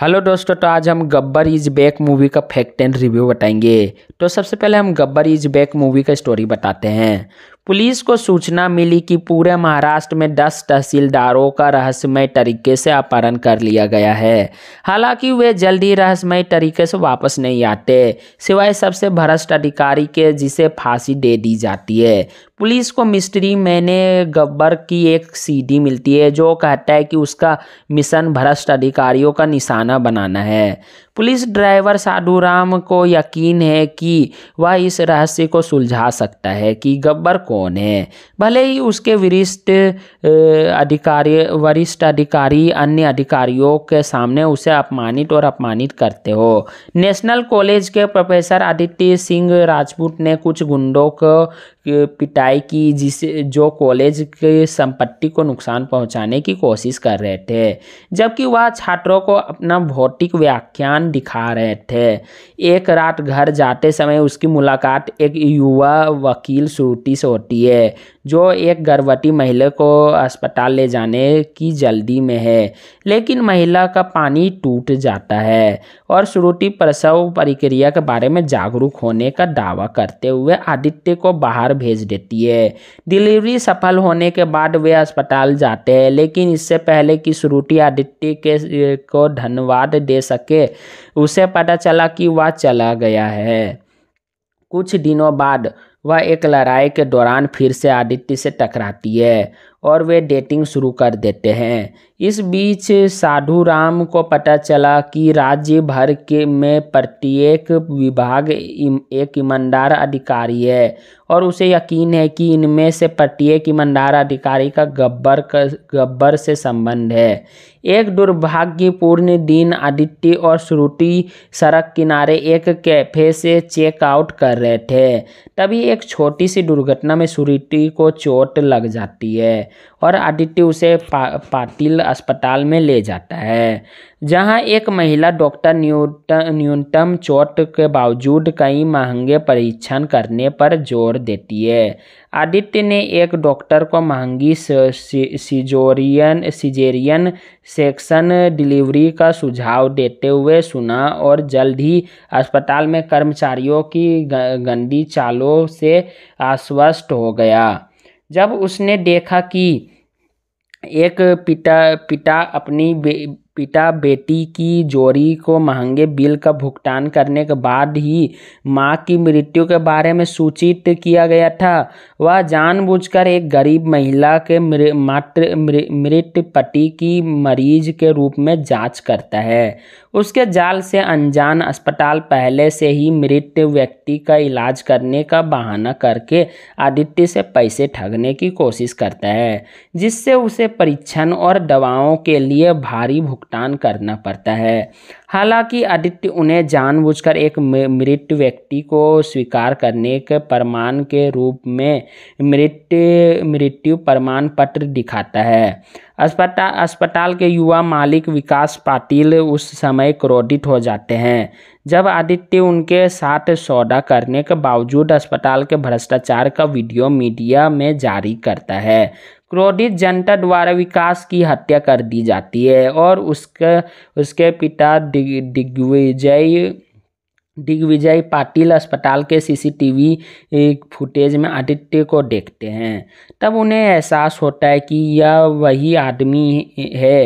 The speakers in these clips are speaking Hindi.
हेलो दोस्तों तो आज हम गब्बर इज बैक मूवी का फैक्ट एंड रिव्यू बताएंगे तो सबसे पहले हम गब्बर इज बैक मूवी का स्टोरी बताते हैं पुलिस को सूचना मिली कि पूरे महाराष्ट्र में दस तहसीलदारों का रहस्यमय तरीके से अपहरण कर लिया गया है हालांकि वे जल्दी रहस्यमय तरीके से वापस नहीं आते सिवाय सबसे भ्रष्ट अधिकारी के जिसे फांसी दे दी जाती है पुलिस को मिस्ट्री मैंने गब्बर की एक सीडी मिलती है जो कहता है कि उसका मिशन भ्रष्ट अधिकारियों का निशाना बनाना है पुलिस ड्राइवर साधुराम को यकीन है कि वह इस रहस्य को सुलझा सकता है कि गब्बर कौन है भले ही उसके वरिष्ठ अधिकारी वरिष्ठ अधिकारी अन्य अधिकारियों के सामने उसे अपमानित और अपमानित करते हो नेशनल कॉलेज के प्रोफेसर आदित्य सिंह राजपूत ने कुछ गुंडों को पिटाई की जिसे जो कॉलेज के संपत्ति को नुकसान पहुंचाने की कोशिश कर रहे थे जबकि वह छात्रों को अपना भौतिक व्याख्यान दुकान दिखा रहे थे एक रात घर जाते समय उसकी मुलाकात एक युवा वकील श्रुति से होती है जो एक गर्भवती महिला को अस्पताल ले जाने की जल्दी में है लेकिन महिला का पानी टूट जाता है और श्रुति प्रसव प्रक्रिया के बारे में जागरूक होने का दावा करते हुए आदित्य को बाहर भेज देती है डिलीवरी सफल होने के बाद वे अस्पताल जाते हैं लेकिन इससे पहले कि श्रुति आदित्य के को धन्यवाद दे सके उसे पता चला कि वह चला गया है कुछ दिनों बाद वह एक लड़ाई के दौरान फिर से आदित्य से टकराती है और वे डेटिंग शुरू कर देते हैं इस बीच साधु राम को पता चला कि राज्य भर के में प्रत्येक विभाग एक ईमानदार अधिकारी है और उसे यकीन है कि इनमें से प्रत्येक ईमानदार अधिकारी का गब्बर का गब्बर से संबंध है एक दुर्भाग्यपूर्ण दिन आदित्य और श्रुति सड़क किनारे एक कैफे से चेकआउट कर रहे थे तभी एक छोटी सी दुर्घटना में श्रुति को चोट लग जाती है और आदित्य उसे पा, पाटिल अस्पताल में ले जाता है जहां एक महिला डॉक्टर न्यूनतम चोट के बावजूद कई महंगे परीक्षण करने पर जोर देती है आदित्य ने एक डॉक्टर को महंगी सिजोरियन सिजेरियन सेक्शन डिलीवरी का सुझाव देते हुए सुना और जल्द ही अस्पताल में कर्मचारियों की गंदी चालों से आश्वस्त हो गया जब उसने देखा कि एक पिता पिता अपनी बे पिता बेटी की जोड़ी को महंगे बिल का भुगतान करने के बाद ही माँ की मृत्यु के बारे में सूचित किया गया था वह जानबूझकर एक गरीब महिला के मातृ मृत पति की मरीज के रूप में जांच करता है उसके जाल से अनजान अस्पताल पहले से ही मृत व्यक्ति का इलाज करने का बहाना करके आदित्य से पैसे ठगने की कोशिश करता है जिससे उसे परीक्षण और दवाओं के लिए भारी भुगतान करना पड़ता है हालांकि आदित्य उन्हें जानबूझकर एक मृत व्यक्ति को स्वीकार करने के प्रमाण के रूप में मृत मृत्यु प्रमाण पत्र दिखाता है अस्पताल अस्पताल के युवा मालिक विकास पाटिल उस समय क्रोधित हो जाते हैं जब आदित्य उनके साथ सौदा करने के बावजूद अस्पताल के भ्रष्टाचार का वीडियो मीडिया में जारी करता है क्रोधित जनता द्वारा विकास की हत्या कर दी जाती है और उसके उसके पिता दिग्विजय दिग्विजय पाटिल अस्पताल के सीसीटीवी फुटेज में आदित्य को देखते हैं तब उन्हें एहसास होता है कि यह वही आदमी है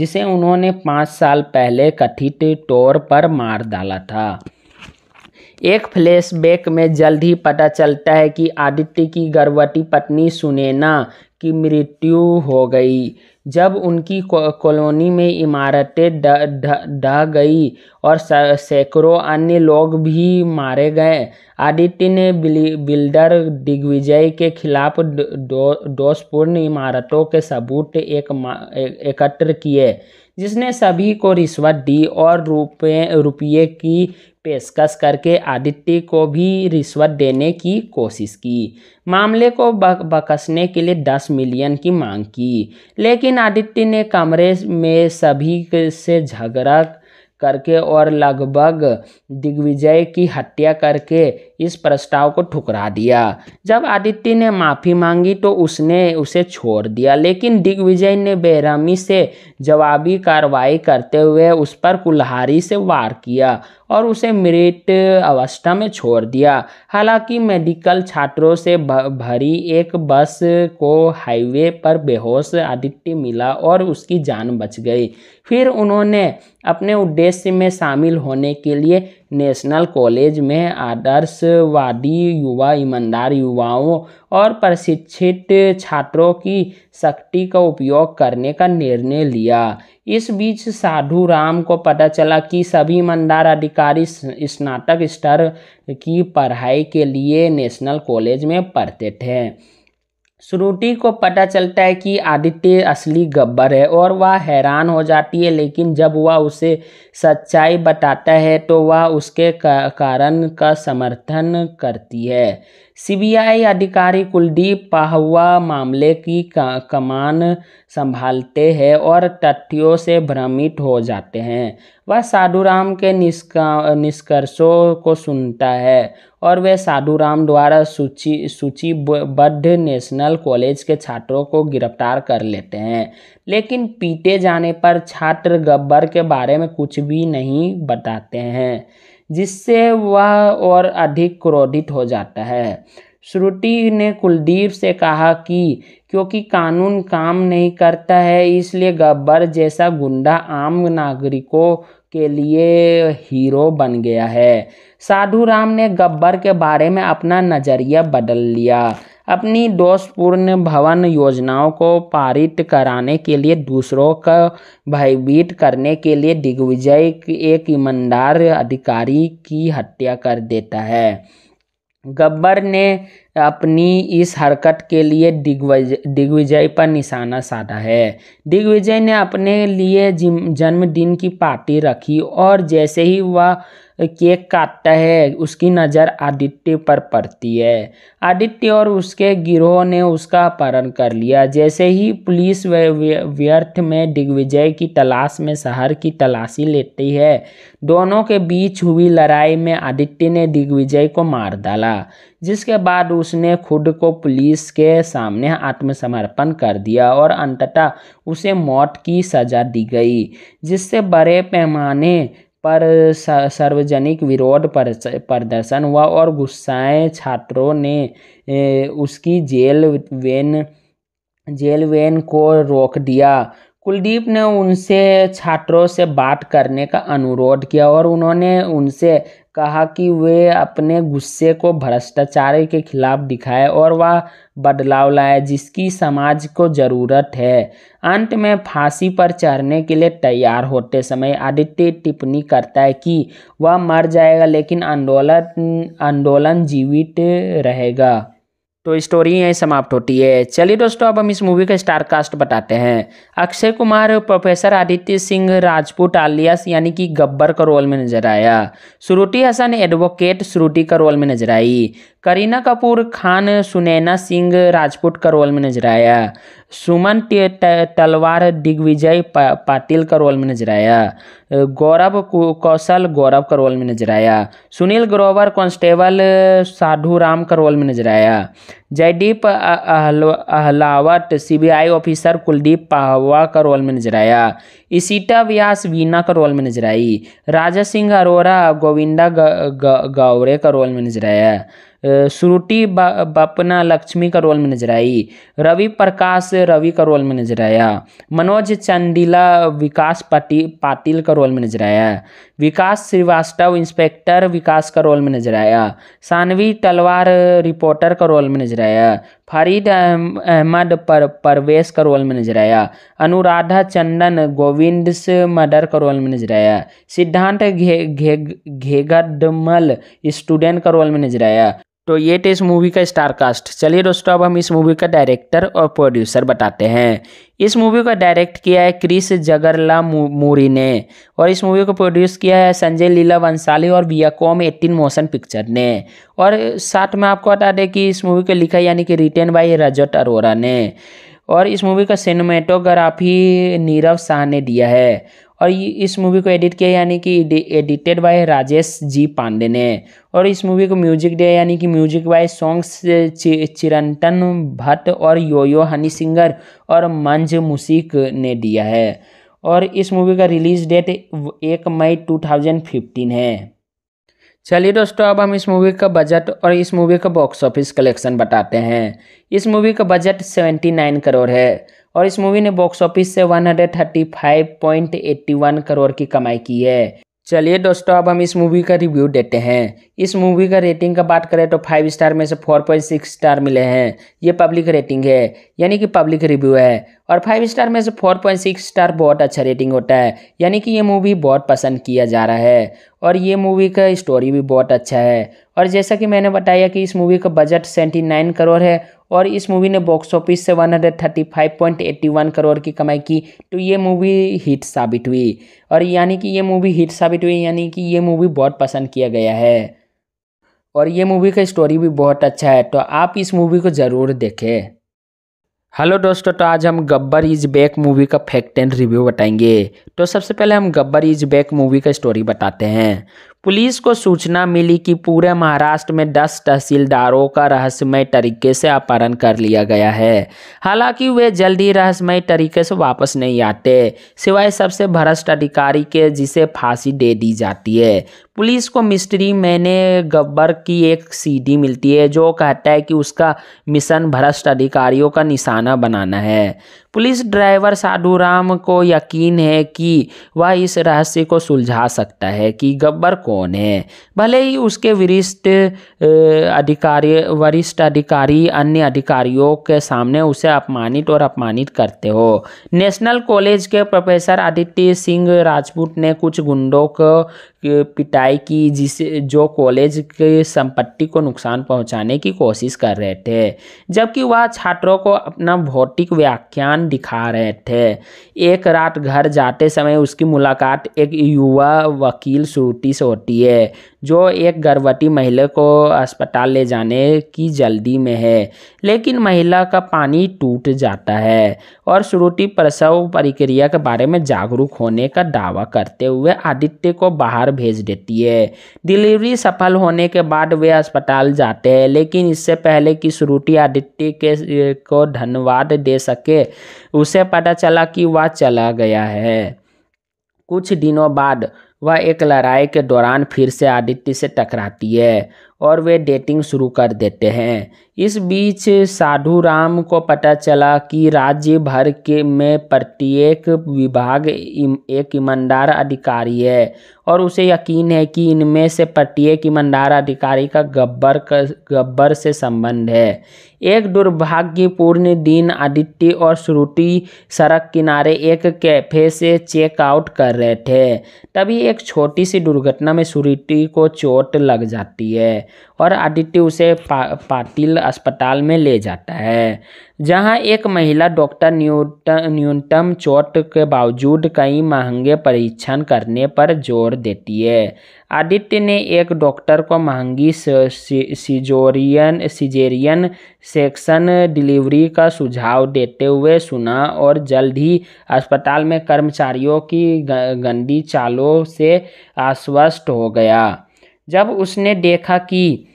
जिसे उन्होंने पाँच साल पहले कथित तौर पर मार डाला था एक फ्लैशबैक में जल्द ही पता चलता है कि आदित्य की गर्भवती पत्नी सुनेना की मृत्यु हो गई जब उनकी कॉलोनी में इमारतें ढह गई और सैकड़ों अन्य लोग भी मारे गए आदित्य ने बिल्डर दिग्विजय के खिलाफ दोषपूर्ण इमारतों के सबूत एक एकत्र किए जिसने सभी को रिश्वत दी और रुपये रुपये की पेशकश करके आदित्य को भी रिश्वत देने की कोशिश की मामले को बकसने के लिए दस मिलियन की मांग की लेकिन आदित्य ने कमरे में सभी से झगड़ा करके और लगभग दिग्विजय की हत्या करके इस प्रस्ताव को ठुकरा दिया जब आदित्य ने माफ़ी मांगी तो उसने उसे छोड़ दिया लेकिन दिग्विजय ने बेरहमी से जवाबी कार्रवाई करते हुए उस पर कुल्हारी से वार किया और उसे मृत अवस्था में छोड़ दिया हालांकि मेडिकल छात्रों से भरी एक बस को हाईवे पर बेहोश आदित्य मिला और उसकी जान बच गई फिर उन्होंने अपने उद्देश्य में शामिल होने के लिए नेशनल कॉलेज में आदर्शवादी युवा ईमानदार युवाओं और प्रशिक्षित छात्रों की शक्ति का उपयोग करने का निर्णय लिया इस बीच साधु राम को पता चला कि सभी ईमानदार अधिकारी स्नातक स्तर की पढ़ाई के लिए नेशनल कॉलेज में पढ़ते थे श्रुति को पता चलता है कि आदित्य असली गब्बर है और वह हैरान हो जाती है लेकिन जब वह उसे सच्चाई बताता है तो वह उसके कारण का समर्थन करती है सीबीआई अधिकारी कुलदीप पाहवा मामले की कमान संभालते हैं और तथ्यों से भ्रमित हो जाते हैं वह साधुराम के निष्का निष्कर्षों को सुनता है और वह साधुराम द्वारा सूची सूचीबद्ध नेशनल कॉलेज के छात्रों को गिरफ्तार कर लेते हैं लेकिन पीटे जाने पर छात्र गब्बर के बारे में कुछ भी नहीं बताते हैं जिससे वह और अधिक क्रोधित हो जाता है श्रुति ने कुलदीप से कहा कि क्योंकि कानून काम नहीं करता है इसलिए गब्बर जैसा गुंडा आम नागरिकों के लिए हीरो बन गया है साधु राम ने गब्बर के बारे में अपना नज़रिया बदल लिया अपनी दोषपूर्ण भवन योजनाओं को पारित कराने के लिए दूसरों का भयभीत करने के लिए दिग्विजय एक ईमानदार अधिकारी की हत्या कर देता है गब्बर ने अपनी इस हरकत के लिए दिग्विजय दिग्विजय पर निशाना साधा है दिग्विजय ने अपने लिए जन्मदिन की पार्टी रखी और जैसे ही वह केक काटता है उसकी नज़र आदित्य पर पड़ती है आदित्य और उसके गिरोह ने उसका अपहरण कर लिया जैसे ही पुलिस व्यर्थ में दिग्विजय की तलाश में शहर की तलाशी लेती है दोनों के बीच हुई लड़ाई में आदित्य ने दिग्विजय को मार डाला जिसके बाद उसने खुद को पुलिस के सामने आत्मसमर्पण कर दिया और अंततः उसे मौत की सज़ा दी गई जिससे बड़े पैमाने पर सार्वजनिक विरोध प्रदर्शन हुआ और गुस्साए छात्रों ने उसकी जेल वेन जेल वेन को रोक दिया कुलदीप ने उनसे छात्रों से बात करने का अनुरोध किया और उन्होंने उनसे कहा कि वे अपने गुस्से को भ्रष्टाचार के खिलाफ दिखाए और वह बदलाव लाए जिसकी समाज को ज़रूरत है अंत में फांसी पर चढ़ने के लिए तैयार होते समय आदित्य टिप्पणी करता है कि वह मर जाएगा लेकिन आंदोलन आंदोलन जीवित रहेगा तो स्टोरी यहीं समाप्त होती है चलिए दोस्तों अब हम इस मूवी का स्टार कास्ट बताते हैं अक्षय कुमार प्रोफेसर आदित्य सिंह राजपूत आलियास यानी कि गब्बर का रोल में नजर आया श्रुति हसन एडवोकेट श्रुति का रोल में नजर आई करीना कपूर खान सुनैना सिंह राजपूत का रोल में नजर आया सुमन तलवार दिग्विजय पा, पाटिल का रोल में नजर आया गौरव कौशल गौरव का रोल में नजर आया सुनील ग्रोवर कांस्टेबल साधु राम का रोल में नजर आया जयदीप अहलावट सीबीआई ऑफिसर कुलदीप पाहवा का रोल में नजर आया इसीटा व्यास वीना का रोल में नजर आई राजा सिंह अरोरा गोविंदा गौरे का रोल में नजर आया श्रुति बपना लक्ष्मी का रोल में नजर आई रवि प्रकाश रवि का रोल में नजर आया मनोज चंदीला विकास पाटी पाटिल का रोल में नजर आया विकास श्रीवास्तव इंस्पेक्टर विकास का रोल में नजर आया सानवी तलवार रिपोर्टर का रोल में नजर आया फरीद अहमद पर परवेश का रोल में नजर आया अनुराधा चंदन गोविंद से मर्डर का रोल में नजर आया सिद्धांत घे घे घेगडमल स्टूडेंट का रोल में नजर आया तो ये थे इस मूवी का स्टार कास्ट चलिए दोस्तों अब हम इस मूवी का डायरेक्टर और प्रोड्यूसर बताते हैं इस मूवी को डायरेक्ट किया है क्रिस जगरला मूरी ने और इस मूवी को प्रोड्यूस किया है संजय लीला वंसाली और कॉम एटीन मोशन पिक्चर ने और साथ में आपको बता दें कि इस मूवी को लिखा यानी कि रिटर्न बाई रजत अरोरा ने और इस मूवी का सिनेमेटोग्राफी नीरव शाह ने दिया है और ये इस मूवी को एडिट किया यानी कि एडिटेड बाय राजेश जी पांडे ने और इस मूवी को म्यूजिक दिया यानी कि म्यूजिक बाय सॉन्ग्स चि, भट्ट और योयो हनी सिंगर और मंज मुसीक ने दिया है और इस मूवी का रिलीज डेट एक मई फिफ्टीन है चलिए दोस्तों अब हम इस मूवी का बजट और इस मूवी का बॉक्स ऑफिस कलेक्शन बताते हैं इस मूवी का बजट सेवेंटी नाइन करोड़ है और इस मूवी ने बॉक्स ऑफिस से 135.81 करोड़ की कमाई की है चलिए दोस्तों अब हम इस मूवी का रिव्यू देते हैं इस मूवी का रेटिंग का बात करें तो फाइव स्टार में से फोर पॉइंट सिक्स स्टार मिले हैं ये पब्लिक रेटिंग है यानी कि पब्लिक रिव्यू है और फाइव स्टार में से फोर पॉइंट सिक्स स्टार बहुत अच्छा रेटिंग होता है यानी कि ये मूवी बहुत पसंद किया जा रहा है और ये मूवी का स्टोरी भी बहुत अच्छा है और जैसा कि मैंने बताया कि इस मूवी का बजट सेवेंटी नाइन करोड़ है और इस मूवी ने बॉक्स ऑफिस से 135.81 करोड़ की कमाई की तो ये मूवी हिट साबित हुई और यानी कि ये मूवी हिट साबित हुई यानी कि ये मूवी बहुत पसंद किया गया है और ये मूवी का स्टोरी भी बहुत अच्छा है तो आप इस मूवी को ज़रूर देखें हेलो दोस्तों तो आज हम गब्बर इज बैक मूवी का फैक्ट एंड रिव्यू बताएंगे तो सबसे पहले हम गब्बर इज बैक मूवी का स्टोरी बताते हैं पुलिस को सूचना मिली कि पूरे महाराष्ट्र में 10 तहसीलदारों का रहस्यमय तरीके से अपहरण कर लिया गया है हालांकि वे जल्दी रहस्यमय तरीके से वापस नहीं आते सिवाय सबसे भ्रष्ट अधिकारी के जिसे फांसी दे दी जाती है पुलिस को मिस्ट्री मैंने गब्बर की एक सीडी मिलती है जो कहता है कि उसका मिशन भ्रष्ट अधिकारियों का निशाना बनाना है पुलिस ड्राइवर साधुराम को यकीन है कि वह इस रहस्य को सुलझा सकता है कि गब्बर कौन है भले ही उसके वरिष्ठ अधिकारी वरिष्ठ अधिकारी अन्य अधिकारियों के सामने उसे अपमानित और अपमानित करते हो नेशनल कॉलेज के प्रोफेसर आदित्य सिंह राजपूत ने कुछ गुंडों को पिटाई की जिसे जो कॉलेज के संपत्ति को नुकसान पहुंचाने की कोशिश कर रहे थे जबकि वह छात्रों को अपना भौतिक व्याख्यान मकान दिखा रहे थे एक रात घर जाते समय उसकी मुलाकात एक युवा वकील श्रुति से होती है जो एक गर्भवती महिला को अस्पताल ले जाने की जल्दी में है लेकिन महिला का पानी टूट जाता है और श्रुति प्रसव प्रक्रिया के बारे में जागरूक होने का दावा करते हुए आदित्य को बाहर भेज देती है डिलीवरी सफल होने के बाद वे अस्पताल जाते हैं लेकिन इससे पहले कि श्रुति आदित्य के को धन्यवाद दे सके उसे पता चला कि वह चला गया है कुछ दिनों बाद वह एक लड़ाई के दौरान फिर से आदित्य से टकराती है और वे डेटिंग शुरू कर देते हैं इस बीच साधु राम को पता चला कि राज्य भर के में प्रत्येक विभाग एक ईमानदार अधिकारी है और उसे यकीन है कि इनमें से प्रत्येक ईमानदार अधिकारी का गब्बर का गब्बर से संबंध है एक दुर्भाग्यपूर्ण दिन आदित्य और श्रुति सड़क किनारे एक कैफे से चेकआउट कर रहे थे तभी एक छोटी सी दुर्घटना में श्रुति को चोट लग जाती है और आदित्य उसे पा, पाटिल अस्पताल में ले जाता है जहां एक महिला डॉक्टर न्यूनतम चोट के बावजूद कई महंगे परीक्षण करने पर जोर देती है आदित्य ने एक डॉक्टर को महंगी सिजोरियन सिजेरियन सेक्शन डिलीवरी का सुझाव देते हुए सुना और जल्द ही अस्पताल में कर्मचारियों की गंदी चालों से आश्वस्त हो गया जब उसने देखा कि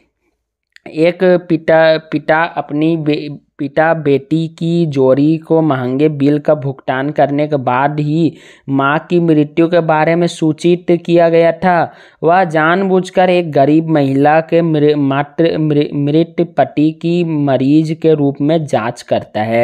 एक पिता पिता अपनी बे पिता बेटी की जोड़ी को महंगे बिल का भुगतान करने के बाद ही माँ की मृत्यु के बारे में सूचित किया गया था वह जानबूझकर एक गरीब महिला के मात्र मृत पति की मरीज के रूप में जांच करता है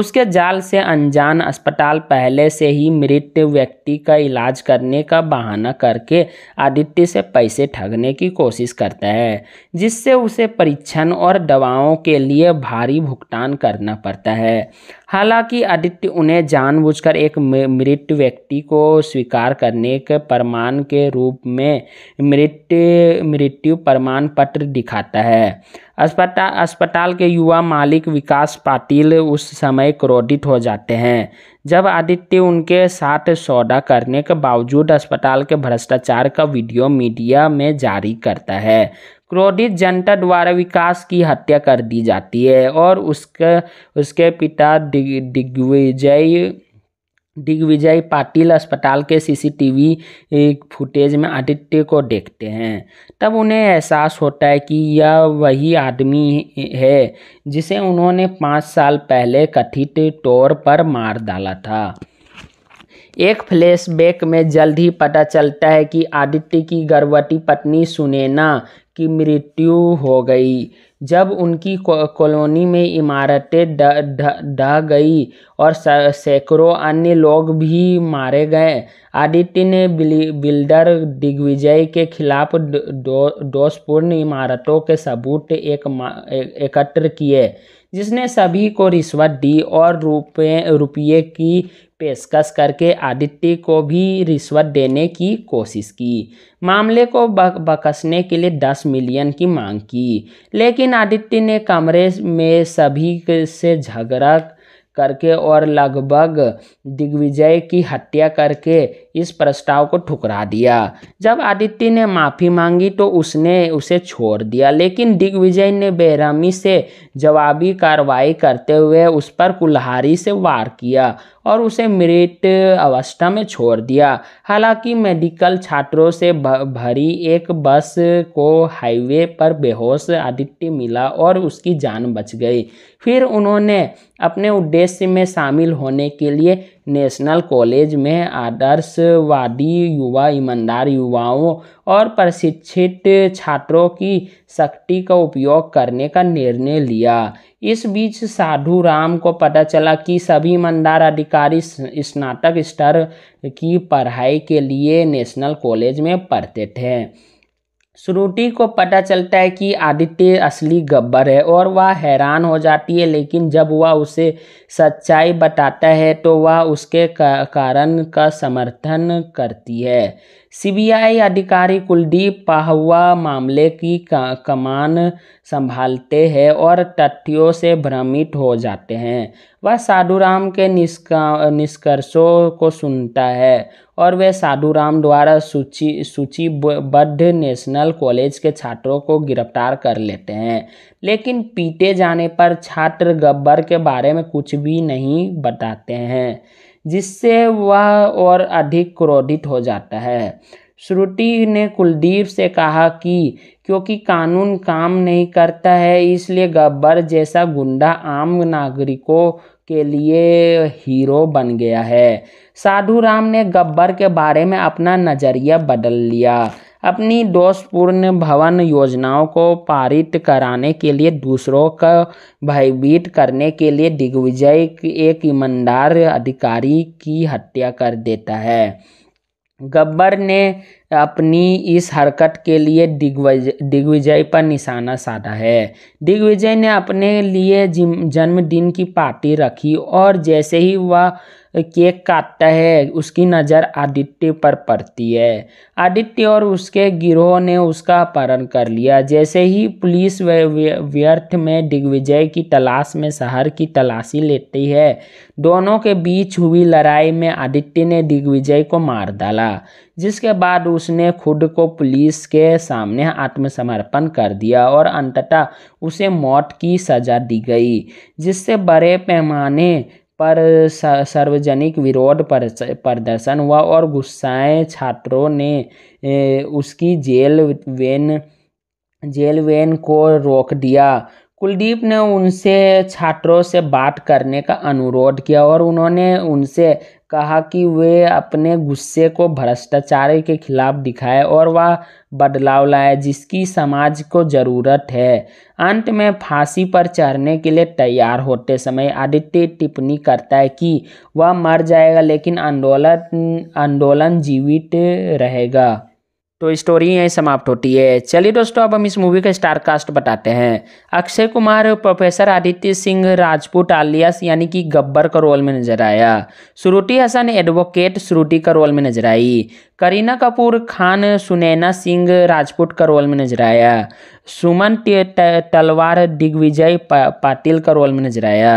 उसके जाल से अनजान अस्पताल पहले से ही मृत व्यक्ति का इलाज करने का बहाना करके आदित्य से पैसे ठगने की कोशिश करता है जिससे उसे परीक्षण और दवाओं के लिए भारी भुगतान करना पड़ता है हालांकि आदित्य उन्हें जानबूझकर एक मृत व्यक्ति को स्वीकार करने के प्रमाण के रूप में मृत मृत्यु प्रमाण पत्र दिखाता है अस्पताल अस्पताल के युवा मालिक विकास पाटिल उस समय क्रोधित हो जाते हैं जब आदित्य उनके साथ सौदा करने के बावजूद अस्पताल के भ्रष्टाचार का वीडियो मीडिया में जारी करता है क्रोधित जनता द्वारा विकास की हत्या कर दी जाती है और उसके उसके पिता दिग्विजय दिग्विजय पाटिल अस्पताल के सीसीटीवी फुटेज में आदित्य को देखते हैं तब उन्हें एहसास होता है कि यह वही आदमी है जिसे उन्होंने पाँच साल पहले कथित तौर पर मार डाला था एक फ्लैशबैक में जल्द ही पता चलता है कि आदित्य की गर्भवती पत्नी सुनेना की मृत्यु हो गई जब उनकी कॉलोनी में इमारतें ढह गई और सैकड़ों अन्य लोग भी मारे गए आदित्य ने बिल्डर दिग्विजय के खिलाफ दोषपूर्ण इमारतों के सबूत एकत्र किए जिसने सभी को रिश्वत दी और रुपये रुपये की पेशकश करके आदित्य को भी रिश्वत देने की कोशिश की मामले को बकसने के लिए दस मिलियन की मांग की लेकिन आदित्य ने कमरे में सभी से झगड़ा करके और लगभग दिग्विजय की हत्या करके इस प्रस्ताव को ठुकरा दिया जब आदित्य ने माफ़ी मांगी तो उसने उसे छोड़ दिया लेकिन दिग्विजय ने बेरहमी से जवाबी कार्रवाई करते हुए उस पर कुल्हारी से वार किया और उसे मृत अवस्था में छोड़ दिया हालांकि मेडिकल छात्रों से भरी एक बस को हाईवे पर बेहोश आदित्य मिला और उसकी जान बच गई फिर उन्होंने अपने उद्देश्य में शामिल होने के लिए नेशनल कॉलेज में आदर्शवादी युवा ईमानदार युवाओं और प्रशिक्षित छात्रों की शक्ति का उपयोग करने का निर्णय लिया इस बीच साधु राम को पता चला कि सभी ईमानदार अधिकारी स्नातक स्तर की पढ़ाई के लिए नेशनल कॉलेज में पढ़ते थे श्रुति को पता चलता है कि आदित्य असली गब्बर है और वह हैरान हो जाती है लेकिन जब वह उसे सच्चाई बताता है तो वह उसके कारण का समर्थन करती है सीबीआई अधिकारी कुलदीप पाहवा मामले की कमान संभालते हैं और तथ्यों से भ्रमित हो जाते हैं वह साधुराम के निष्कर्षों को सुनता है और वे साधुराम द्वारा सूची सूचीबद्ध नेशनल कॉलेज के छात्रों को गिरफ्तार कर लेते हैं लेकिन पीटे जाने पर छात्र गब्बर के बारे में कुछ भी नहीं बताते हैं जिससे वह और अधिक क्रोधित हो जाता है श्रुति ने कुलदीप से कहा कि क्योंकि कानून काम नहीं करता है इसलिए गब्बर जैसा गुंडा आम नागरिकों के लिए हीरो बन गया है साधु राम ने गब्बर के बारे में अपना नज़रिया बदल लिया अपनी दोषपूर्ण भवन योजनाओं को पारित कराने के लिए दूसरों का भयभीत करने के लिए दिग्विजय एक ईमानदार अधिकारी की हत्या कर देता है गब्बर ने अपनी इस हरकत के लिए दिग्विजय दिग्विजय पर निशाना साधा है दिग्विजय ने अपने लिए जन्मदिन की पार्टी रखी और जैसे ही वह केक काटता है उसकी नज़र आदित्य पर पड़ती है आदित्य और उसके गिरोह ने उसका अपहरण कर लिया जैसे ही पुलिस व्यर्थ में दिग्विजय की तलाश में शहर की तलाशी लेती है दोनों के बीच हुई लड़ाई में आदित्य ने दिग्विजय को मार डाला जिसके बाद उसने खुद को पुलिस के सामने आत्मसमर्पण कर दिया और अंततः उसे मौत की सज़ा दी गई जिससे बड़े पैमाने पर सार्वजनिक विरोध प्रदर्शन हुआ और गुस्साए छात्रों ने उसकी जेल वेन जेल वैन को रोक दिया कुलदीप ने उनसे छात्रों से बात करने का अनुरोध किया और उन्होंने उनसे कहा कि वे अपने गुस्से को भ्रष्टाचार के खिलाफ दिखाए और वह बदलाव लाए जिसकी समाज को ज़रूरत है अंत में फांसी पर चढ़ने के लिए तैयार होते समय आदित्य टिप्पणी करता है कि वह मर जाएगा लेकिन आंदोलन आंदोलन जीवित रहेगा तो स्टोरी यहीं समाप्त होती है चलिए दोस्तों अब हम इस मूवी का स्टार कास्ट बताते हैं अक्षय कुमार प्रोफेसर आदित्य सिंह राजपूत आलियास यानी कि गब्बर का रोल में नजर आया श्रुति हसन एडवोकेट श्रुति का रोल में नजर आई करीना कपूर खान सुनैना सिंह राजपूत का रोल में नजर आया सुमन तलवार दिग्विजय पा, पाटिल का रोल में नजर आया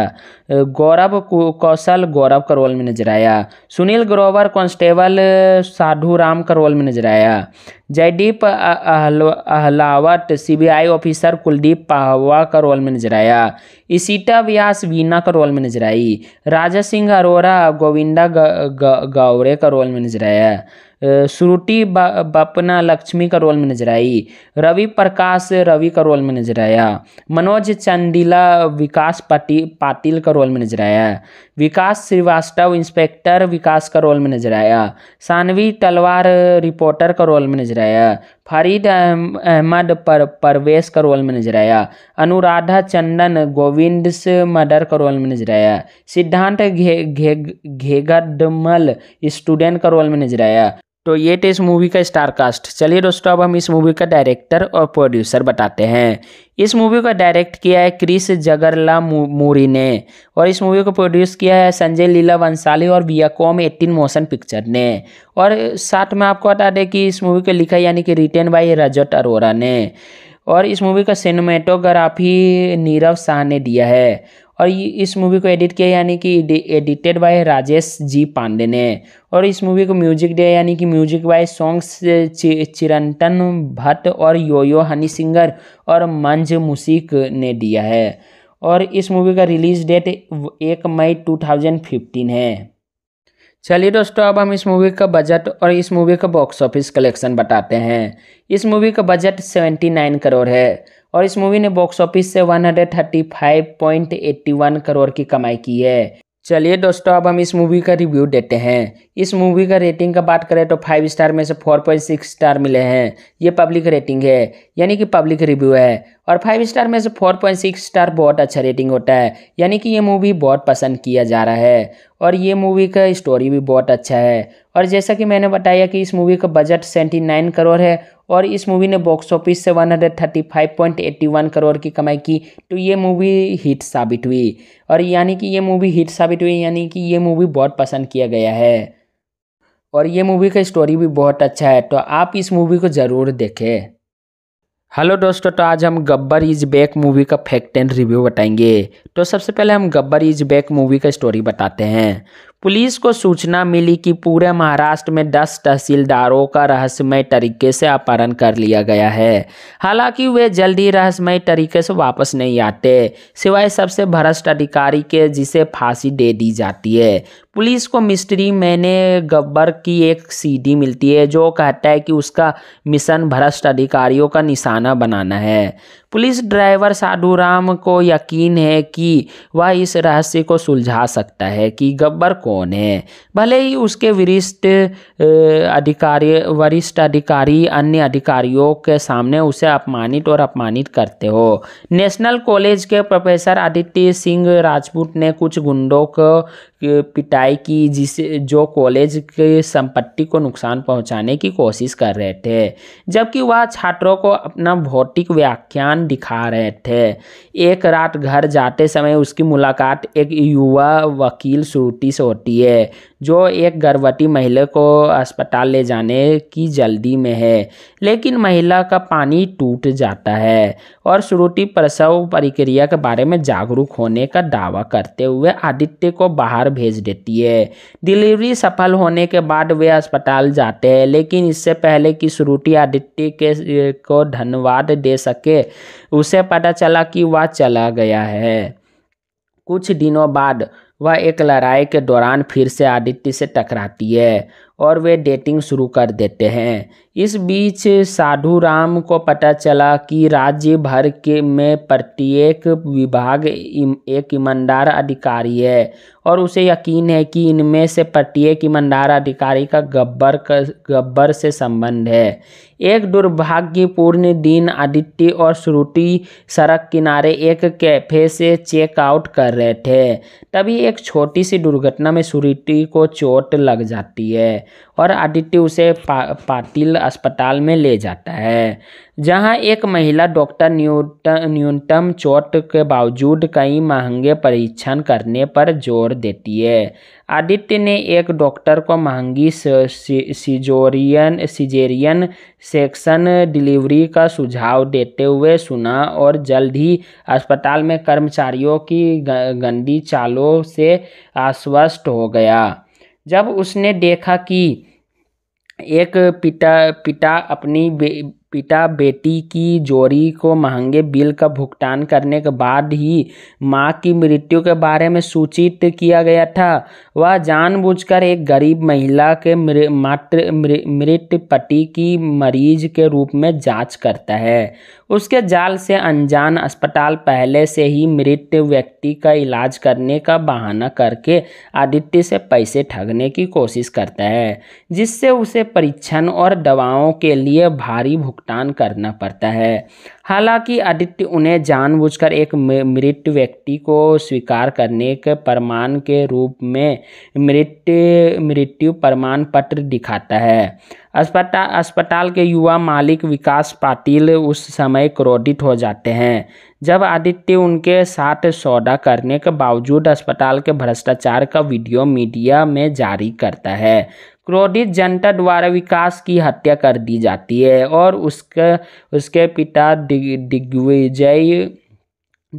गौरव कौशल गौरव का रोल में नजर आया सुनील ग्रोवर कांस्टेबल साधु राम का रोल में नजर आया जयदीप अहलावट सीबीआई ऑफिसर कुलदीप पाहवा का रोल में नजर आया इसीटा व्यास वीना का रोल में नजर आई राजा सिंह अरोरा गोविंदा गौरे का रोल में नजर आया श्रुति बपना लक्ष्मी का रोल में नजर आई रवि प्रकाश रवि का रोल में नजर आया मनोज चंदीला विकास पाटिल पाटिल का रोल में नजर आया विकास श्रीवास्तव इंस्पेक्टर विकास का रोल में नजर आया सानवी तलवार रिपोर्टर का रोल में नजर आया फरीद अहमद पर परवेश का रोल में नजर आया अनुराधा चंदन गोविंद से मर्डर का रोल में नजर आया सिद्धांत घे घे घेगडमल स्टूडेंट का रोल में नजर आया तो ये थे इस मूवी का स्टार कास्ट चलिए दोस्तों अब हम इस मूवी का डायरेक्टर और प्रोड्यूसर बताते हैं इस मूवी को डायरेक्ट किया है क्रिस जगरला मूरी ने और इस मूवी को प्रोड्यूस किया है संजय लीला वंसाली और वियाकॉम एटीन मोशन पिक्चर ने और साथ में आपको बता दें कि इस मूवी को लिखा यानी कि रिटेन बाई रजत अरोरा ने और इस मूवी का सिनेमेटोग्राफी नीरव शाह ने दिया है और ये इस मूवी को एडिट किया यानी कि एडिटेड बाय राजेश जी पांडे ने और इस मूवी को म्यूजिक दिया यानी कि music by songs Chirantan Bhatt और योयो हनी सिंगर और मंज मुसिक ने दिया है और इस मूवी का रिलीज डेट एक मई 2015 है चलिए दोस्तों अब हम इस मूवी का बजट और इस मूवी का बॉक्स ऑफिस कलेक्शन बताते हैं इस मूवी का बजट नाइन करोड़ है और इस मूवी ने बॉक्स ऑफिस से 135.81 करोड़ की कमाई की है चलिए दोस्तों अब हम इस मूवी का रिव्यू देते हैं इस मूवी का रेटिंग का बात करें तो फाइव स्टार में से फोर पॉइंट सिक्स स्टार मिले हैं ये पब्लिक रेटिंग है यानी कि पब्लिक रिव्यू है और फाइव स्टार में से फोर पॉइंट सिक्स स्टार बहुत अच्छा रेटिंग होता है यानी कि ये मूवी बहुत पसंद किया जा रहा है और ये मूवी का स्टोरी भी बहुत अच्छा है और जैसा कि मैंने बताया कि इस मूवी का बजट सेवेंटी नाइन करोड़ है और इस मूवी ने बॉक्स ऑफिस से one hundred thirty five point eighty one crore की कमाई की तो ये मूवी हिट साबित हुई और यानी कि ये मूवी हिट साबित हुई यानी कि ये मूवी बहुत पसंद किया गया है और ये मूवी का स्टोरी भी बहुत अच्छा है तो आप इस मूवी को ज़रूर देखें हेलो दोस्तों तो आज हम गब्बर इज बैक मूवी का फैक्ट एंड रिव्यू बताएंगे तो सबसे पहले हम गब्बर इज बैक मूवी का स्टोरी बताते हैं पुलिस को सूचना मिली कि पूरे महाराष्ट्र में 10 तहसीलदारों का रहस्यमय तरीके से अपहरण कर लिया गया है हालांकि वे जल्दी रहस्यमय तरीके से वापस नहीं आते सिवाय सबसे भ्रष्ट अधिकारी के जिसे फांसी दे दी जाती है पुलिस को मिस्ट्री मैंने गब्बर की एक सीडी मिलती है जो कहता है कि उसका मिशन भ्रष्ट अधिकारियों का निशाना बनाना है पुलिस ड्राइवर साधुराम को यकीन है कि वह इस रहस्य को सुलझा सकता है कि गब्बर कौन है भले ही उसके वरिष्ठ अधिकारी वरिष्ठ अधिकारी अन्य अधिकारियों के सामने उसे अपमानित और अपमानित करते हो नेशनल कॉलेज के प्रोफेसर आदित्य सिंह राजपूत ने कुछ गुंडों को पिटाई की जिसे जो कॉलेज के संपत्ति को नुकसान पहुंचाने की कोशिश कर रहे थे जबकि वह छात्रों को अपना भौतिक व्याख्यान दिखा रहे थे एक रात घर जाते समय उसकी मुलाकात एक युवा वकील श्रुति से होती है जो एक गर्भवती महिला को अस्पताल ले जाने की जल्दी में है लेकिन महिला का पानी टूट जाता है और श्रुति प्रसव प्रक्रिया के बारे में जागरूक होने का दावा करते हुए आदित्य को बाहर भेज देती है डिलीवरी सफल होने के बाद वे अस्पताल जाते हैं लेकिन इससे पहले कि श्रुति आदित्य के को धन्यवाद दे सके उसे पता चला कि वह चला गया है कुछ दिनों बाद वह एक लड़ाई के दौरान फिर से आदित्य से टकराती है और वे डेटिंग शुरू कर देते हैं इस बीच साधु राम को पता चला कि राज्य भर के में प्रत्येक विभाग एक ईमानदार अधिकारी है और उसे यकीन है कि इनमें से प्रत्येक ईमानदार अधिकारी का गब्बर का गब्बर से संबंध है एक दुर्भाग्यपूर्ण दिन आदित्य और श्रुति सड़क किनारे एक कैफे से चेकआउट कर रहे थे तभी एक छोटी सी दुर्घटना में श्रुति को चोट लग जाती है और आदित्य उसे पा, पाटिल अस्पताल में ले जाता है जहां एक महिला डॉक्टर न्यूनतम चोट के बावजूद कई महंगे परीक्षण करने पर जोर देती है आदित्य ने एक डॉक्टर को महंगी सिजोरियन सिजेरियन सेक्शन डिलीवरी का सुझाव देते हुए सुना और जल्द ही अस्पताल में कर्मचारियों की गंदी चालों से आश्वस्त हो गया जब उसने देखा कि एक पिता पिता अपनी बे पिता बेटी की जोड़ी को महंगे बिल का भुगतान करने के बाद ही माँ की मृत्यु के बारे में सूचित किया गया था वह जानबूझकर एक गरीब महिला के मातृ मृत पति की मरीज के रूप में जांच करता है उसके जाल से अनजान अस्पताल पहले से ही मृत व्यक्ति का इलाज करने का बहाना करके आदित्य से पैसे ठगने की कोशिश करता है जिससे उसे परीक्षण और दवाओं के लिए भारी भुगतान भुगतान करना पड़ता है हालांकि आदित्य उन्हें जानबूझकर एक मृत व्यक्ति को स्वीकार करने के प्रमाण के रूप में मृत मृत्यु प्रमाण पत्र दिखाता है अस्पताल अस्पताल के युवा मालिक विकास पाटिल उस समय क्रोधित हो जाते हैं जब आदित्य उनके साथ सौदा करने के बावजूद अस्पताल के भ्रष्टाचार का वीडियो मीडिया में जारी करता है क्रोधित जनता द्वारा विकास की हत्या कर दी जाती है और उसके उसके पिता दिग, दिग्विजय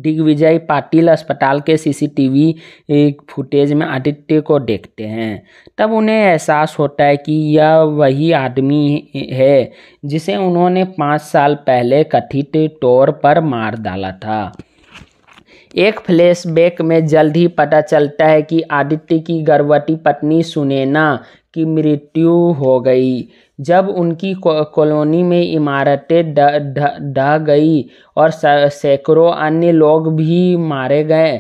दिग्विजय पाटिल अस्पताल के सीसीटीवी फुटेज में आदित्य को देखते हैं तब उन्हें एहसास होता है कि यह वही आदमी है जिसे उन्होंने पाँच साल पहले कथित तौर पर मार डाला था एक फ्लैशबैक में जल्द ही पता चलता है कि आदित्य की गर्भवती पत्नी सुनेना की मृत्यु हो गई जब उनकी कॉलोनी में इमारतें ढह गई और सैकड़ों अन्य लोग भी मारे गए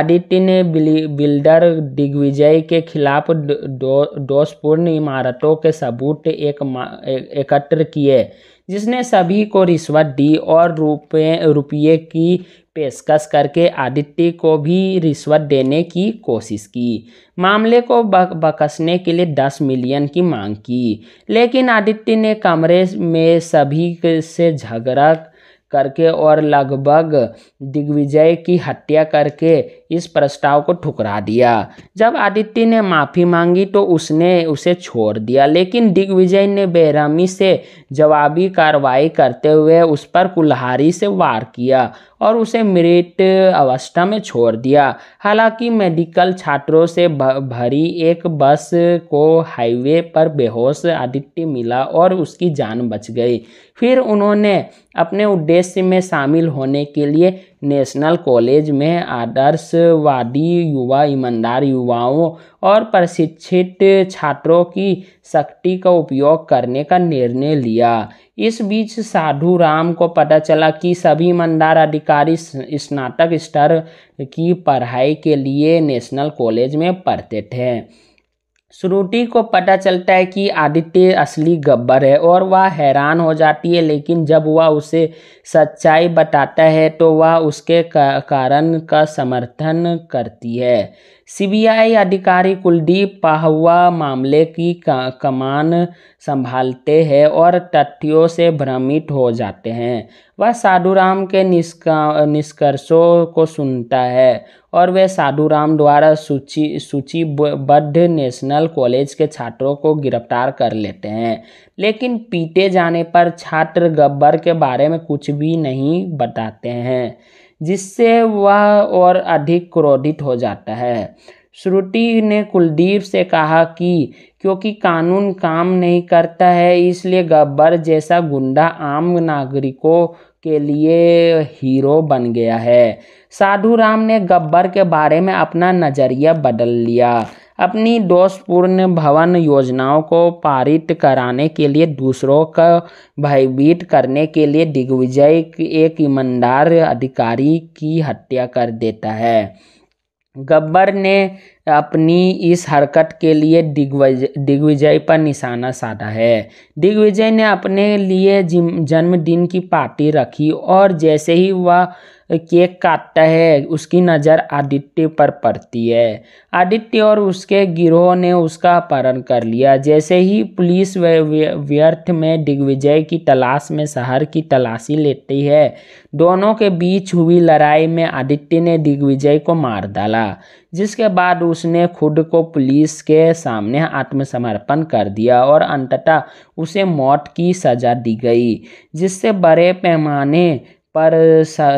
आदित्य ने बिल्डर दिग्विजय के खिलाफ दो, दोषपूर्ण इमारतों के सबूत एक एकत्र किए जिसने सभी को रिश्वत दी और रुपये रुपये की पेशकश करके आदित्य को भी रिश्वत देने की कोशिश की मामले को बकसने के लिए दस मिलियन की मांग की लेकिन आदित्य ने कमरे में सभी से झगड़ा करके और लगभग दिग्विजय की हत्या करके इस प्रस्ताव को ठुकरा दिया जब आदित्य ने माफ़ी मांगी तो उसने उसे छोड़ दिया लेकिन दिग्विजय ने बेरहमी से जवाबी कार्रवाई करते हुए उस पर कुल्हारी से वार किया और उसे मृत अवस्था में छोड़ दिया हालांकि मेडिकल छात्रों से भरी एक बस को हाईवे पर बेहोश आदित्य मिला और उसकी जान बच गई फिर उन्होंने अपने उद्देश्य में शामिल होने के लिए नेशनल कॉलेज में आदर्शवादी युवा ईमानदार युवाओं और प्रशिक्षित छात्रों की शक्ति का उपयोग करने का निर्णय लिया इस बीच साधु राम को पता चला कि सभी ईमानदार अधिकारी स्नातक स्तर की पढ़ाई के लिए नेशनल कॉलेज में पढ़ते थे श्रुति को पता चलता है कि आदित्य असली गब्बर है और वह हैरान हो जाती है लेकिन जब वह उसे सच्चाई बताता है तो वह उसके कारण का समर्थन करती है सीबीआई अधिकारी कुलदीप पाहवा मामले की कमान संभालते हैं और तथ्यों से भ्रमित हो जाते हैं वह साधुराम के निष्का निष्कर्षों को सुनता है और वे साधुराम द्वारा सूची सूचीबद्ध नेशनल कॉलेज के छात्रों को गिरफ्तार कर लेते हैं लेकिन पीटे जाने पर छात्र गब्बर के बारे में कुछ भी नहीं बताते हैं जिससे वह और अधिक क्रोधित हो जाता है श्रुति ने कुलदीप से कहा कि क्योंकि कानून काम नहीं करता है इसलिए गब्बर जैसा गुंडा आम नागरिकों के लिए हीरो बन गया है साधु राम ने गब्बर के बारे में अपना नज़रिया बदल लिया अपनी दोषपूर्ण भवन योजनाओं को पारित कराने के लिए दूसरों का भयभीत करने के लिए दिग्विजय एक ईमानदार अधिकारी की हत्या कर देता है गब्बर ने अपनी इस हरकत के लिए दिग्विजय दिग्विजय पर निशाना साधा है दिग्विजय ने अपने लिए जन्मदिन की पार्टी रखी और जैसे ही वह केक काटता है उसकी नज़र आदित्य पर पड़ती है आदित्य और उसके गिरोह ने उसका अपहरण कर लिया जैसे ही पुलिस व्यर्थ में दिग्विजय की तलाश में शहर की तलाशी लेती है दोनों के बीच हुई लड़ाई में आदित्य ने दिग्विजय को मार डाला जिसके बाद उसने खुद को पुलिस के सामने आत्मसमर्पण कर दिया और अंततः उसे मौत की सज़ा दी गई जिससे बड़े पैमाने पर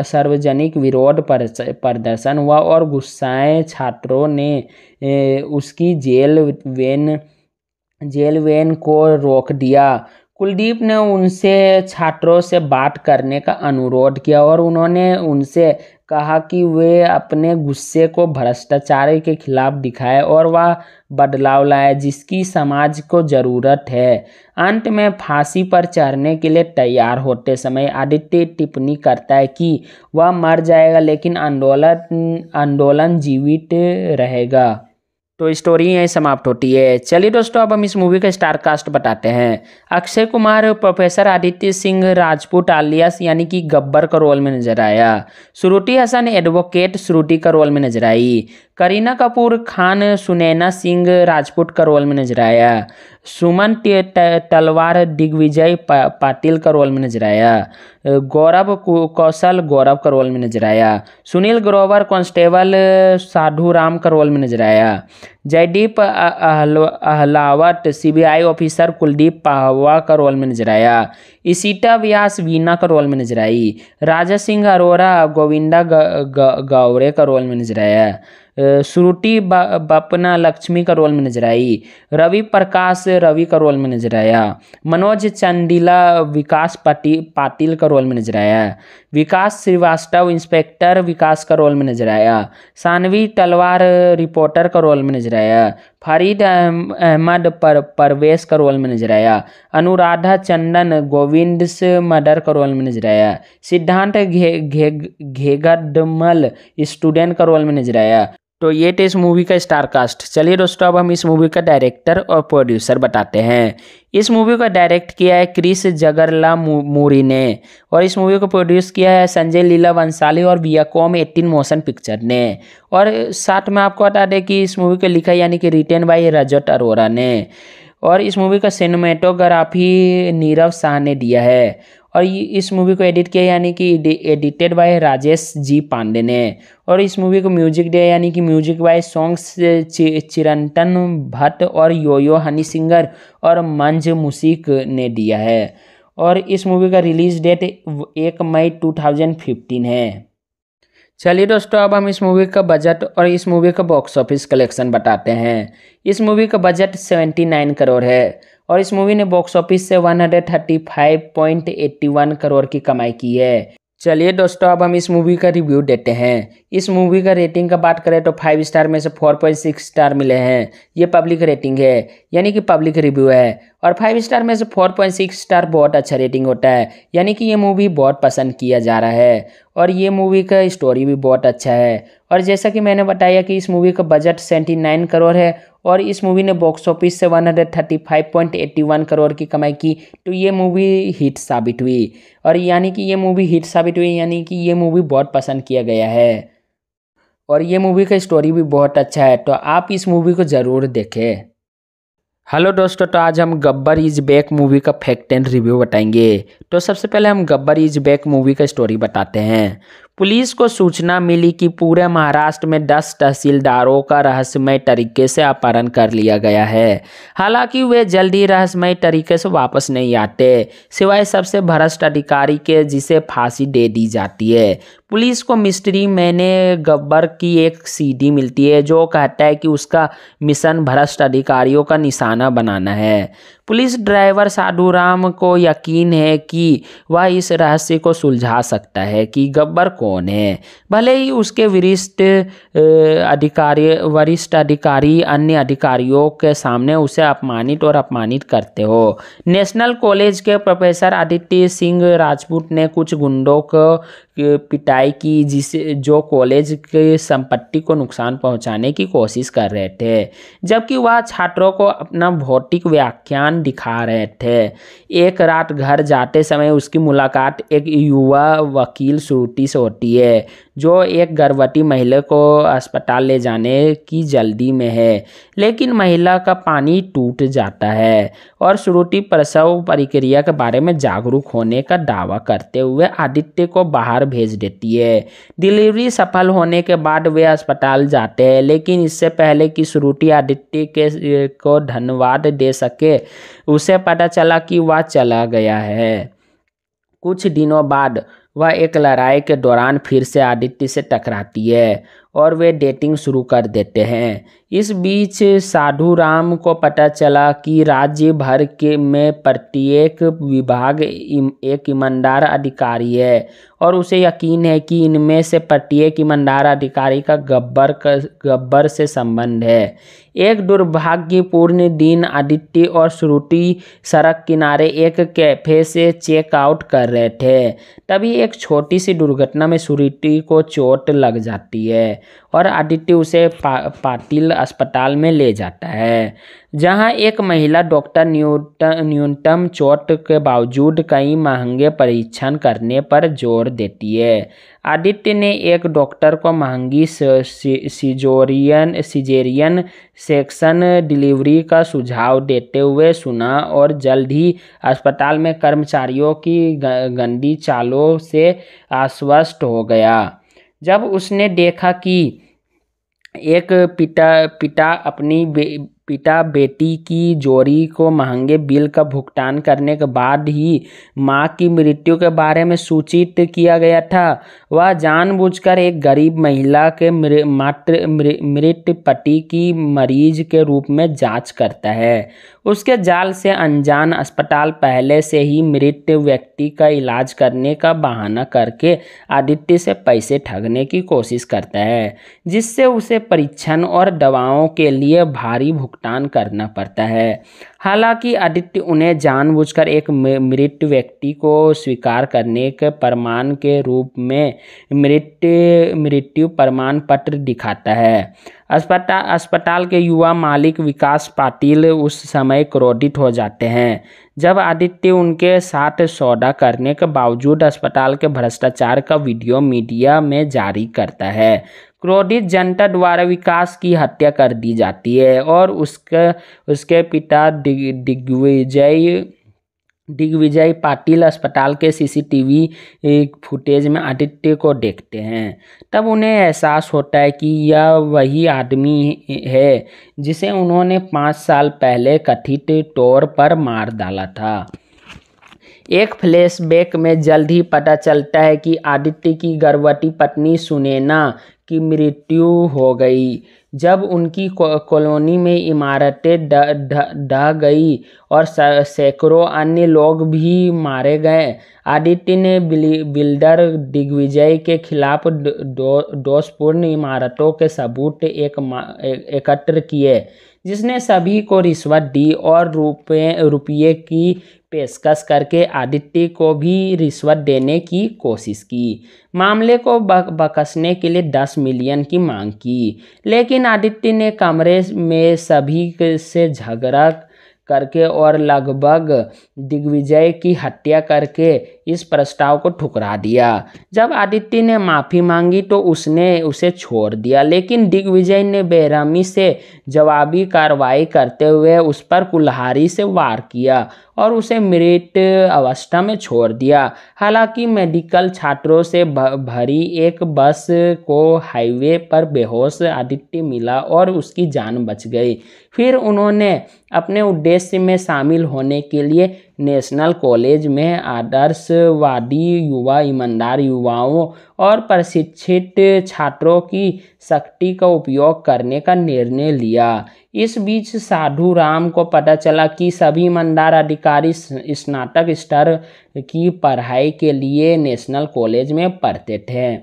सार्वजनिक विरोध प्रदर्शन हुआ और गुस्साए छात्रों ने उसकी जेल वैन जेल वेन को रोक दिया कुलदीप ने उनसे छात्रों से बात करने का अनुरोध किया और उन्होंने उनसे कहा कि वे अपने गुस्से को भ्रष्टाचार के खिलाफ दिखाए और वह बदलाव लाए जिसकी समाज को ज़रूरत है अंत में फांसी पर चढ़ने के लिए तैयार होते समय आदित्य टिप्पणी करता है कि वह मर जाएगा लेकिन आंदोलन आंदोलन जीवित रहेगा तो स्टोरी यहीं समाप्त होती है चलिए दोस्तों अब हम इस मूवी का स्टार कास्ट बताते हैं अक्षय कुमार प्रोफेसर आदित्य सिंह राजपूत आलियास यानी कि गब्बर का रोल में नजर आया श्रुति हसन एडवोकेट श्रुति का रोल में नजर आई करीना कपूर खान सुनैना सिंह राजपूत का रोल में नजर आया सुमन तलवार दिग्विजय पा, पाटिल का रोल में नजर आया गौरव कौशल गौरव का रोल में नजर आया सुनील ग्रोवर कांस्टेबल साधु राम का रोल में नजर आया जयदीप अहलावट सीबीआई ऑफिसर कुलदीप पाहवा का रोल में नजर आया इसीटा व्यास वीना का रोल में नजर आई राजा सिंह अरोरा गोविंदा गौरे का रोल में नजर आया श्रुति बपना लक्ष्मी का रोल में नजर आई रवि प्रकाश रवि का रोल में नजर आया मनोज चंदीला विकास पाटी पाटिल का रोल में नजर आया विकास श्रीवास्तव इंस्पेक्टर विकास का रोल में नजर आया सानवी तलवार रिपोर्टर का रोल में नजर आया फरीद अहमद पर, परवेश का रोल में नजर आया अनुराधा चंदन गोविंद से मर्डर का रोल में नजर आया सिद्धांत घे घे घेगडमल स्टूडेंट का रोल में नजर आया तो ये थे इस मूवी का स्टार कास्ट चलिए दोस्तों अब हम इस मूवी का डायरेक्टर और प्रोड्यूसर बताते हैं इस मूवी को डायरेक्ट किया है क्रिस जगरला मूरी ने और इस मूवी को प्रोड्यूस किया है संजय लीला वंसाली और वियाकॉम एटीन मोशन पिक्चर ने और साथ में आपको बता दें कि इस मूवी को लिखा यानी कि रिटेन बाई रजत अरोरा ने और इस मूवी का सिनेमेटोग्राफी नीरव शाह ने दिया है और ये इस मूवी को एडिट किया यानी कि एडिटेड बाय राजेश जी पांडे ने और इस मूवी को म्यूजिक दिया यानी कि म्यूजिक बाय सॉन्ग्स चि, भट्ट और योयो हनी सिंगर और मंज मुसीक ने दिया है और इस मूवी का रिलीज डेट एक मई 2015 है चलिए दोस्तों अब हम इस मूवी का बजट और इस मूवी का बॉक्स ऑफिस कलेक्शन बताते हैं इस मूवी का बजट नाइन करोड़ है और इस मूवी ने बॉक्स ऑफिस से 135.81 करोड़ की कमाई की है चलिए दोस्तों अब हम इस मूवी का रिव्यू देते हैं इस मूवी का रेटिंग का बात करें तो फाइव स्टार में से फोर पॉइंट सिक्स स्टार मिले हैं ये पब्लिक रेटिंग है यानी कि पब्लिक रिव्यू है और फाइव स्टार में से फोर पॉइंट सिक्स स्टार बहुत अच्छा रेटिंग होता है यानी कि ये मूवी बहुत पसंद किया जा रहा है और ये मूवी का स्टोरी भी बहुत अच्छा है और जैसा कि मैंने बताया कि इस मूवी का बजट सेवेंटी नाइन करोड़ है और इस मूवी ने बॉक्स ऑफिस से one hundred thirty five point eighty one crore की कमाई की तो ये मूवी हिट साबित हुई और यानी कि ये मूवी हिट साबित हुई यानी कि ये मूवी बहुत पसंद किया गया है और ये मूवी का स्टोरी भी बहुत अच्छा है तो आप इस मूवी को ज़रूर देखें हेलो दोस्तों तो आज हम गब्बर इज बैक मूवी का फैक्ट एंड रिव्यू बताएंगे तो सबसे पहले हम गब्बर इज बैक मूवी का स्टोरी बताते हैं पुलिस को सूचना मिली कि पूरे महाराष्ट्र में दस तहसीलदारों का रहस्यमय तरीके से अपहरण कर लिया गया है हालांकि वे जल्दी रहस्यमय तरीके से वापस नहीं आते सिवाय सबसे भ्रष्ट अधिकारी के जिसे फांसी दे दी जाती है पुलिस को मिस्ट्री मैंने गब्बर की एक सीडी मिलती है जो कहता है कि उसका मिशन भ्रष्ट अधिकारियों का निशाना बनाना है पुलिस ड्राइवर साधु राम को यकीन है कि वह इस रहस्य को सुलझा सकता है कि गब्बर कौन है भले ही उसके वरिष्ठ अधिकारी वरिष्ठ अधिकारी अन्य अधिकारियों के सामने उसे अपमानित और अपमानित करते हो नेशनल कॉलेज के प्रोफेसर आदित्य सिंह राजपूत ने कुछ गुंडों को पिटाई की जिसे जो कॉलेज के संपत्ति को नुकसान पहुंचाने की कोशिश कर रहे थे जबकि वह छात्रों को अपना भौतिक व्याख्यान दिखा रहे थे एक रात घर जाते समय उसकी मुलाकात एक युवा वकील श्रुति से होती है जो एक गर्भवती महिला को अस्पताल ले जाने की जल्दी में है लेकिन महिला का पानी टूट जाता है और श्रुति प्रसव प्रक्रिया के बारे में जागरूक होने का दावा करते हुए आदित्य को बाहर भेज देती है डिलीवरी सफल होने के बाद वे अस्पताल जाते हैं लेकिन इससे पहले कि श्रुति आदित्य के को धन्यवाद दे सके उसे पता चला कि वह चला गया है कुछ दिनों बाद वह एक लड़ाई के दौरान फिर से आदित्य से टकराती है और वे डेटिंग शुरू कर देते हैं इस बीच साधु राम को पता चला कि राज्य भर के में प्रत्येक विभाग एक ईमानदार अधिकारी है और उसे यकीन है कि इनमें से प्रत्येक ईमानदार अधिकारी का गब्बर का गब्बर से संबंध है एक दुर्भाग्यपूर्ण दिन आदित्य और श्रुति सड़क किनारे एक कैफे से चेकआउट कर रहे थे तभी एक छोटी सी दुर्घटना में श्रुति को चोट लग जाती है और आदित्य उसे पा, पाटिल अस्पताल में ले जाता है जहां एक महिला डॉक्टर न्यूनतम चोट के बावजूद कई महंगे परीक्षण करने पर जोर देती है आदित्य ने एक डॉक्टर को महंगी सिजोरियन सिजेरियन सेक्शन डिलीवरी का सुझाव देते हुए सुना और जल्द ही अस्पताल में कर्मचारियों की गंदी चालों से आश्वस्त हो गया जब उसने देखा कि एक पिता पिता अपनी बे पिता बेटी की जोड़ी को महंगे बिल का भुगतान करने के बाद ही माँ की मृत्यु के बारे में सूचित किया गया था वह जानबूझकर एक गरीब महिला के मातृ मृत पति की मरीज के रूप में जांच करता है उसके जाल से अनजान अस्पताल पहले से ही मृत व्यक्ति का इलाज करने का बहाना करके आदित्य से पैसे ठगने की कोशिश करता है जिससे उसे परीक्षण और दवाओं के लिए भारी भुगतान करना पड़ता है हालांकि आदित्य उन्हें जानबूझकर एक मृत व्यक्ति को स्वीकार करने के प्रमाण के रूप में मृत मृत्यु प्रमाण पत्र दिखाता है अस्पताल अस्पताल के युवा मालिक विकास पाटिल उस समय क्रोधित हो जाते हैं जब आदित्य उनके साथ सौदा करने के बावजूद अस्पताल के भ्रष्टाचार का वीडियो मीडिया में जारी करता है क्रोधित जनता द्वारा विकास की हत्या कर दी जाती है और उसके उसके पिता दिग्विजय दिग्विजय पाटिल अस्पताल के सीसीटीवी फुटेज में आदित्य को देखते हैं तब उन्हें एहसास होता है कि यह वही आदमी है जिसे उन्होंने पाँच साल पहले कथित तौर पर मार डाला था एक फ्लैशबैक में जल्द ही पता चलता है कि आदित्य की गर्भवती पत्नी सुनेना की मृत्यु हो गई जब उनकी कॉलोनी में इमारतें ढह गई और सैकड़ों अन्य लोग भी मारे गए आदित्य ने बिल्डर दिग्विजय के खिलाफ दोषपूर्ण इमारतों के सबूत एक एकत्र किए जिसने सभी को रिश्वत दी और रुपये रुपये की पेशकश करके आदित्य को भी रिश्वत देने की कोशिश की मामले को बकसने के लिए दस मिलियन की मांग की लेकिन आदित्य ने कमरे में सभी से झगड़ा करके और लगभग दिग्विजय की हत्या करके इस प्रस्ताव को ठुकरा दिया जब आदित्य ने माफ़ी मांगी तो उसने उसे छोड़ दिया लेकिन दिग्विजय ने बेरहमी से जवाबी कार्रवाई करते हुए उस पर कुल्हारी से वार किया और उसे मृत अवस्था में छोड़ दिया हालांकि मेडिकल छात्रों से भरी एक बस को हाईवे पर बेहोश आदित्य मिला और उसकी जान बच गई फिर उन्होंने अपने उद्देश्य में शामिल होने के लिए नेशनल कॉलेज में आदर्शवादी युवा ईमानदार युवाओं और प्रशिक्षित छात्रों की शक्ति का उपयोग करने का निर्णय लिया इस बीच साधु राम को पता चला कि सभी ईमानदार अधिकारी स्नातक स्तर की पढ़ाई के लिए नेशनल कॉलेज में पढ़ते थे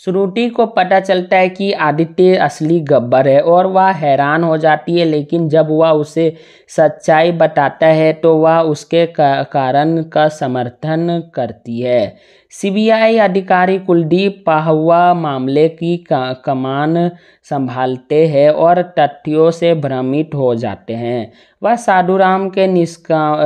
श्रुति को पता चलता है कि आदित्य असली गब्बर है और वह हैरान हो जाती है लेकिन जब वह उसे सच्चाई बताता है तो वह उसके कारण का समर्थन करती है सीबीआई अधिकारी कुलदीप पाहवा मामले की कमान संभालते हैं और तथ्यों से भ्रमित हो जाते हैं वह साधुराम के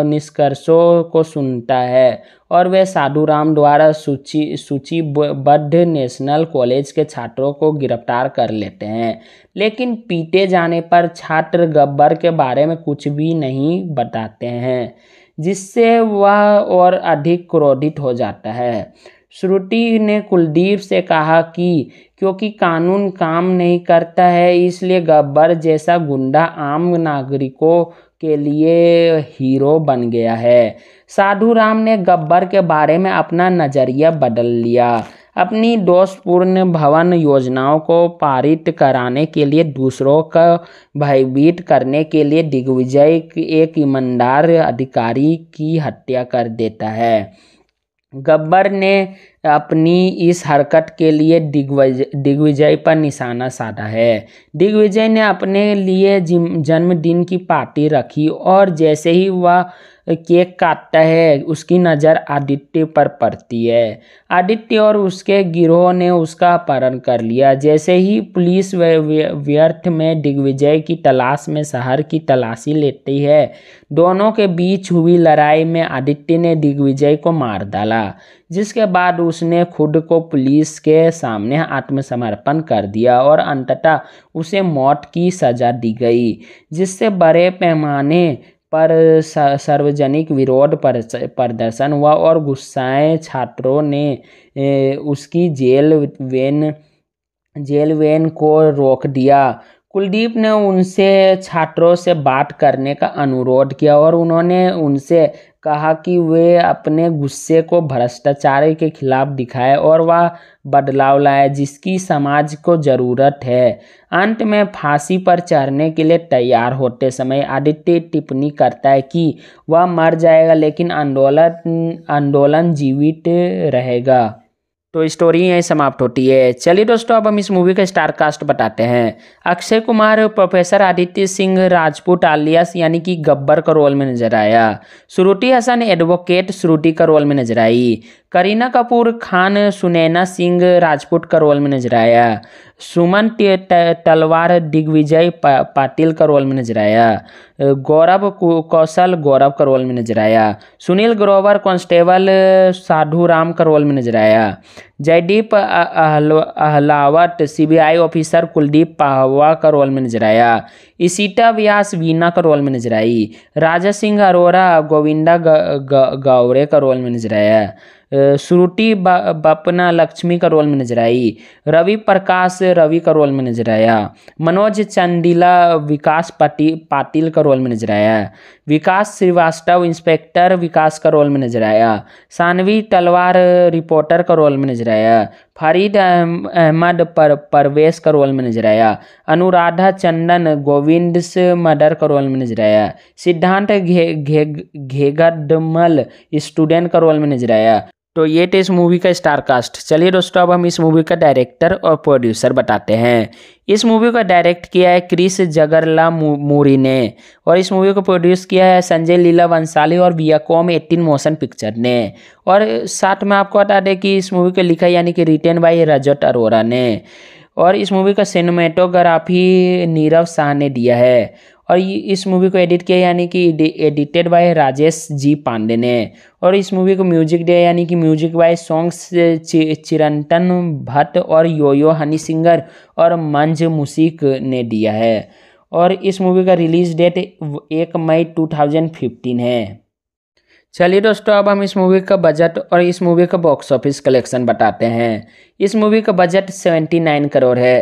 निष्कर्षों को सुनता है और वे साधुराम द्वारा सूची सूचीबद्ध नेशनल कॉलेज के छात्रों को गिरफ्तार कर लेते हैं लेकिन पीटे जाने पर छात्र गब्बर के बारे में कुछ भी नहीं बताते हैं जिससे वह और अधिक क्रोधित हो जाता है श्रुति ने कुलदीप से कहा कि क्योंकि कानून काम नहीं करता है इसलिए गब्बर जैसा गुंडा आम नागरिकों के लिए हीरो बन गया है साधु राम ने गब्बर के बारे में अपना नज़रिया बदल लिया अपनी दोषपूर्ण भवन योजनाओं को पारित कराने के लिए दूसरों का भयभीत करने के लिए दिग्विजय एक ईमानदार अधिकारी की हत्या कर देता है गब्बर ने अपनी इस हरकत के लिए दिग्विजय दिग्विजय पर निशाना साधा है दिग्विजय ने अपने लिए जन्मदिन की पार्टी रखी और जैसे ही वह केक काटता है उसकी नज़र आदित्य पर पड़ती है आदित्य और उसके गिरोह ने उसका अपहरण कर लिया जैसे ही पुलिस व्यर्थ में दिग्विजय की तलाश में शहर की तलाशी लेती है दोनों के बीच हुई लड़ाई में आदित्य ने दिग्विजय को मार डाला जिसके बाद उसने खुद को पुलिस के सामने आत्मसमर्पण कर दिया और अंततः उसे मौत की सज़ा दी गई जिससे बड़े पैमाने पर सार्वजनिक विरोध प्रदर्शन हुआ और गुस्साए छात्रों ने उसकी जेल वेन जेल वैन को रोक दिया कुलदीप ने उनसे छात्रों से बात करने का अनुरोध किया और उन्होंने उनसे कहा कि वे अपने गुस्से को भ्रष्टाचार के खिलाफ दिखाए और वह बदलाव लाए जिसकी समाज को ज़रूरत है अंत में फांसी पर चढ़ने के लिए तैयार होते समय आदित्य टिप्पणी करता है कि वह मर जाएगा लेकिन आंदोलन आंदोलन जीवित रहेगा तो स्टोरी यहीं समाप्त होती है चलिए दोस्तों अब हम इस मूवी का स्टार कास्ट बताते हैं अक्षय कुमार प्रोफेसर आदित्य सिंह राजपूत आलियास यानी कि गब्बर का रोल में नजर आया श्रुति हसन एडवोकेट श्रुति का रोल में नजर आई करीना कपूर खान सुनैना सिंह राजपूत का रोल में नजर आया सुमन तलवार दिग्विजय पा, पाटिल का रोल में नजर आया गौरव कौशल गौरव का रोल में नजर आया सुनील ग्रोवर कांस्टेबल साधु राम का रोल में नजर आया जयदीप अहलावट सीबीआई ऑफिसर कुलदीप पाहवा का रोल में नजर आया इसीटा व्यास वीना का रोल में नजर आई राजा सिंह अरोरा गोविंदा गौरे का रोल में नजर आया श्रुति बपना लक्ष्मी का रोल में नजर आई रवि प्रकाश रवि का रोल में नजर आया मनोज चंदीला विकास पाटी पाटिल का रोल में नजर आया विकास श्रीवास्तव इंस्पेक्टर विकास का रोल में नजर आया सानवी तलवार रिपोर्टर का रोल में नजर आया फरीद अहमद पर परवेश का रोल में नजर आया अनुराधा चंदन गोविंद से मर्डर का रोल में नजर आया सिद्धांत घे घे घेगडमल स्टूडेंट का रोल में नजर आया तो ये थे इस मूवी का स्टार कास्ट चलिए दोस्तों अब हम इस मूवी का डायरेक्टर और प्रोड्यूसर बताते हैं इस मूवी को डायरेक्ट किया है क्रिस जगरला मूरी ने और इस मूवी को प्रोड्यूस किया है संजय लीला वंसाली और कॉम एटीन मोशन पिक्चर ने और साथ में आपको बता दें कि इस मूवी को लिखा यानी कि रिटर्न बाई रजत अरोरा ने और इस मूवी का सिनेमेटोग्राफी नीरव शाह ने दिया है और ये इस मूवी को एडिट किया यानी कि एडिटेड बाय राजेश जी पांडे ने और इस मूवी को म्यूजिक दिया यानी कि म्यूजिक बाय सॉन्ग्स चि, भट्ट और योयो हनी सिंगर और मंज मुसिक ने दिया है और इस मूवी का रिलीज डेट एक मई 2015 है चलिए दोस्तों अब हम इस मूवी का बजट और इस मूवी का बॉक्स ऑफिस कलेक्शन बताते हैं इस मूवी का बजट नाइन करोड़ है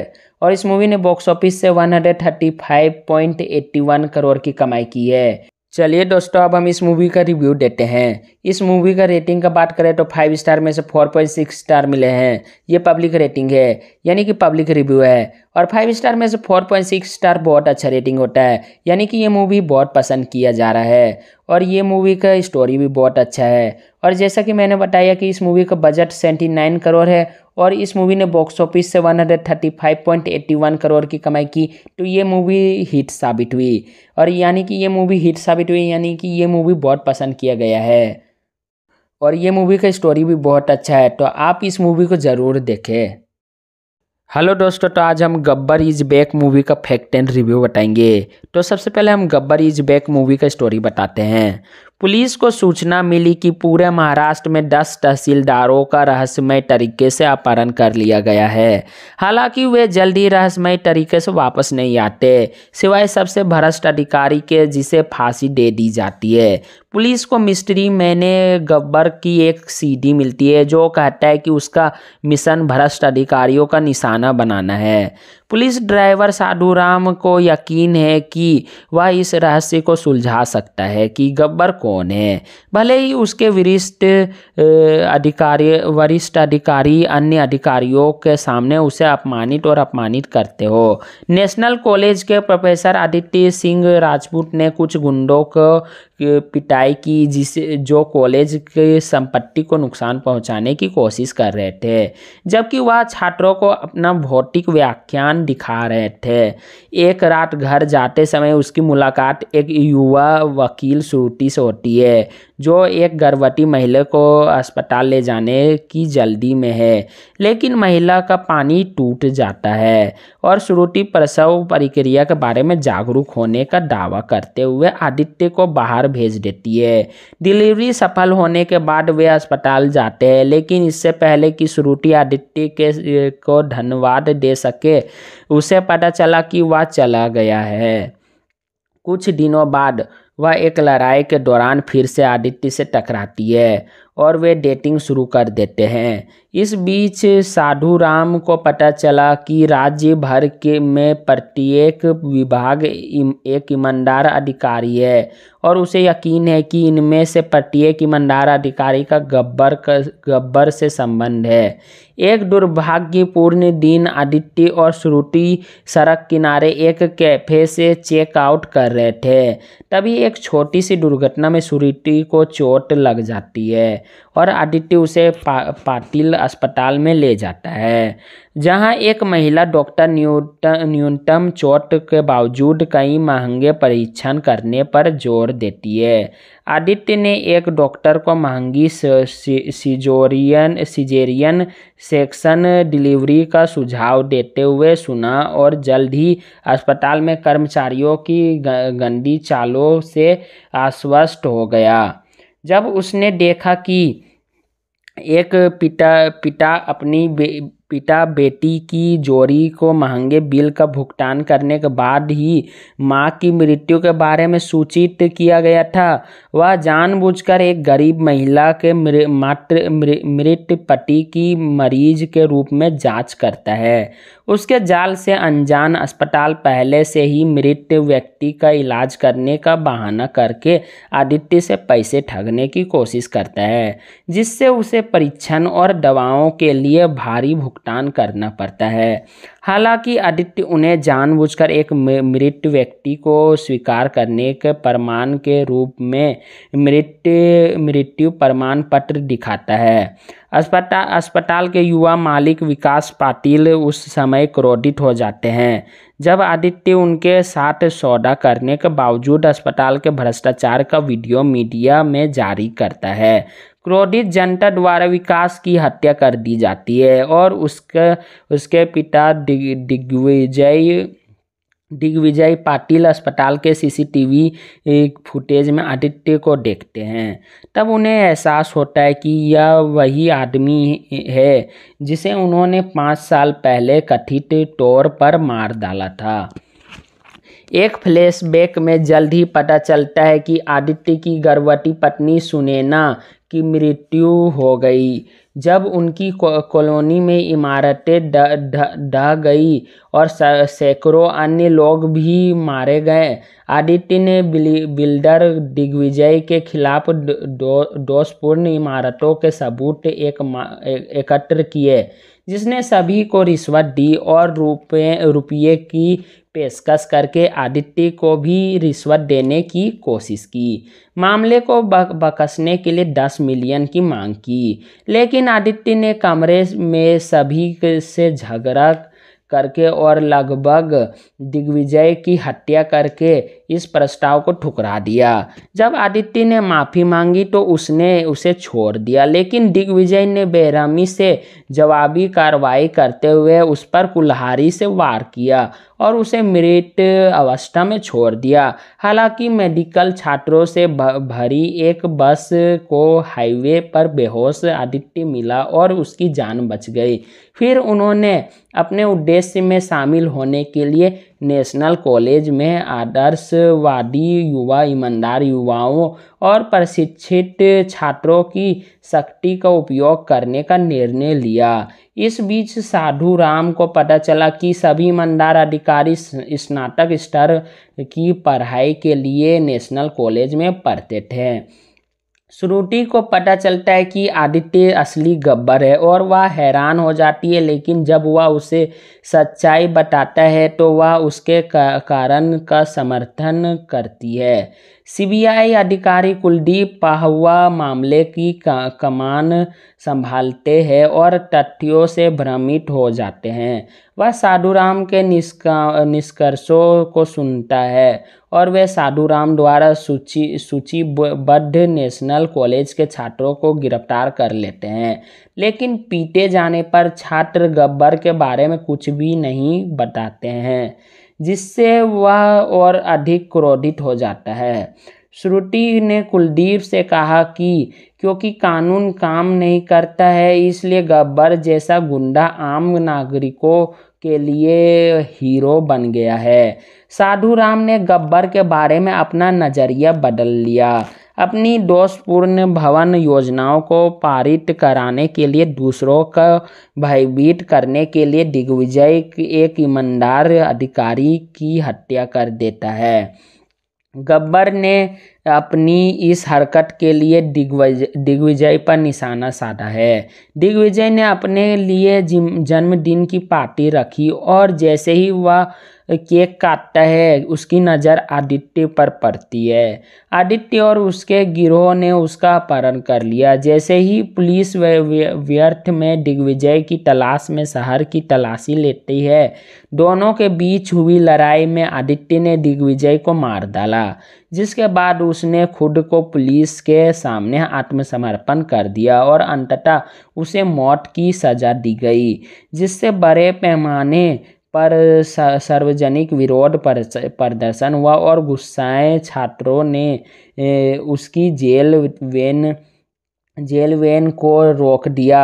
और इस मूवी ने बॉक्स ऑफिस से 135.81 करोड़ की कमाई की है चलिए दोस्तों अब हम इस मूवी का रिव्यू देते हैं इस मूवी का रेटिंग का बात करें तो फाइव स्टार में से फोर पॉइंट सिक्स स्टार मिले हैं ये पब्लिक रेटिंग है यानी कि पब्लिक रिव्यू है और फाइव स्टार में से फोर पॉइंट सिक्स स्टार बहुत अच्छा रेटिंग होता है यानी कि ये मूवी बहुत पसंद किया जा रहा है और ये मूवी का स्टोरी भी बहुत अच्छा है और जैसा कि मैंने बताया कि इस मूवी का बजट सेवेंटी नाइन करोड़ है और इस मूवी ने बॉक्स ऑफिस से 135.81 करोड़ की कमाई की तो ये मूवी हिट साबित हुई और यानी कि ये मूवी हिट साबित हुई यानी कि ये मूवी बहुत पसंद किया गया है और ये मूवी का स्टोरी भी बहुत अच्छा है तो आप इस मूवी को ज़रूर देखें हेलो दोस्तों तो आज हम गब्बर इज बैक मूवी का फैक्ट एंड रिव्यू बताएंगे तो सबसे पहले हम गब्बर इज बैक मूवी का स्टोरी बताते हैं पुलिस को सूचना मिली कि पूरे महाराष्ट्र में दस तहसीलदारों का रहस्यमय तरीके से अपहरण कर लिया गया है हालांकि वे जल्दी रहस्यमय तरीके से वापस नहीं आते सिवाय सबसे भ्रष्ट अधिकारी के जिसे फांसी दे दी जाती है पुलिस को मिस्ट्री मैंने गब्बर की एक सीडी मिलती है जो कहता है कि उसका मिशन भ्रष्ट अधिकारियों का निशाना बनाना है पुलिस ड्राइवर साधुराम को यकीन है कि वह इस रहस्य को सुलझा सकता है कि गब्बर कौन है भले ही उसके वरिष्ठ अधिकारी वरिष्ठ अधिकारी अन्य अधिकारियों के सामने उसे अपमानित और अपमानित करते हो नेशनल कॉलेज के प्रोफेसर आदित्य सिंह राजपूत ने कुछ गुंडों को पिटाई की जिसे जो कॉलेज के संपत्ति को नुकसान पहुंचाने की कोशिश कर रहे थे जबकि वह छात्रों को अपना भौतिक व्याख्यान दिखा रहे थे एक रात घर जाते समय उसकी मुलाकात एक युवा वकील श्रुति से होती है जो एक गर्भवती महिला को अस्पताल ले जाने की जल्दी में है लेकिन महिला का पानी टूट जाता है और श्रुति प्रसव प्रक्रिया के बारे में जागरूक होने का दावा करते हुए आदित्य को बाहर भेज देती है डिलीवरी सफल होने के बाद वे अस्पताल जाते हैं लेकिन इससे पहले कि श्रुति आदित्य के को धन्यवाद दे सके उसे पता चला कि वह चला गया है कुछ दिनों बाद वह एक लड़ाई के दौरान फिर से आदित्य से टकराती है और वे डेटिंग शुरू कर देते हैं इस बीच साधु राम को पता चला कि राज्य भर के में प्रत्येक विभाग एक ईमानदार अधिकारी है और उसे यकीन है कि इनमें से प्रत्येक ईमानदार अधिकारी का गब्बर का गब्बर से संबंध है एक दुर्भाग्यपूर्ण दिन आदित्य और श्रुति सड़क किनारे एक कैफे से चेकआउट कर रहे थे तभी एक छोटी सी दुर्घटना में श्रुति को चोट लग जाती है और आदित्य उसे पा, पाटिल अस्पताल में ले जाता है जहां एक महिला डॉक्टर न्यूनतम चोट के बावजूद कई महंगे परीक्षण करने पर जोर देती है आदित्य ने एक डॉक्टर को महंगी सिजोरियन सिजेरियन सेक्शन डिलीवरी का सुझाव देते हुए सुना और जल्द ही अस्पताल में कर्मचारियों की गंदी चालों से आश्वस्त हो गया जब उसने देखा कि एक पिता पिता अपनी बे पिता बेटी की जोड़ी को महंगे बिल का भुगतान करने के बाद ही माँ की मृत्यु के बारे में सूचित किया गया था वह जानबूझकर एक गरीब महिला के मातृ मृत पति की मरीज के रूप में जांच करता है उसके जाल से अनजान अस्पताल पहले से ही मृत व्यक्ति का इलाज करने का बहाना करके आदित्य से पैसे ठगने की कोशिश करता है जिससे उसे परीक्षण और दवाओं के लिए भारी भुगतान करना पड़ता है हालांकि आदित्य उन्हें जानबूझकर एक मृत व्यक्ति को स्वीकार करने के प्रमाण के रूप में मृत मृत्यु प्रमाण पत्र दिखाता है अस्पताल अस्पताल के युवा मालिक विकास पाटिल उस समय क्रोधित हो जाते हैं जब आदित्य उनके साथ सौदा करने के बावजूद अस्पताल के भ्रष्टाचार का वीडियो मीडिया में जारी करता है क्रोधित जनता द्वारा विकास की हत्या कर दी जाती है और उसके उसके पिता दिग, दिग्विजय दिग्विजय पाटिल अस्पताल के सीसीटीवी फुटेज में आदित्य को देखते हैं तब उन्हें एहसास होता है कि यह वही आदमी है जिसे उन्होंने पाँच साल पहले कथित तौर पर मार डाला था एक फ्लैशबैक में जल्द ही पता चलता है कि आदित्य की गर्भवती पत्नी सुनैना की मृत्यु हो गई जब उनकी कॉलोनी में इमारतें ढह गई और सैकड़ों अन्य लोग भी मारे गए आदित्य ने बिल्डर दिग्विजय के खिलाफ दोषपूर्ण इमारतों के सबूत एक एकत्र किए जिसने सभी को रिश्वत दी और रुपये रुपये की पेशकश करके आदित्य को भी रिश्वत देने की कोशिश की मामले को बकसने के लिए दस मिलियन की मांग की लेकिन आदित्य ने कमरे में सभी से झगड़ा करके और लगभग दिग्विजय की हत्या करके इस प्रस्ताव को ठुकरा दिया जब आदित्य ने माफ़ी मांगी तो उसने उसे छोड़ दिया लेकिन दिग्विजय ने बेरहमी से जवाबी कार्रवाई करते हुए उस पर कुल्हारी से वार किया और उसे मृत अवस्था में छोड़ दिया हालांकि मेडिकल छात्रों से भरी एक बस को हाईवे पर बेहोश आदित्य मिला और उसकी जान बच गई फिर उन्होंने अपने उद्देश्य में शामिल होने के लिए नेशनल कॉलेज में आदर्शवादी युवा ईमानदार युवाओं और प्रशिक्षित छात्रों की शक्ति का उपयोग करने का निर्णय लिया इस बीच साधु राम को पता चला कि सभी ईमानदार अधिकारी स्नातक स्तर की पढ़ाई के लिए नेशनल कॉलेज में पढ़ते थे श्रुति को पता चलता है कि आदित्य असली गब्बर है और वह हैरान हो जाती है लेकिन जब वह उसे सच्चाई बताता है तो वह उसके कारण का समर्थन करती है सीबीआई अधिकारी कुलदीप पाहवा मामले की कमान संभालते हैं और तथ्यों से भ्रमित हो जाते हैं वह साधुराम के निष्कर्षों को सुनता है और साधु साधुराम द्वारा सूची सूचीबद्ध नेशनल कॉलेज के छात्रों को गिरफ्तार कर लेते हैं लेकिन पीटे जाने पर छात्र गब्बर के बारे में कुछ भी नहीं बताते हैं जिससे वह और अधिक क्रोधित हो जाता है श्रुति ने कुलदीप से कहा कि क्योंकि कानून काम नहीं करता है इसलिए गब्बर जैसा गुंडा आम नागरिकों के लिए हीरो बन गया है साधु राम ने गब्बर के बारे में अपना नज़रिया बदल लिया अपनी दोषपूर्ण भवन योजनाओं को पारित कराने के लिए दूसरों का भयभीत करने के लिए दिग्विजय एक ईमानदार अधिकारी की हत्या कर देता है गब्बर ने अपनी इस हरकत के लिए दिग्विजय दिग्विजय पर निशाना साधा है दिग्विजय ने अपने लिए जन्मदिन की पार्टी रखी और जैसे ही वह केक काटता है उसकी नज़र आदित्य पर पड़ती है आदित्य और उसके गिरोह ने उसका अपहरण कर लिया जैसे ही पुलिस व्यर्थ में दिग्विजय की तलाश में शहर की तलाशी लेती है दोनों के बीच हुई लड़ाई में आदित्य ने दिग्विजय को मार डाला जिसके बाद उसने खुद को पुलिस के सामने आत्मसमर्पण कर दिया और अंततः उसे मौत की सज़ा दी गई जिससे बड़े पैमाने पर सार्वजनिक विरोध प्रदर्शन हुआ और गुस्साए छात्रों ने उसकी जेल वेन जेल वेन को रोक दिया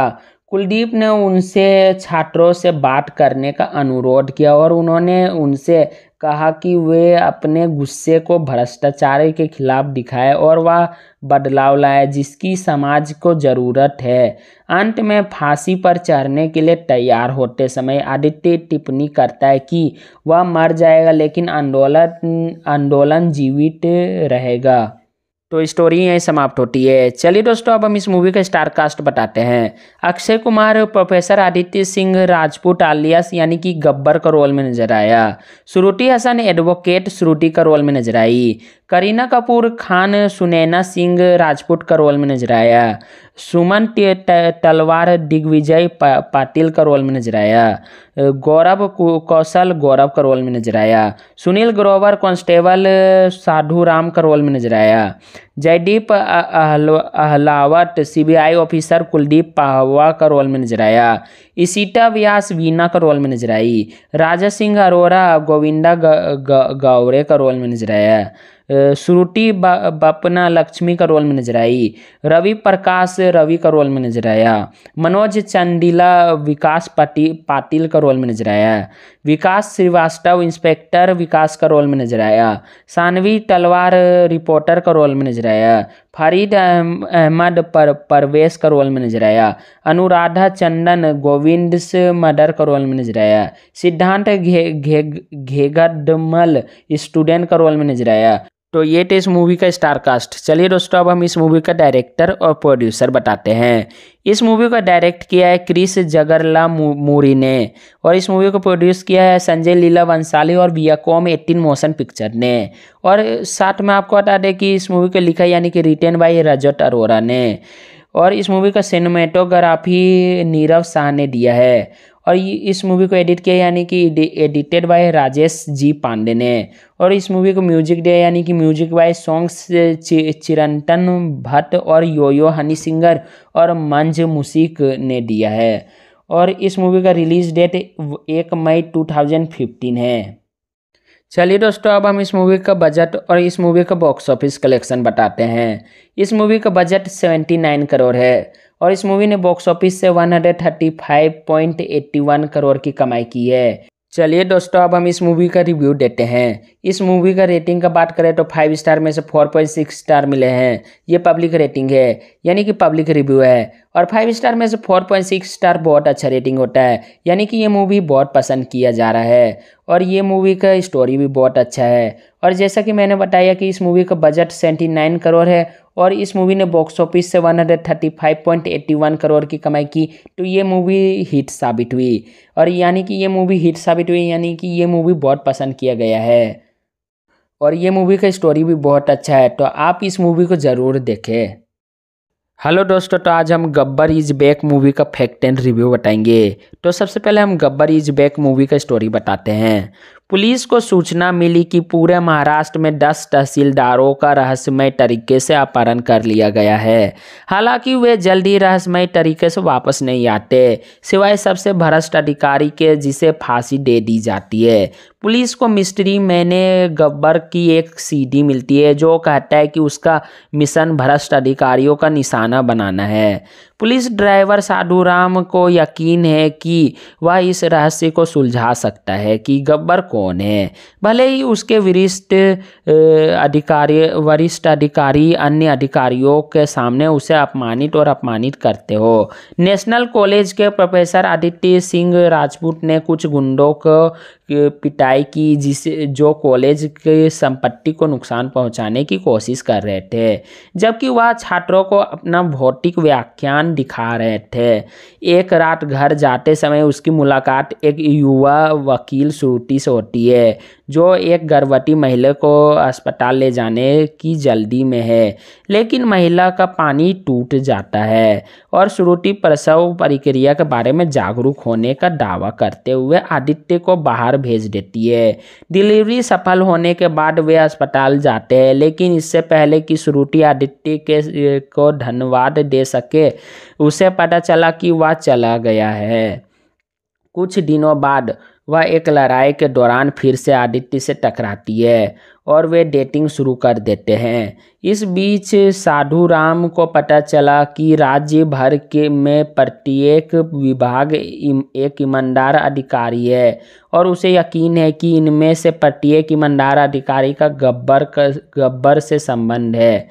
कुलदीप ने उनसे छात्रों से बात करने का अनुरोध किया और उन्होंने उनसे कहा कि वे अपने गुस्से को भ्रष्टाचार के खिलाफ दिखाए और वह बदलाव लाए जिसकी समाज को ज़रूरत है अंत में फांसी पर चढ़ने के लिए तैयार होते समय आदित्य टिप्पणी करता है कि वह मर जाएगा लेकिन आंदोलन आंदोलन जीवित रहेगा तो स्टोरी यहीं समाप्त होती है चलिए दोस्तों अब हम इस मूवी का स्टार कास्ट बताते हैं अक्षय कुमार प्रोफेसर आदित्य सिंह राजपूत आलियास यानी कि गब्बर का रोल में नजर आया श्रुति हसन एडवोकेट श्रुति का रोल में नजर आई करीना कपूर खान सुनैना सिंह राजपूत का रोल में नजर आया सुमन तलवार दिग्विजय पा, पाटिल का रोल में नजर आया गौरव कौशल गौरव का रोल में नजर आया सुनील ग्रोवर कांस्टेबल साधु राम का रोल में नजर आया जयदीप अहलावट सीबीआई ऑफिसर कुलदीप पाहवा का रोल में नजर आया इसीटा व्यास वीना का रोल में नजर आई राजा सिंह अरोरा गोविंदा गौरे का रोल में नजर आया श्रुति बपना लक्ष्मी का रोल में नजर आई रवि प्रकाश रवि का रोल में नजर आया मनोज चंदीला विकास पाटिल पाटिल का रोल में नजर आया विकास श्रीवास्तव इंस्पेक्टर विकास का रोल में नजर आया सानवी तलवार रिपोर्टर का रोल में नजर आया फरीद अहमद पर परवेश का रोल में नजर आया अनुराधा चंदन गोविंद से मर्डर का रोल में नजर आया सिद्धांत घे घे घेगडमल स्टूडेंट का रोल में नजर आया तो ये थे इस मूवी का स्टार कास्ट चलिए दोस्तों अब हम इस मूवी का डायरेक्टर और प्रोड्यूसर बताते हैं इस मूवी को डायरेक्ट किया है क्रिस जगरला मूरी ने और इस मूवी को प्रोड्यूस किया है संजय लीला वंसाली और वियाकॉम एटीन मोशन पिक्चर ने और साथ में आपको बता दें कि इस मूवी को लिखा यानी कि रिटेन बाई रजत अरोरा ने और इस मूवी का सिनेमेटोग्राफी नीरव शाह ने दिया है और ये इस मूवी को एडिट किया यानी कि एडिटेड बाय राजेश जी पांडे ने और इस मूवी को म्यूजिक दिया यानी कि music by songs Chirantan Bhatt और योयो हनी सिंगर और मंज मुसिक ने दिया है और इस मूवी का रिलीज डेट एक मई 2015 है चलिए दोस्तों अब हम इस मूवी का बजट और इस मूवी का बॉक्स ऑफिस कलेक्शन बताते हैं इस मूवी का बजट 79 करोड़ है और इस मूवी ने बॉक्स ऑफिस से 135.81 करोड़ की कमाई की है चलिए दोस्तों अब हम इस मूवी का रिव्यू देते हैं इस मूवी का रेटिंग का बात करें तो फाइव स्टार में से फोर पॉइंट सिक्स स्टार मिले हैं ये पब्लिक रेटिंग है यानी कि पब्लिक रिव्यू है और फाइव स्टार में से फोर पॉइंट सिक्स स्टार बहुत अच्छा रेटिंग होता है यानी कि ये मूवी बहुत पसंद किया जा रहा है और ये मूवी का स्टोरी भी बहुत अच्छा है और जैसा कि मैंने बताया कि इस मूवी का बजट सेवेंटी नाइन करोड़ है और इस मूवी ने बॉक्स ऑफिस से 135.81 करोड़ की कमाई की तो ये मूवी हिट साबित हुई और यानी कि ये मूवी हिट साबित हुई यानी कि ये मूवी बहुत पसंद किया गया है और ये मूवी का स्टोरी भी बहुत अच्छा है तो आप इस मूवी को ज़रूर देखें हेलो दोस्तों तो आज हम गब्बर इज बैक मूवी का फैक्ट एंड रिव्यू बताएंगे तो सबसे पहले हम गब्बर इज बैक मूवी का स्टोरी बताते हैं पुलिस को सूचना मिली कि पूरे महाराष्ट्र में 10 तहसीलदारों का रहस्यमय तरीके से अपहरण कर लिया गया है हालांकि वे जल्दी रहस्यमय तरीके से वापस नहीं आते सिवाय सबसे भ्रष्ट अधिकारी के जिसे फांसी दे दी जाती है पुलिस को मिस्ट्री मैंने गब्बर की एक सीडी मिलती है जो कहता है कि उसका मिशन भ्रष्ट अधिकारियों का निशाना बनाना है पुलिस ड्राइवर साधुराम को यकीन है कि वह इस रहस्य को सुलझा सकता है कि गब्बर कौन है भले ही उसके वरिष्ठ अधिकारी वरिष्ठ अधिकारी अन्य अधिकारियों के सामने उसे अपमानित और अपमानित करते हो नेशनल कॉलेज के प्रोफेसर आदित्य सिंह राजपूत ने कुछ गुंडों को पिटाई की जिसे जो कॉलेज के संपत्ति को नुकसान पहुंचाने की कोशिश कर रहे थे जबकि वह छात्रों को अपना भौतिक व्याख्यान दिखा रहे थे एक रात घर जाते समय उसकी मुलाकात एक युवा वकील श्रुति से होती है जो एक गर्भवती महिला को अस्पताल ले जाने की जल्दी में है लेकिन महिला का पानी टूट जाता है और श्रुति प्रसव प्रक्रिया के बारे में जागरूक होने का दावा करते हुए आदित्य को बाहर भेज देती है डिलीवरी सफल होने के बाद वे अस्पताल जाते हैं लेकिन इससे पहले कि श्रुति आदित्य के को धन्यवाद दे सके उसे पता चला कि वह चला गया है कुछ दिनों बाद वह एक लड़ाई के दौरान फिर से आदित्य से टकराती है और वे डेटिंग शुरू कर देते हैं इस बीच साधु राम को पता चला कि राज्य भर के में प्रत्येक विभाग एक ईमानदार अधिकारी है और उसे यकीन है कि इनमें से प्रत्येक ईमानदार अधिकारी का गब्बर का गब्बर से संबंध है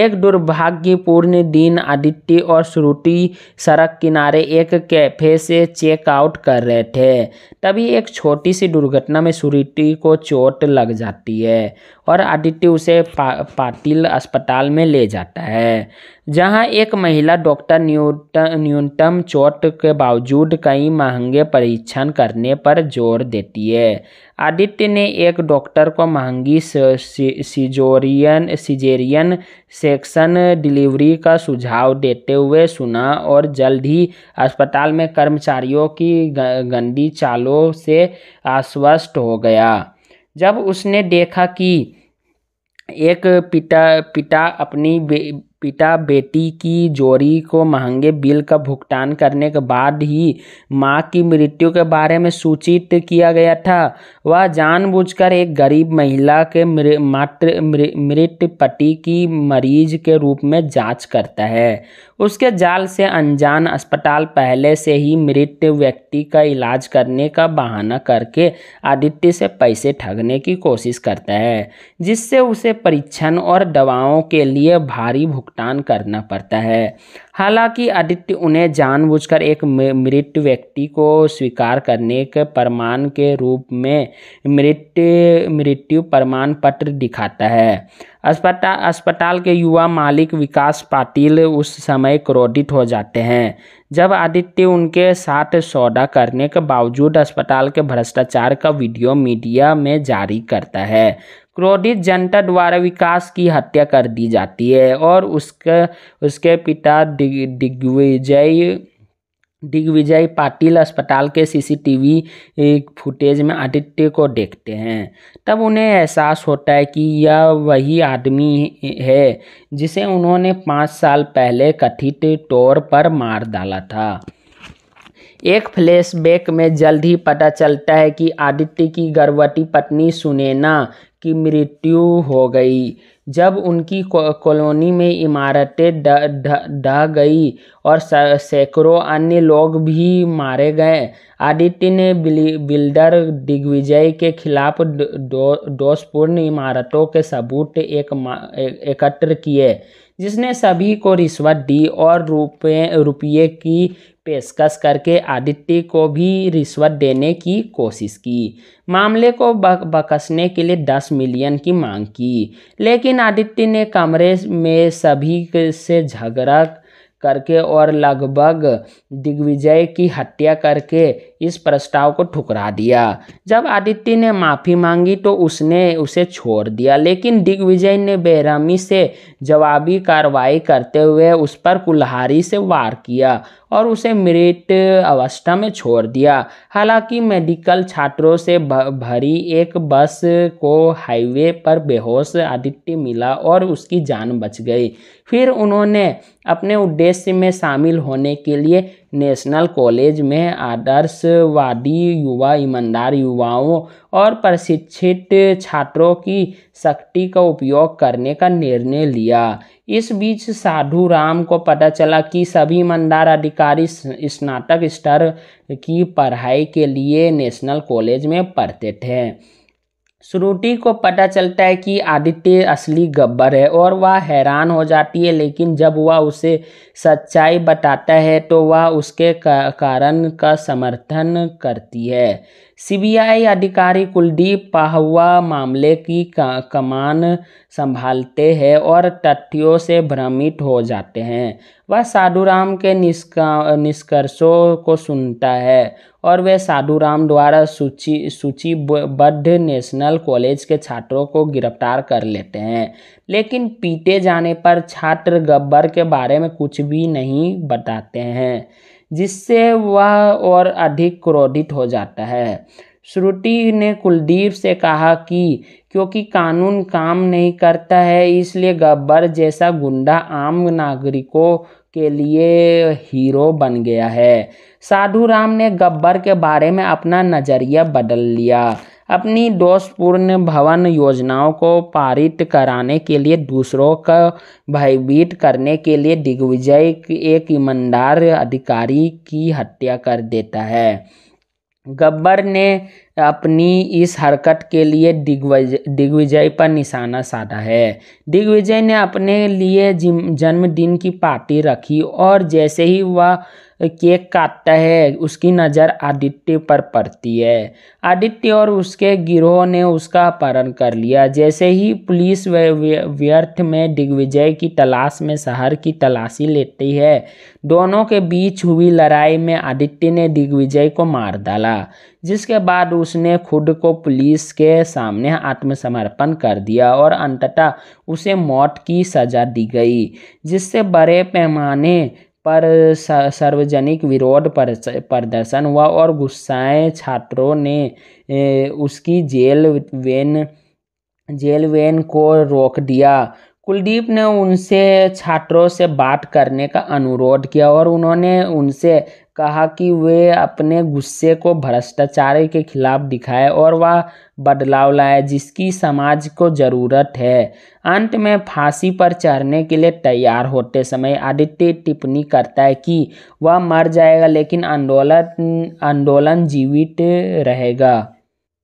एक दुर्भाग्यपूर्ण दिन आदित्य और श्रुति सड़क किनारे एक कैफे से चेकआउट कर रहे थे तभी एक छोटी सी दुर्घटना में श्रुति को चोट लग जाती है और आदित्य उसे पा, पाटिल अस्पताल में ले जाता है जहां एक महिला डॉक्टर न्यूनतम चोट के बावजूद कई महंगे परीक्षण करने पर जोर देती है आदित्य ने एक डॉक्टर को महंगी सिजोरियन सिजेरियन सेक्शन डिलीवरी का सुझाव देते हुए सुना और जल्द ही अस्पताल में कर्मचारियों की गंदी चालों से आश्वस्त हो गया जब उसने देखा कि एक पिता पिता अपनी बे पिता बेटी की जोड़ी को महंगे बिल का भुगतान करने के बाद ही माँ की मृत्यु के बारे में सूचित किया गया था वह जानबूझकर एक गरीब महिला के मातृ मृत पति की मरीज के रूप में जांच करता है उसके जाल से अनजान अस्पताल पहले से ही मृत व्यक्ति का इलाज करने का बहाना करके आदित्य से पैसे ठगने की कोशिश करता है जिससे उसे परीक्षण और दवाओं के लिए भारी भुगतान भुगतान करना पड़ता है हालांकि आदित्य उन्हें जानबूझकर एक मृत व्यक्ति को स्वीकार करने के प्रमाण के रूप में मृत मृत्यु प्रमाण पत्र दिखाता है अस्पताल अस्पताल के युवा मालिक विकास पाटिल उस समय क्रोधित हो जाते हैं जब आदित्य उनके साथ सौदा करने के बावजूद अस्पताल के भ्रष्टाचार का वीडियो मीडिया में जारी करता है क्रोधित जनता द्वारा विकास की हत्या कर दी जाती है और उसके उसके पिता दिग्विजय दिग्विजय पाटिल अस्पताल के सीसीटीवी फुटेज में आदित्य को देखते हैं तब उन्हें एहसास होता है कि यह वही आदमी है जिसे उन्होंने पाँच साल पहले कथित तौर पर मार डाला था एक फ्लैशबैक में जल्द ही पता चलता है कि आदित्य की गर्भवती पत्नी सुनेना की मृत्यु हो गई जब उनकी कॉलोनी में इमारतें ढह गई और सैकड़ों अन्य लोग भी मारे गए आदित्य ने बिल्डर दिग्विजय के खिलाफ दोषपूर्ण इमारतों के सबूत एक एकत्र किए जिसने सभी को रिश्वत दी और रुपये रुपये की पेशकश करके आदित्य को भी रिश्वत देने की कोशिश की मामले को बकसने के लिए दस मिलियन की मांग की लेकिन आदित्य ने कमरे में सभी से झगड़ा करके और लगभग दिग्विजय की हत्या करके इस प्रस्ताव को ठुकरा दिया जब आदित्य ने माफ़ी मांगी तो उसने उसे छोड़ दिया लेकिन दिग्विजय ने बेरहमी से जवाबी कार्रवाई करते हुए उस पर कुल्हारी से वार किया और उसे मृत अवस्था में छोड़ दिया हालांकि मेडिकल छात्रों से भरी एक बस को हाईवे पर बेहोश आदित्य मिला और उसकी जान बच गई फिर उन्होंने अपने उद्देश्य में शामिल होने के लिए नेशनल कॉलेज में आदर्शवादी युवा ईमानदार युवाओं और प्रशिक्षित छात्रों की शक्ति का उपयोग करने का निर्णय लिया इस बीच साधु राम को पता चला कि सभी ईमानदार अधिकारी स्नातक स्तर की पढ़ाई के लिए नेशनल कॉलेज में पढ़ते थे श्रुति को पता चलता है कि आदित्य असली गब्बर है और वह हैरान हो जाती है लेकिन जब वह उसे सच्चाई बताता है तो वह उसके कारण का समर्थन करती है सीबीआई अधिकारी कुलदीप पाहवा मामले की कमान संभालते हैं और तथ्यों से भ्रमित हो जाते हैं वह साधुराम के निष्कर्षों को सुनता है और वे साधुराम द्वारा सूची सूचीबद्ध नेशनल कॉलेज के छात्रों को गिरफ्तार कर लेते हैं लेकिन पीटे जाने पर छात्र गब्बर के बारे में कुछ भी नहीं बताते हैं जिससे वह और अधिक क्रोधित हो जाता है श्रुति ने कुलदीप से कहा कि क्योंकि कानून काम नहीं करता है इसलिए गब्बर जैसा गुंडा आम नागरिकों के लिए हीरो बन गया है साधु राम ने गब्बर के बारे में अपना नज़रिया बदल लिया अपनी दोषपूर्ण भवन योजनाओं को पारित कराने के लिए दूसरों का भयभीत करने के लिए दिग्विजय एक ईमानदार अधिकारी की हत्या कर देता है गब्बर ने अपनी इस हरकत के लिए दिग्विजय दिग्विजय पर निशाना साधा है दिग्विजय ने अपने लिए जन्मदिन की पार्टी रखी और जैसे ही वह केक काटता है उसकी नज़र आदित्य पर पड़ती है आदित्य और उसके गिरोह ने उसका अपहरण कर लिया जैसे ही पुलिस व्यर्थ में दिग्विजय की तलाश में शहर की तलाशी लेती है दोनों के बीच हुई लड़ाई में आदित्य ने दिग्विजय को मार डाला जिसके बाद उसने खुद को पुलिस के सामने आत्मसमर्पण कर दिया और अंततः उसे मौत की सज़ा दी गई जिससे बड़े पैमाने पर सार्वजनिक विरोध प्रदर्शन हुआ और गुस्साए छात्रों ने उसकी जेल वैन जेल वेन को रोक दिया कुलदीप ने उनसे छात्रों से बात करने का अनुरोध किया और उन्होंने उनसे कहा कि वे अपने गुस्से को भ्रष्टाचार के खिलाफ दिखाए और वह बदलाव लाए जिसकी समाज को ज़रूरत है अंत में फांसी पर चढ़ने के लिए तैयार होते समय आदित्य टिप्पणी करता है कि वह मर जाएगा लेकिन आंदोलन आंदोलन जीवित रहेगा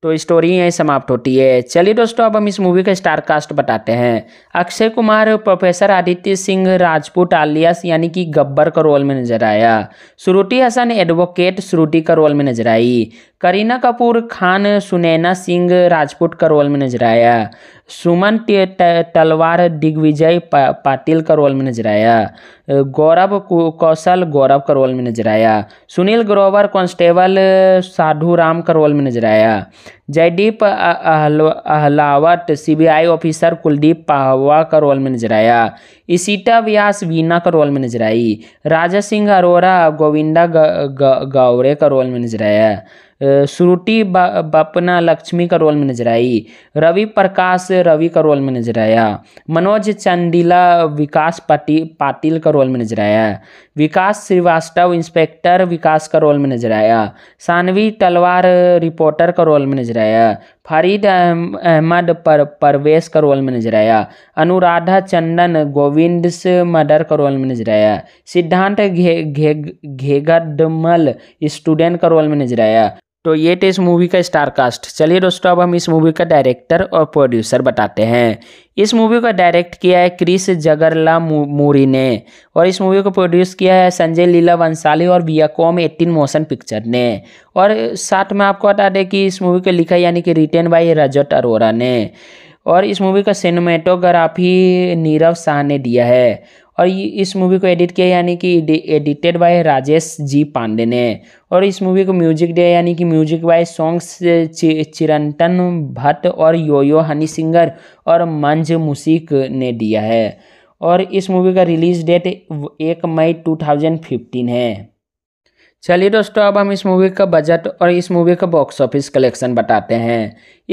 तो स्टोरी यहीं समाप्त होती है चलिए दोस्तों अब हम इस मूवी का स्टार कास्ट बताते हैं अक्षय कुमार प्रोफेसर आदित्य सिंह राजपूत आलियास यानी कि गब्बर का रोल में नजर आया श्रुति हसन एडवोकेट श्रुति का रोल में नजर आई करीना कपूर खान सुनैना सिंह राजपूत का रोल में नजर आया सुमन तलवार दिग्विजय पा, पाटिल का रोल में नजर आया गौरव कौशल गौरव का रोल में नजर आया सुनील ग्रोवर कांस्टेबल साधु राम का रोल में नजर आया जयदीप अहलावट सीबीआई ऑफिसर कुलदीप पाहवा का रोल में नजर आया इसीटा व्यास वीना का रोल में नजर आई राजा सिंह अरोरा गोविंदा गौरे का रोल में नजर आया श्रुति बपना लक्ष्मी का रोल में नजर आई रवि प्रकाश रवि का रोल में नजर आया मनोज चंदीला विकास पाटी पाटिल का रोल में नजर आया विकास श्रीवास्तव इंस्पेक्टर विकास का रोल में नजर आया सानवी तलवार रिपोर्टर का रोल में नजर आया फरीद अहमद पर, परवेश का रोल में नजर आया अनुराधा चंदन गोविंद से मर्डर का रोल में नजर आया सिद्धांत घे घे घेगडमल स्टूडेंट का रोल में नजर आया तो ये थे इस मूवी का स्टार कास्ट चलिए दोस्तों अब हम इस मूवी का डायरेक्टर और प्रोड्यूसर बताते हैं इस मूवी को डायरेक्ट किया है क्रिस जगरला मूरी ने और इस मूवी को प्रोड्यूस किया है संजय लीला वंसाली और वियाकॉम एटीन मोशन पिक्चर ने और साथ में आपको बता दें कि इस मूवी को लिखा यानी कि रिटेन बाई रजत अरोरा ने और इस मूवी का सिनेमेटोग्राफी नीरव शाह ने दिया है और ये इस मूवी को एडिट किया यानी कि एडिटेड बाय राजेश जी पांडे ने और इस मूवी को म्यूजिक दिया यानी कि म्यूजिक बाय सॉन्ग्स चि, भट्ट और योयो हनी सिंगर और मंज मुसीक ने दिया है और इस मूवी का रिलीज डेट एक मई टू थाउजेंड फिफ्टीन है चलिए दोस्तों अब हम इस मूवी का बजट और इस मूवी का बॉक्स ऑफिस कलेक्शन बताते हैं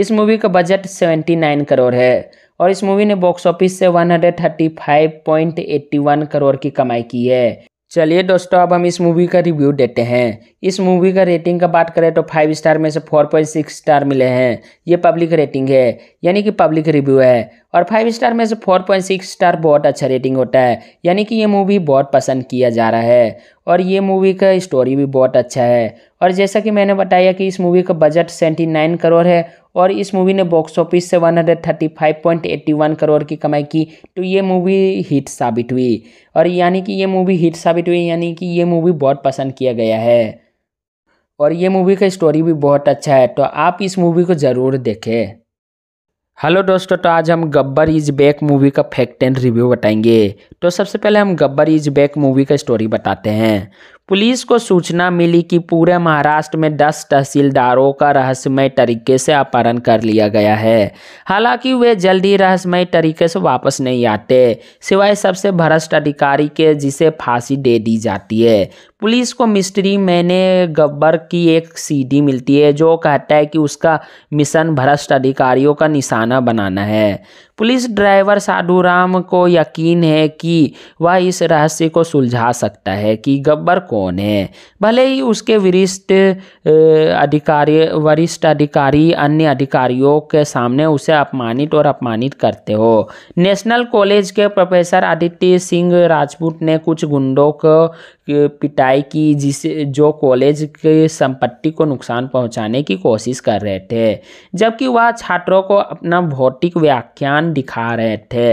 इस मूवी का बजट सेवेंटी करोड़ है और इस मूवी ने बॉक्स ऑफिस से 135.81 करोड़ की कमाई की है चलिए दोस्तों अब हम इस मूवी का रिव्यू देते हैं इस मूवी का रेटिंग का बात करें तो फाइव स्टार में से फोर पॉइंट सिक्स स्टार मिले हैं ये पब्लिक रेटिंग है यानी कि पब्लिक रिव्यू है और फाइव स्टार में से फोर पॉइंट सिक्स स्टार बहुत अच्छा रेटिंग होता है यानी कि ये मूवी बहुत पसंद किया जा रहा है और ये मूवी का स्टोरी भी बहुत अच्छा है और जैसा कि मैंने बताया कि इस मूवी का बजट सेवेंटी नाइन करोड़ है और इस मूवी ने बॉक्स ऑफिस से 135.81 करोड़ की कमाई की तो ये मूवी हिट साबित हुई और यानी कि ये मूवी हिट साबित हुई यानी कि ये मूवी बहुत पसंद किया गया है और ये मूवी का स्टोरी भी बहुत अच्छा है तो आप इस मूवी को ज़रूर देखें हेलो दोस्तों तो आज हम गब्बर इज बैक मूवी का फैक्ट एंड रिव्यू बताएंगे तो सबसे पहले हम गब्बर इज बैक मूवी का स्टोरी बताते हैं पुलिस को सूचना मिली कि पूरे महाराष्ट्र में दस तहसीलदारों का रहस्यमय तरीके से अपहरण कर लिया गया है हालांकि वे जल्दी रहस्यमय तरीके से वापस नहीं आते सिवाय सबसे भ्रष्ट अधिकारी के जिसे फांसी दे दी जाती है पुलिस को मिस्ट्री मैंने गब्बर की एक सीडी मिलती है जो कहता है कि उसका मिशन भ्रष्ट अधिकारियों का निशाना बनाना है पुलिस ड्राइवर साधुराम को यकीन है कि वह इस रहस्य को सुलझा सकता है कि गब्बर कौन है भले ही उसके वरिष्ठ अधिकारी वरिष्ठ अधिकारी अन्य अधिकारियों के सामने उसे अपमानित और अपमानित करते हो नेशनल कॉलेज के प्रोफेसर आदित्य सिंह राजपूत ने कुछ गुंडों को पिटाई की जिसे जो कॉलेज के संपत्ति को नुकसान पहुंचाने की कोशिश कर रहे थे जबकि वह छात्रों को अपना भौतिक व्याख्यान दिखा रहे थे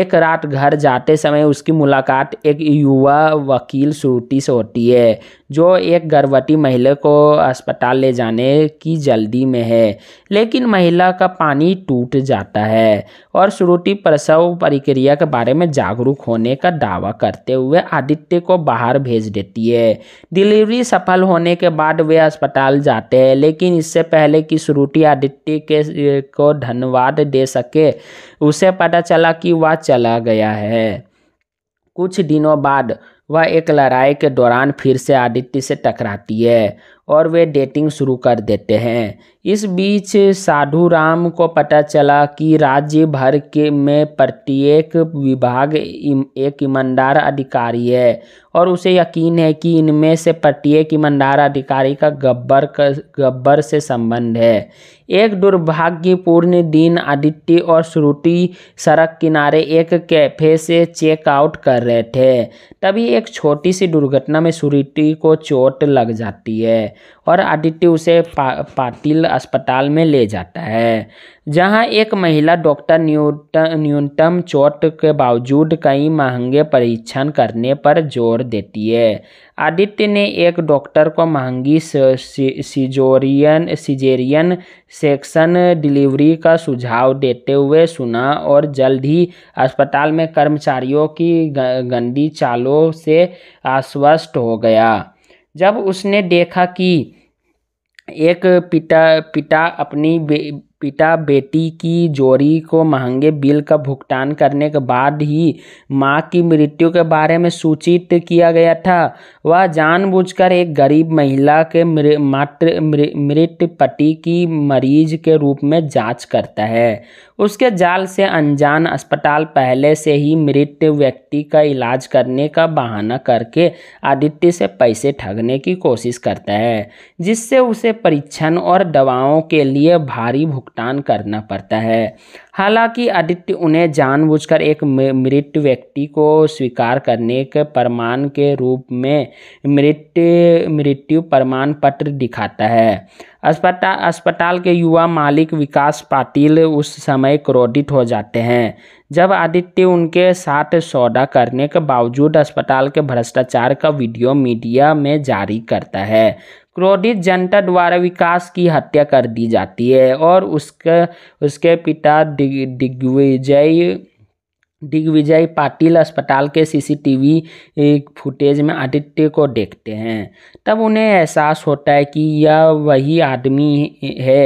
एक रात घर जाते समय उसकी मुलाकात एक युवा वकील श्रुति से होती है जो एक गर्भवती महिला को अस्पताल ले जाने की जल्दी में है लेकिन महिला का पानी टूट जाता है और श्रुति प्रसव प्रक्रिया के बारे में जागरूक होने का दावा करते हुए आदित्य को बाहर भेज देती है डिलीवरी सफल होने के बाद वे अस्पताल जाते हैं लेकिन इससे पहले कि श्रुति आदित्य के को धन्यवाद दे सके उसे पता चला कि वह चला गया है कुछ दिनों बाद वह एक लड़ाई के दौरान फिर से आदित्य से टकराती है और वे डेटिंग शुरू कर देते हैं इस बीच साधु राम को पता चला कि राज्य भर के में प्रत्येक विभाग एक ईमानदार अधिकारी है और उसे यकीन है कि इनमें से प्रत्येक ईमानदार अधिकारी का गब्बर का गब्बर से संबंध है एक दुर्भाग्यपूर्ण दिन आदित्य और श्रुति सड़क किनारे एक कैफे से चेकआउट कर रहे थे तभी एक छोटी सी दुर्घटना में श्रुति को चोट लग जाती है और आदित्य उसे पा, पाटिल अस्पताल में ले जाता है जहां एक महिला डॉक्टर न्यूनतम चोट के बावजूद कई महंगे परीक्षण करने पर जोर देती है आदित्य ने एक डॉक्टर को महंगी सिजोरियन सिजेरियन सेक्शन डिलीवरी का सुझाव देते हुए सुना और जल्द ही अस्पताल में कर्मचारियों की गंदी चालों से आश्वस्त हो गया जब उसने देखा कि एक पिता पिता अपनी बे पिता बेटी की जोड़ी को महंगे बिल का भुगतान करने के बाद ही माँ की मृत्यु के बारे में सूचित किया गया था वह जानबूझकर एक गरीब महिला के मातृ मृत पति की मरीज के रूप में जांच करता है उसके जाल से अनजान अस्पताल पहले से ही मृत व्यक्ति का इलाज करने का बहाना करके आदित्य से पैसे ठगने की कोशिश करता है जिससे उसे परीक्षण और दवाओं के लिए भारी भुगतान करना पड़ता है हालांकि आदित्य उन्हें जानबूझकर एक मृत व्यक्ति को स्वीकार करने के प्रमाण के रूप में मृत मृत्यु प्रमाण पत्र दिखाता है अस्पताल अस्पताल के युवा मालिक विकास पाटिल उस समय क्रोधित हो जाते हैं जब आदित्य उनके साथ सौदा करने के बावजूद अस्पताल के भ्रष्टाचार का वीडियो मीडिया में जारी करता है क्रोधित जनता द्वारा विकास की हत्या कर दी जाती है और उसके उसके पिता दिग्विजय दिग्विजय पाटिल अस्पताल के सीसीटीवी फुटेज में आदित्य को देखते हैं तब उन्हें एहसास होता है कि यह वही आदमी है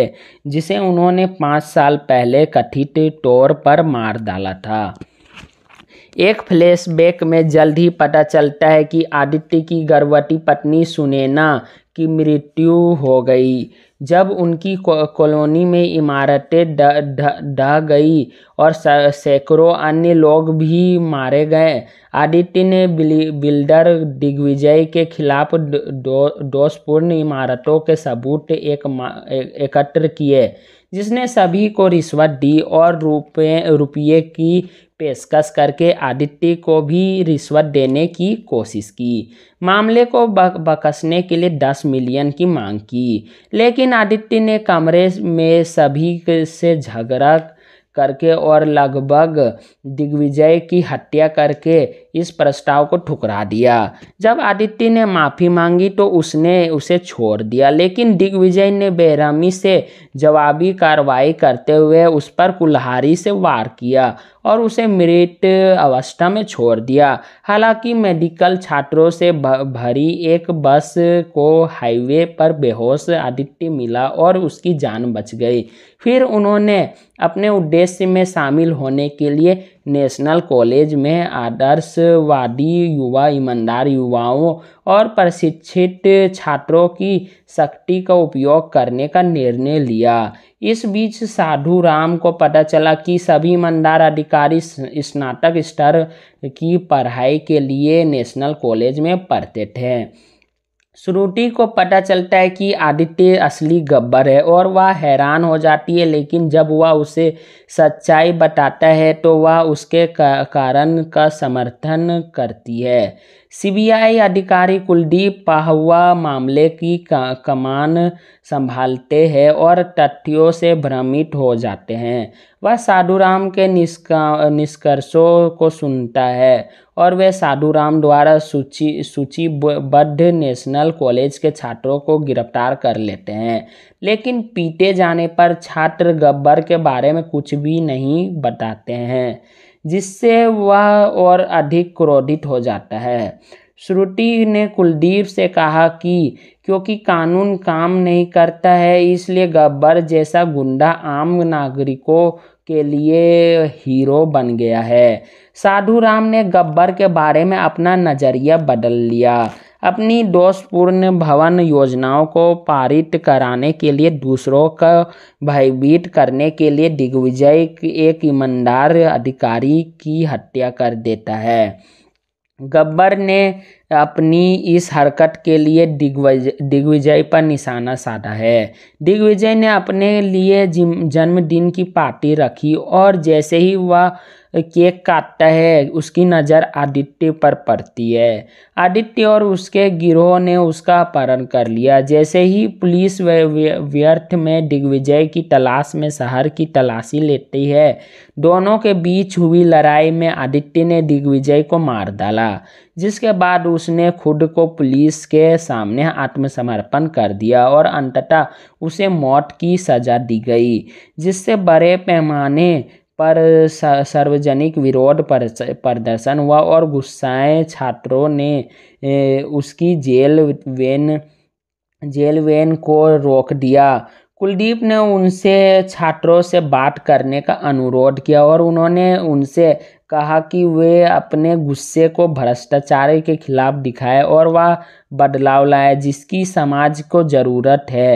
जिसे उन्होंने पाँच साल पहले कथित तौर पर मार डाला था एक फ्लैशबैक में जल्द ही पता चलता है कि आदित्य की गर्भवती पत्नी सुनेना की मृत्यु हो गई जब उनकी कॉलोनी में इमारतें ढह गई और सैकड़ों अन्य लोग भी मारे गए आदित्य ने बिल्डर दिग्विजय के खिलाफ दोषपूर्ण इमारतों के सबूत एक एकत्र किए जिसने सभी को रिश्वत दी और रुपये रुपये की पेशकश करके आदित्य को भी रिश्वत देने की कोशिश की मामले को बकसने के लिए दस मिलियन की मांग की लेकिन आदित्य ने कमरे में सभी से झगड़ा करके और लगभग दिग्विजय की हत्या करके इस प्रस्ताव को ठुकरा दिया जब आदित्य ने माफ़ी मांगी तो उसने उसे छोड़ दिया लेकिन दिग्विजय ने बेरहमी से जवाबी कार्रवाई करते हुए उस पर कुल्हारी से वार किया और उसे मृत अवस्था में छोड़ दिया हालांकि मेडिकल छात्रों से भरी एक बस को हाईवे पर बेहोश आदित्य मिला और उसकी जान बच गई फिर उन्होंने अपने उद्देश्य में शामिल होने के लिए नेशनल कॉलेज में आदर्शवादी युवा ईमानदार युवाओं और प्रशिक्षित छात्रों की शक्ति का उपयोग करने का निर्णय लिया इस बीच साधु राम को पता चला कि सभी मंदार अधिकारी स्नातक स्तर की पढ़ाई के लिए नेशनल कॉलेज में पढ़ते थे श्रुति को पता चलता है कि आदित्य असली गब्बर है और वह हैरान हो जाती है लेकिन जब वह उसे सच्चाई बताता है तो वह उसके कारण का समर्थन करती है सीबीआई अधिकारी कुलदीप पाहवा मामले की कमान संभालते हैं और तथ्यों से भ्रमित हो जाते हैं वह साधुराम के निष्कर्षों को सुनता है और वे साधुराम द्वारा सूची सूचीबद्ध नेशनल कॉलेज के छात्रों को गिरफ्तार कर लेते हैं लेकिन पीटे जाने पर छात्र गब्बर के बारे में कुछ भी नहीं बताते हैं जिससे वह और अधिक क्रोधित हो जाता है श्रुति ने कुलदीप से कहा कि क्योंकि कानून काम नहीं करता है इसलिए गब्बर जैसा गुंडा आम नागरिकों के लिए हीरो बन गया है साधु राम ने गब्बर के बारे में अपना नज़रिया बदल लिया अपनी दोषपूर्ण भवन योजनाओं को पारित कराने के लिए दूसरों का भयभीत करने के लिए दिग्विजय एक ईमानदार अधिकारी की हत्या कर देता है गब्बर ने अपनी इस हरकत के लिए दिग्विजय दिग्विजय पर निशाना साधा है दिग्विजय ने अपने लिए जन्मदिन की पार्टी रखी और जैसे ही वह केक काटता है उसकी नज़र आदित्य पर पड़ती है आदित्य और उसके गिरोह ने उसका अपहरण कर लिया जैसे ही पुलिस व्यर्थ में दिग्विजय की तलाश में शहर की तलाशी लेती है दोनों के बीच हुई लड़ाई में आदित्य ने दिग्विजय को मार डाला जिसके बाद उसने खुद को पुलिस के सामने आत्मसमर्पण कर दिया और अंततः उसे मौत की सज़ा दी गई जिससे बड़े पैमाने पर सार्वजनिक विरोध प्रदर्शन हुआ और गुस्साए छात्रों ने उसकी जेल वेन जेल वैन को रोक दिया कुलदीप ने उनसे छात्रों से बात करने का अनुरोध किया और उन्होंने उनसे कहा कि वे अपने गुस्से को भ्रष्टाचार के खिलाफ दिखाए और वह बदलाव लाए जिसकी समाज को ज़रूरत है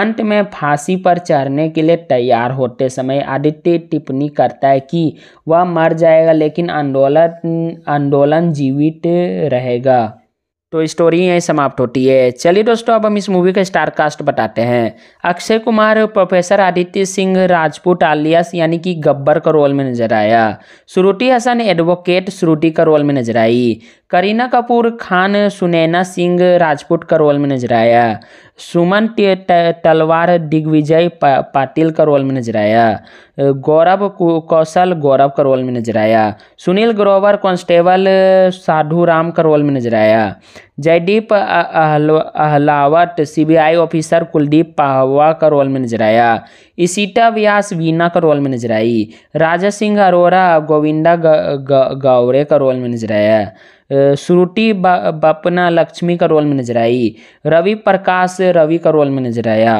अंत में फांसी पर चढ़ने के लिए तैयार होते समय आदित्य टिप्पणी करता है कि वह मर जाएगा लेकिन आंदोलन आंदोलन जीवित रहेगा तो स्टोरी यहीं समाप्त होती है चलिए दोस्तों अब हम इस मूवी का स्टार कास्ट बताते हैं अक्षय कुमार प्रोफेसर आदित्य सिंह राजपूत आलियास यानी कि गब्बर का रोल में नजर आया श्रुति हसन एडवोकेट श्रुति का रोल में नजर आई करीना कपूर खान सुनैना सिंह राजपूत का रोल में नजर आया सुमन तलवार दिग्विजय पा, पाटिल का रोल में नजर आया गौरव कौशल गौरव का रोल में नजर आया सुनील ग्रोवर कांस्टेबल साधु राम का रोल में नजर आया जयदीप अहलावट सीबीआई ऑफिसर कुलदीप पाहवा का रोल में नजर आया इसीटा व्यास वीना का रोल में नजर आई राजा सिंह अरोरा गोविंदा गौरे का रोल में नजर आया श्रुति बापना बपना लक्ष्मी का रोल में नजर आई रवि प्रकाश रवि का रोल में नजर आया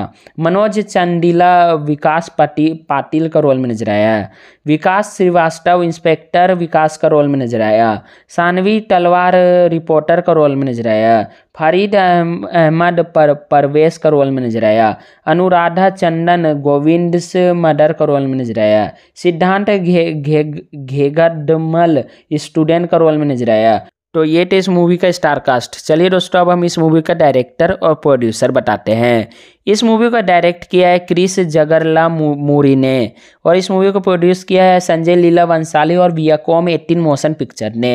मनोज चंदीला विकास पाटी पाटिल का रोल में नजर आया विकास श्रीवास्तव इंस्पेक्टर विकास का रोल में नजर आया सानवी तलवार रिपोर्टर का रोल में नजर आया फरीद अहमद पर परवेश का रोल में नजर आया अनुराधा चंदन गोविंद से मर्डर का रोल में नजर आया सिद्धांत घे घे घेगडमल स्टूडेंट का रोल में नजर आया तो ये थे इस मूवी का स्टार कास्ट चलिए दोस्तों अब हम इस मूवी का डायरेक्टर और प्रोड्यूसर बताते हैं इस मूवी को डायरेक्ट किया है क्रिस जगरला मूरी ने और इस मूवी को प्रोड्यूस किया है संजय लीला वंसाली और कॉम एटीन मोशन पिक्चर ने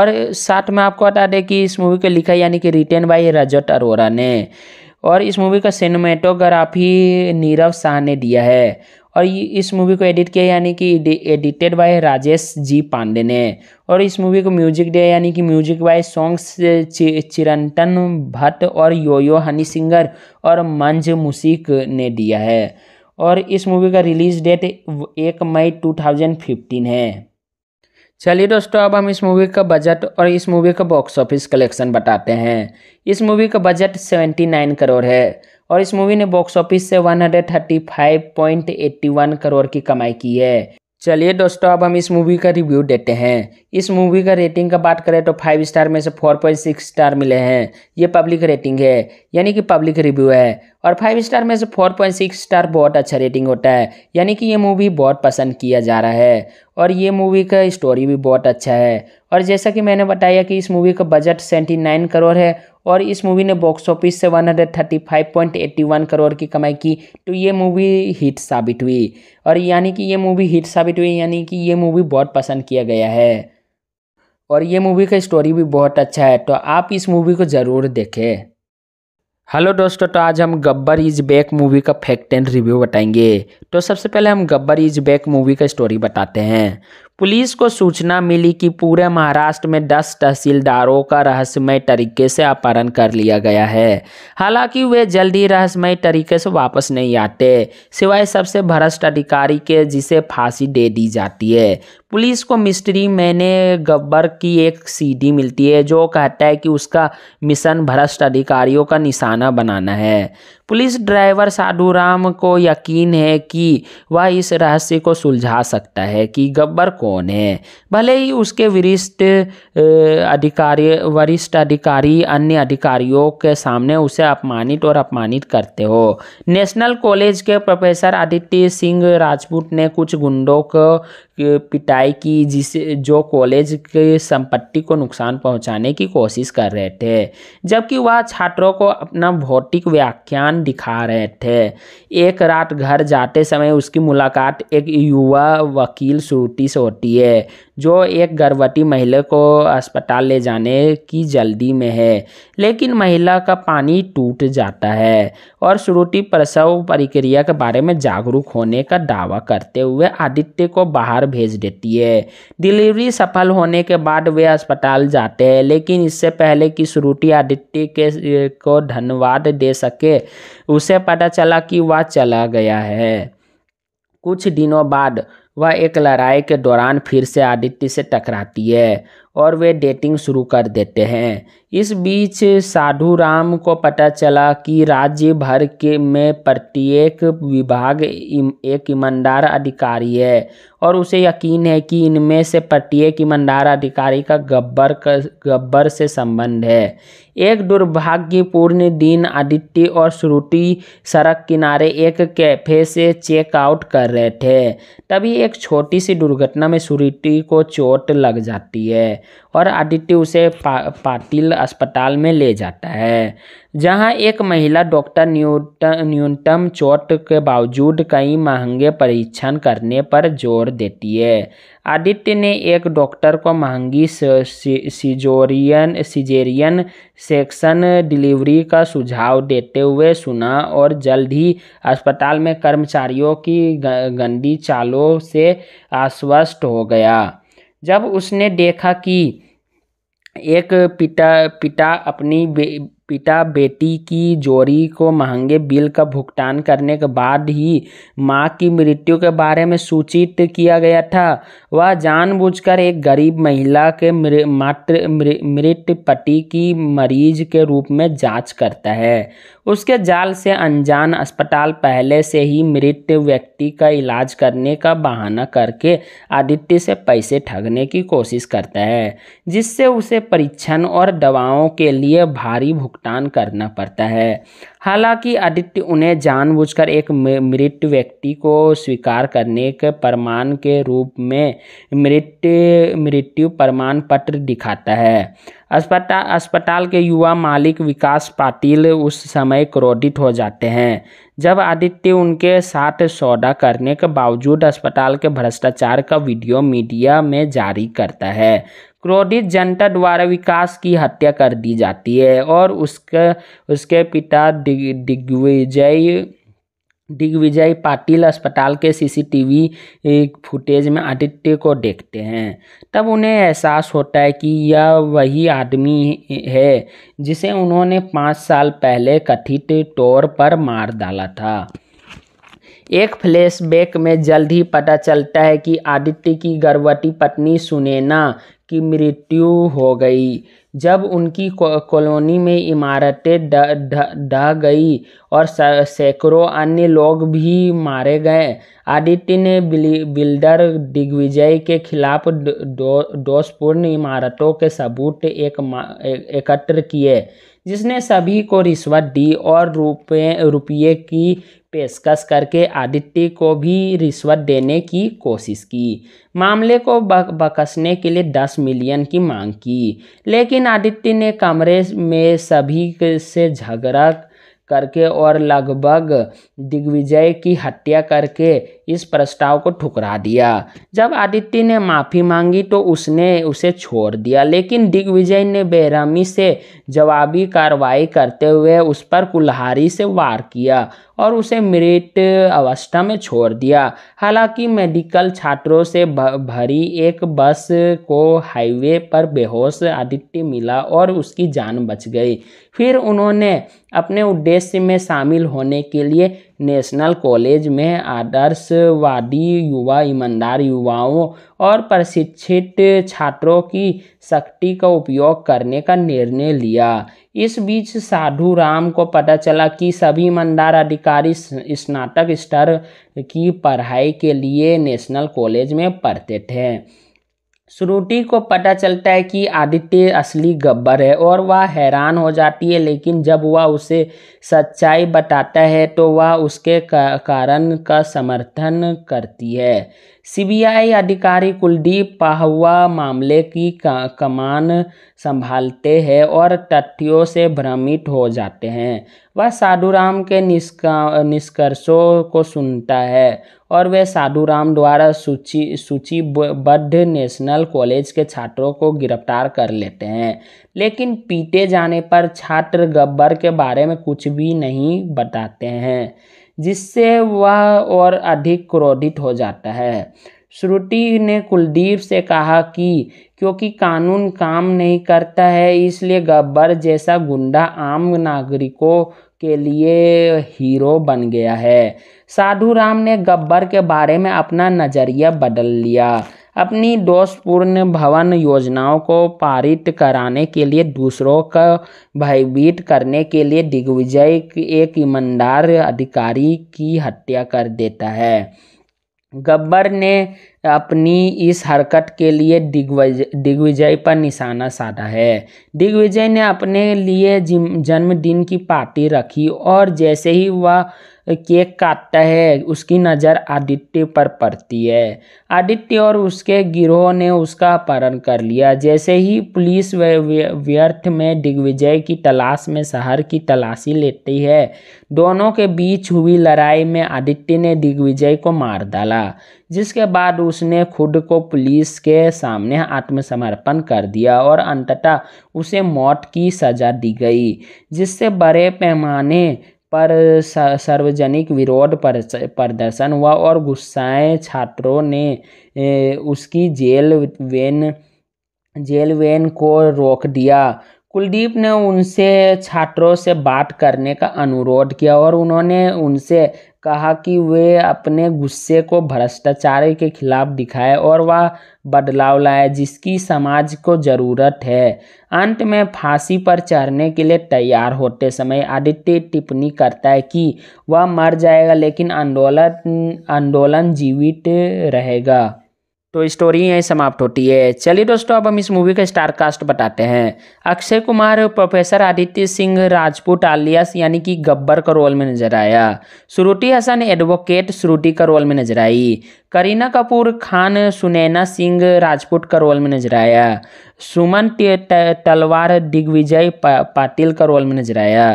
और साथ में आपको बता दें कि इस मूवी को लिखा यानी कि रिटर्न बाई रजत अरोरा ने और इस मूवी का सिनेमेटोग्राफी नीरव शाह ने दिया है और इस मूवी को एडिट किया यानी कि एडिटेड बाय राजेश जी पांडे ने और इस मूवी को म्यूजिक दिया यानी कि म्यूजिक बाय सॉन्ग्स चि, भट्ट और योयो हनी सिंगर और मंज मुसिक ने दिया है और इस मूवी का रिलीज डेट एक मई 2015 है चलिए दोस्तों अब हम इस मूवी का बजट और इस मूवी का बॉक्स ऑफिस कलेक्शन बताते हैं इस मूवी का बजट 79 करोड़ है और इस मूवी ने बॉक्स ऑफिस से 135.81 करोड़ की कमाई की है चलिए दोस्तों अब हम इस मूवी का रिव्यू देते हैं इस मूवी का रेटिंग का बात करें तो फाइव स्टार में से फोर पॉइंट सिक्स स्टार मिले हैं ये पब्लिक रेटिंग है यानी कि पब्लिक रिव्यू है और फाइव स्टार में से फोर पॉइंट सिक्स स्टार बहुत अच्छा रेटिंग होता है यानी कि ये मूवी बहुत पसंद किया जा रहा है और ये मूवी का स्टोरी भी बहुत अच्छा है और जैसा कि मैंने बताया कि इस मूवी का बजट सेवेंटी नाइन करोड़ है और इस मूवी ने बॉक्स ऑफिस से one hundred thirty five point eighty one crore की कमाई की तो ये मूवी हिट साबित हुई और यानी कि ये मूवी हिट साबित हुई यानी कि ये मूवी बहुत पसंद किया गया है और ये मूवी का स्टोरी भी बहुत अच्छा है तो आप इस मूवी को ज़रूर देखें हेलो दोस्तों तो आज हम गब्बर इज बैक मूवी का फैक्ट एंड रिव्यू बताएंगे तो सबसे पहले हम गब्बर इज बैक मूवी का स्टोरी बताते हैं पुलिस को सूचना मिली कि पूरे महाराष्ट्र में 10 तहसीलदारों का रहस्यमय तरीके से अपहरण कर लिया गया है हालांकि वे जल्दी रहस्यमय तरीके से वापस नहीं आते सिवाय सबसे भ्रष्ट अधिकारी के जिसे फांसी दे दी जाती है पुलिस को मिस्ट्री मैंने गब्बर की एक सीडी मिलती है जो कहता है कि उसका मिशन भ्रष्ट अधिकारियों का निशाना बनाना है पुलिस ड्राइवर साधुराम को यकीन है कि वह इस रहस्य को सुलझा सकता है कि गब्बर कौन है भले ही उसके वरिष्ठ अधिकारी वरिष्ठ अधिकारी अन्य अधिकारियों के सामने उसे अपमानित और अपमानित करते हो नेशनल कॉलेज के प्रोफेसर आदित्य सिंह राजपूत ने कुछ गुंडों को पिटाई की जिसे जो कॉलेज के संपत्ति को नुकसान पहुंचाने की कोशिश कर रहे थे जबकि वह छात्रों को अपना भौतिक व्याख्यान दिखा रहे थे एक रात घर जाते समय उसकी मुलाकात एक युवा वकील श्रुति से होती है जो एक गर्भवती महिला को अस्पताल ले जाने की जल्दी में है लेकिन महिला का पानी टूट जाता है और श्रुति प्रसव प्रक्रिया के बारे में जागरूक होने का दावा करते हुए आदित्य को बाहर भेज देती है डिलीवरी सफल होने के बाद वे अस्पताल जाते हैं लेकिन इससे पहले कि श्रुति आदित्य के को धन्यवाद दे सके उसे पता चला कि वह चला गया है कुछ दिनों बाद वह एक लड़ाई के दौरान फिर से आदित्य से टकराती है और वे डेटिंग शुरू कर देते हैं इस बीच साधु राम को पता चला कि राज्य भर के में प्रत्येक विभाग एक ईमानदार अधिकारी है और उसे यकीन है कि इनमें से प्रत्येक ईमानदार अधिकारी का गब्बर का गब्बर से संबंध है एक दुर्भाग्यपूर्ण दिन आदित्य और श्रुति सड़क किनारे एक कैफे से चेकआउट कर रहे थे तभी एक छोटी सी दुर्घटना में श्रुति को चोट लग जाती है और आदित्य उसे पा, पाटिल अस्पताल में ले जाता है जहां एक महिला डॉक्टर न्यूनतम चोट के बावजूद कई महंगे परीक्षण करने पर जोर देती है आदित्य ने एक डॉक्टर को महंगी सिजोरियन सिजेरियन सेक्शन डिलीवरी का सुझाव देते हुए सुना और जल्द ही अस्पताल में कर्मचारियों की गंदी चालों से आश्वस्त हो गया जब उसने देखा कि एक पिता पिता अपनी पिता बेटी की जोड़ी को महंगे बिल का भुगतान करने के बाद ही मां की मृत्यु के बारे में सूचित किया गया था वह जानबूझकर एक गरीब महिला के मातृ मृत पति की मरीज के रूप में जांच करता है उसके जाल से अनजान अस्पताल पहले से ही मृत व्यक्ति का इलाज करने का बहाना करके आदित्य से पैसे ठगने की कोशिश करता है जिससे उसे परीक्षण और दवाओं के लिए भारी भुगतान करना पड़ता है हालांकि आदित्य उन्हें जानबूझकर एक मृत व्यक्ति को स्वीकार करने के प्रमाण के रूप में मृत मृत्यु प्रमाण पत्र दिखाता है अस्पताल अस्पताल के युवा मालिक विकास पाटिल उस समय क्रोधित हो जाते हैं जब आदित्य उनके साथ सौदा करने के बावजूद अस्पताल के भ्रष्टाचार का वीडियो मीडिया में जारी करता है क्रोधित जनता द्वारा विकास की हत्या कर दी जाती है और उसके उसके पिता दिग्विजय दिग्विजय पाटिल अस्पताल के सीसीटीवी फुटेज में आदित्य को देखते हैं तब उन्हें एहसास होता है कि यह वही आदमी है जिसे उन्होंने पाँच साल पहले कथित तौर पर मार डाला था एक फ्लैशबैक में जल्द ही पता चलता है कि आदित्य की गर्भवती पत्नी सुनेना की मृत्यु हो गई जब उनकी कॉलोनी में इमारतें ढह गई और सैकड़ों अन्य लोग भी मारे गए आदित्य ने बिल्डर दिग्विजय के खिलाफ दोषपूर्ण इमारतों के सबूत एक एकत्र किए जिसने सभी को रिश्वत दी और रुपये रुपये की पेशकश करके आदित्य को भी रिश्वत देने की कोशिश की मामले को बकसने के लिए दस मिलियन की मांग की लेकिन आदित्य ने कमरे में सभी से झगड़ा करके और लगभग दिग्विजय की हत्या करके इस प्रस्ताव को ठुकरा दिया जब आदित्य ने माफ़ी मांगी तो उसने उसे छोड़ दिया लेकिन दिग्विजय ने बेरहमी से जवाबी कार्रवाई करते हुए उस पर कुल्हारी से वार किया और उसे मृत अवस्था में छोड़ दिया हालांकि मेडिकल छात्रों से भरी एक बस को हाईवे पर बेहोश आदित्य मिला और उसकी जान बच गई फिर उन्होंने अपने उद्देश्य में शामिल होने के लिए नेशनल कॉलेज में आदर्शवादी युवा ईमानदार युवाओं और प्रशिक्षित छात्रों की शक्ति का उपयोग करने का निर्णय लिया इस बीच साधु राम को पता चला कि सभी ईमानदार अधिकारी स्नातक स्तर की पढ़ाई के लिए नेशनल कॉलेज में पढ़ते थे श्रुति को पता चलता है कि आदित्य असली गब्बर है और वह हैरान हो जाती है लेकिन जब वह उसे सच्चाई बताता है तो वह उसके कारण का समर्थन करती है सीबीआई अधिकारी कुलदीप पाहवा मामले की कमान संभालते हैं और तथ्यों से भ्रमित हो जाते हैं वह साधुराम के निष्कर्षों को सुनता है और वे साधुराम द्वारा सूची सूचीबद्ध नेशनल कॉलेज के छात्रों को गिरफ्तार कर लेते हैं लेकिन पीटे जाने पर छात्र गब्बर के बारे में कुछ भी नहीं बताते हैं जिससे वह और अधिक क्रोधित हो जाता है श्रुति ने कुलदीप से कहा कि क्योंकि कानून काम नहीं करता है इसलिए गब्बर जैसा गुंडा आम नागरिकों के लिए हीरो बन गया है साधु राम ने गब्बर के बारे में अपना नज़रिया बदल लिया अपनी दोषपूर्ण भवन योजनाओं को पारित कराने के लिए दूसरों का भयभीत करने के लिए दिग्विजय एक ईमानदार अधिकारी की हत्या कर देता है गब्बर ने अपनी इस हरकत के लिए दिग्विजय दिग्विजय पर निशाना साधा है दिग्विजय ने अपने लिए जन्मदिन की पार्टी रखी और जैसे ही वह केक काटता है उसकी नज़र आदित्य पर पड़ती है आदित्य और उसके गिरोह ने उसका अपहरण कर लिया जैसे ही पुलिस व्यर्थ में दिग्विजय की तलाश में शहर की तलाशी लेती है दोनों के बीच हुई लड़ाई में आदित्य ने दिग्विजय को मार डाला जिसके बाद उसने खुद को पुलिस के सामने आत्मसमर्पण कर दिया और अंततः उसे मौत की सज़ा दी गई जिससे बड़े पैमाने पर सार्वजनिक विरोध प्रदर्शन हुआ और गुस्साए छात्रों ने उसकी जेल वेन जेल वेन को रोक दिया कुलदीप ने उनसे छात्रों से बात करने का अनुरोध किया और उन्होंने उनसे कहा कि वे अपने गुस्से को भ्रष्टाचार के खिलाफ दिखाए और वह बदलाव लाए जिसकी समाज को ज़रूरत है अंत में फांसी पर चढ़ने के लिए तैयार होते समय आदित्य टिप्पणी करता है कि वह मर जाएगा लेकिन आंदोलन आंदोलन जीवित रहेगा तो स्टोरी यहीं समाप्त होती है चलिए दोस्तों अब हम इस मूवी का स्टार कास्ट बताते हैं अक्षय कुमार प्रोफेसर आदित्य सिंह राजपूत आलियास यानी कि गब्बर का रोल में नजर आया श्रुति हसन एडवोकेट श्रुति का रोल में नजर आई करीना कपूर खान सुनैना सिंह राजपूत का रोल में नजर आया सुमन तलवार दिग्विजय पा, पाटिल का रोल में नजर आया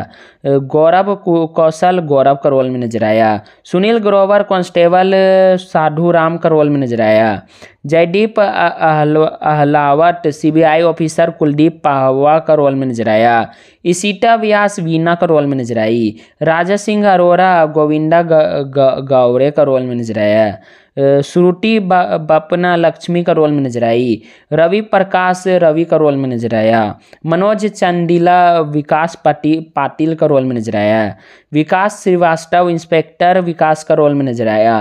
गौरव कौशल गौरव का रोल में नजर आया सुनील ग्रोवर कांस्टेबल साधु राम का रोल में नजर आया जयदीप अहलावट सीबीआई ऑफिसर कुलदीप पाहवा का रोल में नजर आया इसीटा व्यास वीना का रोल में नजर आई राजा सिंह अरोरा गोविंदा गौरे का रोल में नजर आया श्रुति बपना लक्ष्मी का रोल में नजर आई रवि प्रकाश रवि का रोल में नजर आया मनोज चंदीला विकास पाटी पाटिल का रोल में नजर आया विकास श्रीवास्तव इंस्पेक्टर विकास का रोल में नजर आया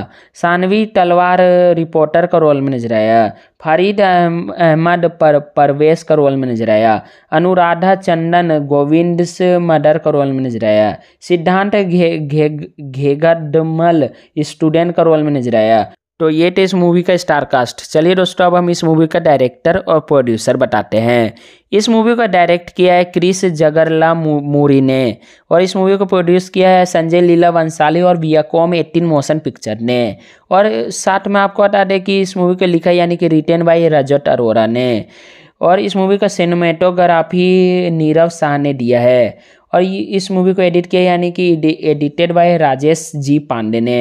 सानवी तलवार रिपोर्टर का रोल में नजर आया फरीद अहमद पर परवेश का रोल में नजर आया अनुराधा चंदन गोविंद से मर्डर का रोल में नजर आया सिद्धांत घे घे घेगडमल स्टूडेंट का रोल में नजर आया तो ये थे इस मूवी का स्टार कास्ट चलिए दोस्तों अब हम इस मूवी का डायरेक्टर और प्रोड्यूसर बताते हैं इस मूवी को डायरेक्ट किया है क्रिस जगरला मूरी ने और इस मूवी को प्रोड्यूस किया है संजय लीला वंसाली और कॉम एटीन मोशन पिक्चर ने और साथ में आपको बता दें कि इस मूवी को लिखा यानी कि रिटेन बाई रजत अरोरा ने और इस मूवी का सिनेमेटोग्राफी नीरव शाह ने दिया है और ये इस मूवी को एडिट किया यानी कि एडिटेड बाय राजेश जी पांडे ने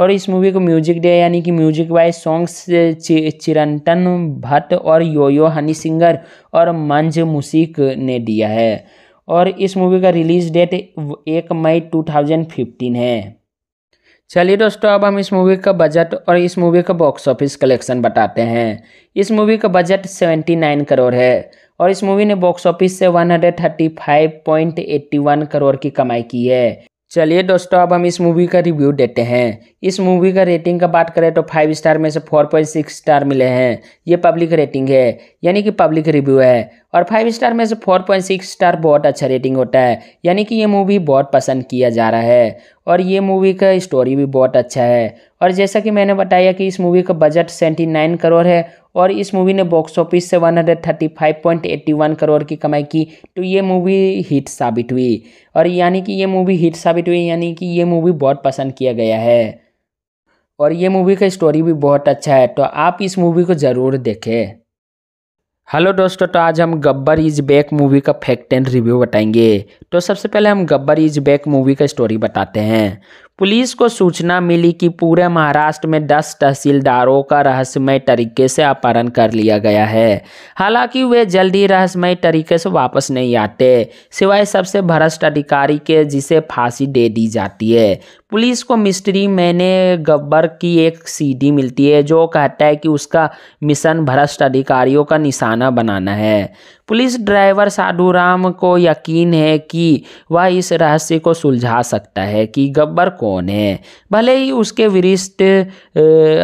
और इस मूवी को म्यूजिक दिया यानी कि music by songs Chirantan Bhatt और योयो हनी सिंगर और मंज मुसिक ने दिया है और इस मूवी का रिलीज डेट एक मई फिफ्टीन है चलिए दोस्तों अब हम इस मूवी का बजट और इस मूवी का बॉक्स ऑफिस कलेक्शन बताते हैं इस मूवी का बजट सेवेंटी नाइन करोड़ है और इस मूवी ने बॉक्स ऑफिस से 135.81 करोड़ की कमाई की है चलिए दोस्तों अब हम इस मूवी का रिव्यू देते हैं इस मूवी का रेटिंग का बात करें तो फाइव स्टार में से फोर पॉइंट सिक्स स्टार मिले हैं ये पब्लिक रेटिंग है यानी कि पब्लिक रिव्यू है और फाइव स्टार में से फोर पॉइंट सिक्स स्टार बहुत अच्छा रेटिंग होता है यानी कि ये मूवी बहुत पसंद किया जा रहा है और ये मूवी का स्टोरी भी बहुत अच्छा है और जैसा कि मैंने बताया कि इस मूवी का बजट सेवेंटी नाइन करोड़ है और इस मूवी ने बॉक्स ऑफिस से 135.81 करोड़ की कमाई की तो ये मूवी हिट साबित हुई और यानी कि ये मूवी हिट साबित हुई यानी कि ये मूवी बहुत पसंद किया गया है और ये मूवी का स्टोरी भी बहुत अच्छा है तो आप इस मूवी को ज़रूर देखें हेलो दोस्तों तो आज हम गब्बर इज बैक मूवी का फैक्ट एंड रिव्यू बताएंगे तो सबसे पहले हम गब्बर इज बैक मूवी का स्टोरी बताते हैं पुलिस को सूचना मिली कि पूरे महाराष्ट्र में 10 तहसीलदारों का रहस्यमय तरीके से अपहरण कर लिया गया है हालांकि वे जल्दी रहस्यमय तरीके से वापस नहीं आते सिवाय सबसे भ्रष्ट अधिकारी के जिसे फांसी दे दी जाती है पुलिस को मिस्ट्री मैंने गब्बर की एक सीडी मिलती है जो कहता है कि उसका मिशन भ्रष्ट अधिकारियों का निशाना बनाना है पुलिस ड्राइवर साधुराम को यकीन है कि वह इस रहस्य को सुलझा सकता है कि गब्बर कौन है भले ही उसके वरिष्ठ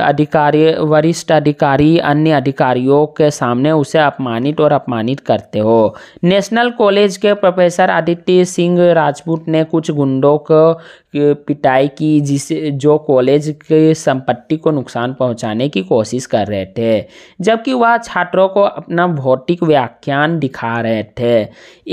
अधिकारी वरिष्ठ अधिकारी अन्य अधिकारियों के सामने उसे अपमानित और अपमानित करते हो नेशनल कॉलेज के प्रोफेसर आदित्य सिंह राजपूत ने कुछ गुंडों को पिटाई की जिसे जो कॉलेज के संपत्ति को नुकसान पहुंचाने की कोशिश कर रहे थे जबकि वह छात्रों को अपना भौतिक व्याख्यान दिखा रहे थे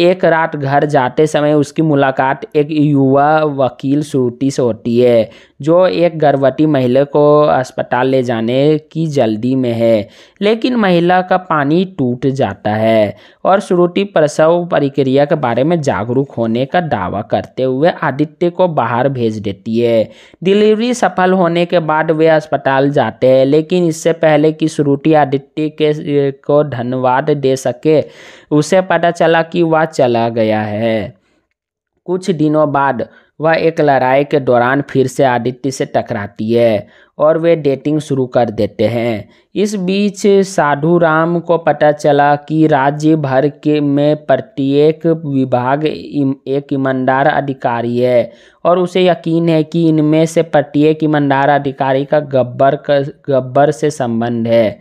एक रात घर जाते समय उसकी मुलाकात एक युवा वकील श्रुति से होती है जो एक गर्भवती महिला को अस्पताल ले जाने की जल्दी में है लेकिन महिला का पानी टूट जाता है और श्रुति प्रसव प्रक्रिया के बारे में जागरूक होने का दावा करते हुए आदित्य को बाहर भेज देती है डिलीवरी सफल होने के बाद वे अस्पताल जाते हैं लेकिन इससे पहले कि श्रुति आदित्य के को धन्यवाद दे सके उसे पता चला कि वह चला गया है कुछ दिनों बाद वह एक लड़ाई के दौरान फिर से आदित्य से टकराती है और वे डेटिंग शुरू कर देते हैं इस बीच साधु राम को पता चला कि राज्य भर के में प्रत्येक विभाग एक ईमानदार अधिकारी है और उसे यकीन है कि इनमें से प्रत्येक ईमानदार अधिकारी का गब्बर का गब्बर से संबंध है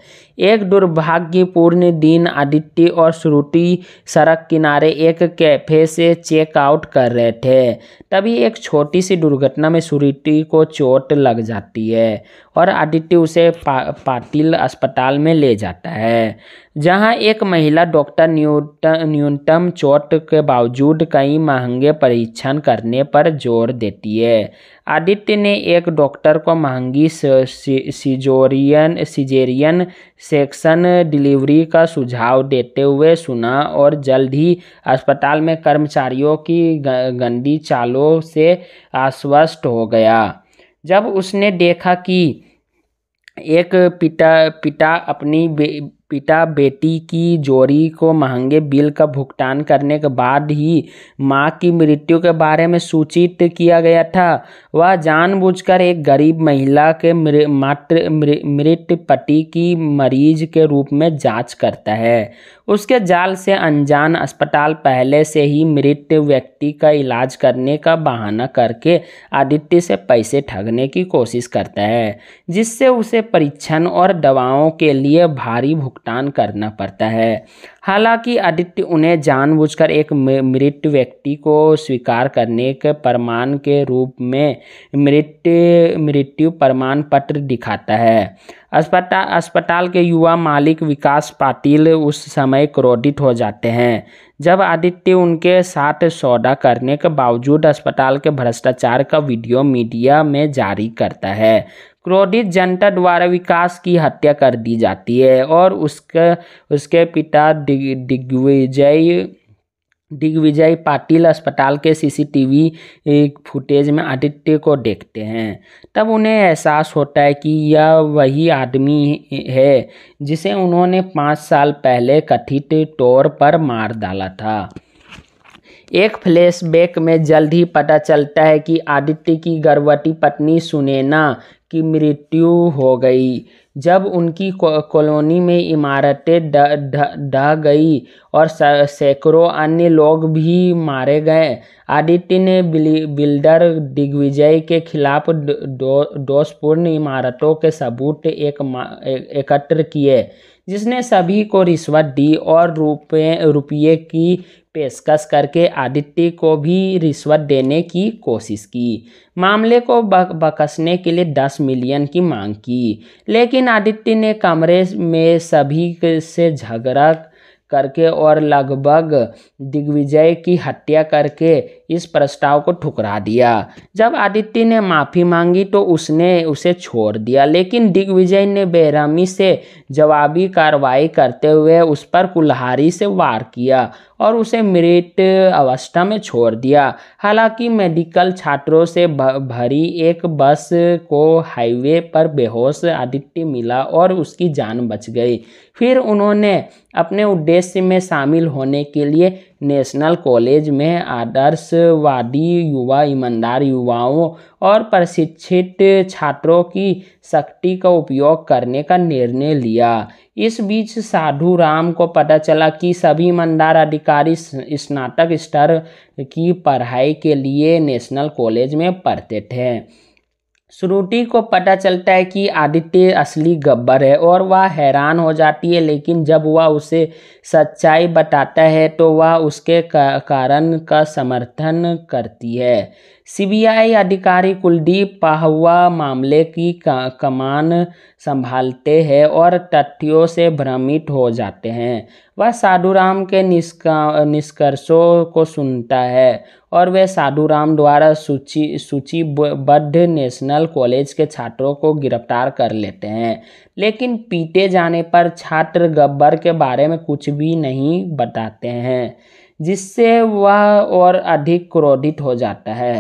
एक दुर्भाग्यपूर्ण दिन आदित्य और श्रुति सड़क किनारे एक कैफे से चेकआउट कर रहे थे तभी एक छोटी सी दुर्घटना में श्रुति को चोट लग जाती है और आदित्य उसे पा, पाटिल अस्पताल में ले जाता है जहां एक महिला डॉक्टर न्यूनतम चोट के बावजूद कई महंगे परीक्षण करने पर जोर देती है आदित्य ने एक डॉक्टर को महंगी सिजोरियन सिजेरियन सेक्शन डिलीवरी का सुझाव देते हुए सुना और जल्द ही अस्पताल में कर्मचारियों की गंदी चालों से आश्वस्त हो गया जब उसने देखा कि एक पिता पिता अपनी बे पिता बेटी की जोड़ी को महंगे बिल का भुगतान करने के बाद ही माँ की मृत्यु के बारे में सूचित किया गया था वह जानबूझकर एक गरीब महिला के मात्र मृत पति की मरीज के रूप में जांच करता है उसके जाल से अनजान अस्पताल पहले से ही मृत व्यक्ति का इलाज करने का बहाना करके आदित्य से पैसे ठगने की कोशिश करता है जिससे उसे परीक्षण और दवाओं के लिए भारी भुगतान भुगतान करना पड़ता है हालांकि आदित्य उन्हें जानबूझकर एक मृत व्यक्ति को स्वीकार करने के प्रमाण के रूप में मृत मृत्यु प्रमाण पत्र दिखाता है अस्पताल अस्पताल के युवा मालिक विकास पाटिल उस समय क्रोधित हो जाते हैं जब आदित्य उनके साथ सौदा करने के बावजूद अस्पताल के भ्रष्टाचार का वीडियो मीडिया में जारी करता है क्रोधित जनता द्वारा विकास की हत्या कर दी जाती है और उसके उसके पिता दिग्विजय दिग्विजय पाटिल अस्पताल के सीसीटीवी फुटेज में आदित्य को देखते हैं तब उन्हें एहसास होता है कि यह वही आदमी है जिसे उन्होंने पाँच साल पहले कथित तौर पर मार डाला था एक फ्लैशबैक में जल्द ही पता चलता है कि आदित्य की गर्भवती पत्नी सुनैना की मृत्यु हो गई जब उनकी कॉलोनी में इमारतें ढह गई और सैकड़ों अन्य लोग भी मारे गए आदित्य ने बिल्डर दिग्विजय के खिलाफ दोषपूर्ण इमारतों के सबूत एक एकत्र किए जिसने सभी को रिश्वत दी और रुपये रुपये की पेशकश करके आदित्य को भी रिश्वत देने की कोशिश की मामले को बकसने के लिए दस मिलियन की मांग की लेकिन आदित्य ने कमरे में सभी से झगड़ा करके और लगभग दिग्विजय की हत्या करके इस प्रस्ताव को ठुकरा दिया जब आदित्य ने माफ़ी मांगी तो उसने उसे छोड़ दिया लेकिन दिग्विजय ने बेरहमी से जवाबी कार्रवाई करते हुए उस पर कुल्हारी से वार किया और उसे मृत अवस्था में छोड़ दिया हालांकि मेडिकल छात्रों से भरी एक बस को हाईवे पर बेहोश आदित्य मिला और उसकी जान बच गई फिर उन्होंने अपने उद्देश्य में शामिल होने के लिए नेशनल कॉलेज में आदर्श विकासवादी युवा ईमानदार युवाओं और प्रशिक्षित छात्रों की शक्ति का उपयोग करने का निर्णय लिया इस बीच साधु राम को पता चला कि सभी ईमानदार अधिकारी स्नातक स्तर की पढ़ाई के लिए नेशनल कॉलेज में पढ़ते थे श्रुति को पता चलता है कि आदित्य असली गब्बर है और वह हैरान हो जाती है लेकिन जब वह उसे सच्चाई बताता है तो वह उसके कारण का समर्थन करती है सीबीआई अधिकारी कुलदीप पाहवा मामले की कमान संभालते हैं और तथ्यों से भ्रमित हो जाते हैं वह साधुराम के निष्कर्षों को सुनता है और वे साधुराम द्वारा सूची सूचीबद्ध नेशनल कॉलेज के छात्रों को गिरफ्तार कर लेते हैं लेकिन पीटे जाने पर छात्र गब्बर के बारे में कुछ भी नहीं बताते हैं जिससे वह और अधिक क्रोधित हो जाता है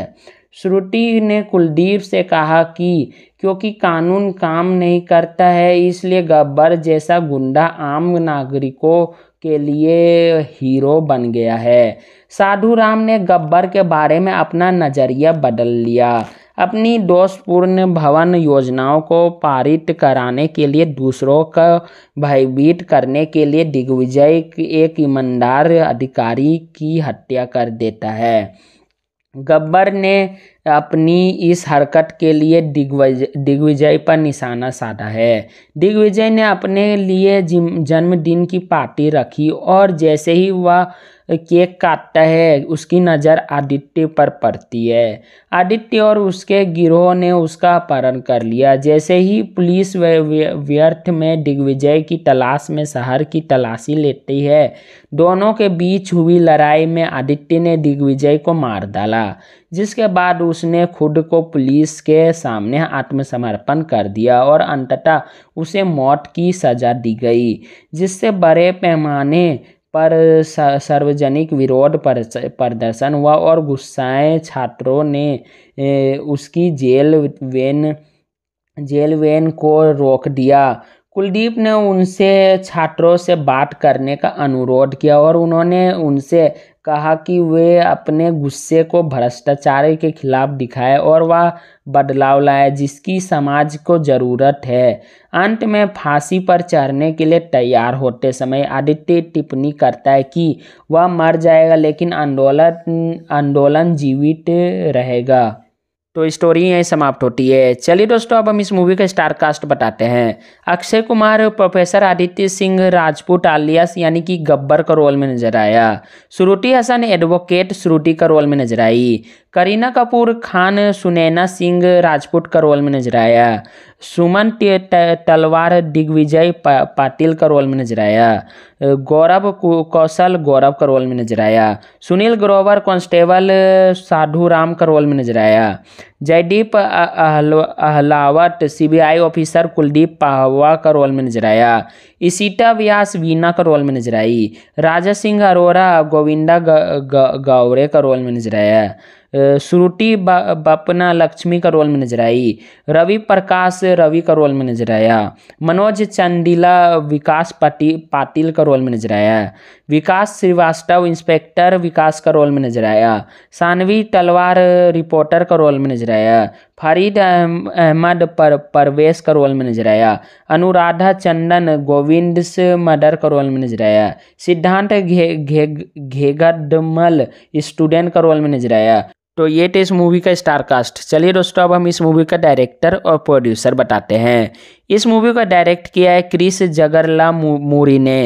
श्रुति ने कुलदीप से कहा कि क्योंकि कानून काम नहीं करता है इसलिए गब्बर जैसा गुंडा आम नागरिकों के लिए हीरो बन गया है साधु राम ने गब्बर के बारे में अपना नज़रिया बदल लिया अपनी दोषपूर्ण भवन योजनाओं को पारित कराने के लिए दूसरों का भयभीत करने के लिए दिग्विजय एक ईमानदार अधिकारी की हत्या कर देता है गब्बर ने अपनी इस हरकत के लिए दिग्विजय दिग्विजय पर निशाना साधा है दिग्विजय ने अपने लिए जन्मदिन की पार्टी रखी और जैसे ही वह केक काटता है उसकी नज़र आदित्य पर पड़ती है आदित्य और उसके गिरोह ने उसका अपहरण कर लिया जैसे ही पुलिस व्यर्थ में दिग्विजय की तलाश में शहर की तलाशी लेती है दोनों के बीच हुई लड़ाई में आदित्य ने दिग्विजय को मार डाला जिसके बाद उसने खुद को पुलिस के सामने आत्मसमर्पण कर दिया और अंततः उसे मौत की सज़ा दी गई जिससे बड़े पैमाने पर सार्वजनिक विरोध प्रदर्शन हुआ और गुस्साए छात्रों ने उसकी जेल वेन जेल वेन को रोक दिया कुलदीप ने उनसे छात्रों से बात करने का अनुरोध किया और उन्होंने उनसे कहा कि वे अपने गुस्से को भ्रष्टाचार के खिलाफ दिखाए और वह बदलाव लाए जिसकी समाज को ज़रूरत है अंत में फांसी पर चढ़ने के लिए तैयार होते समय आदित्य टिप्पणी करता है कि वह मर जाएगा लेकिन आंदोलन आंदोलन जीवित रहेगा तो स्टोरी यहीं समाप्त होती है चलिए दोस्तों अब हम इस मूवी का स्टार कास्ट बताते हैं अक्षय कुमार प्रोफेसर आदित्य सिंह राजपूत आलियास यानी कि गब्बर का रोल में नजर आया श्रुति हसन एडवोकेट श्रुति का रोल में नजर आई करीना कपूर खान सुनैना सिंह राजपूत का रोल में नजर आया सुमन तलवार दिग्विजय पा, पाटिल का रोल में नजर आया गौरव कौशल गौरव का रोल में नजर आया सुनील ग्रोवर कांस्टेबल साधु राम का रोल में नजर आया जयदीप अहलावट सीबीआई ऑफिसर कुलदीप पाहवा का रोल में नजर आया इसीटा व्यास वीना का रोल में नजर आई राजा सिंह अरोरा गोविंदा गौरे का रोल में नजर आया श्रुति बपना लक्ष्मी का रोल में नजर आई रवि प्रकाश रवि का रोल में नजर आया मनोज चंदीला विकास पाटी पाटिल का रोल में नजर आया विकास श्रीवास्तव इंस्पेक्टर विकास का रोल में नजर आया सानवी तलवार रिपोर्टर का रोल में नजर आया फरीद अहमद पर परवेश का रोल में नजर आया अनुराधा चंदन गोविंद से मर्डर का रोल में नजर आया सिद्धांत घे घे घेगडमल स्टूडेंट का रोल में नजर आया तो ये थे इस मूवी का स्टार कास्ट चलिए दोस्तों अब हम इस मूवी का डायरेक्टर और प्रोड्यूसर बताते हैं इस मूवी का डायरेक्ट किया है क्रिस जगरला मूरी ने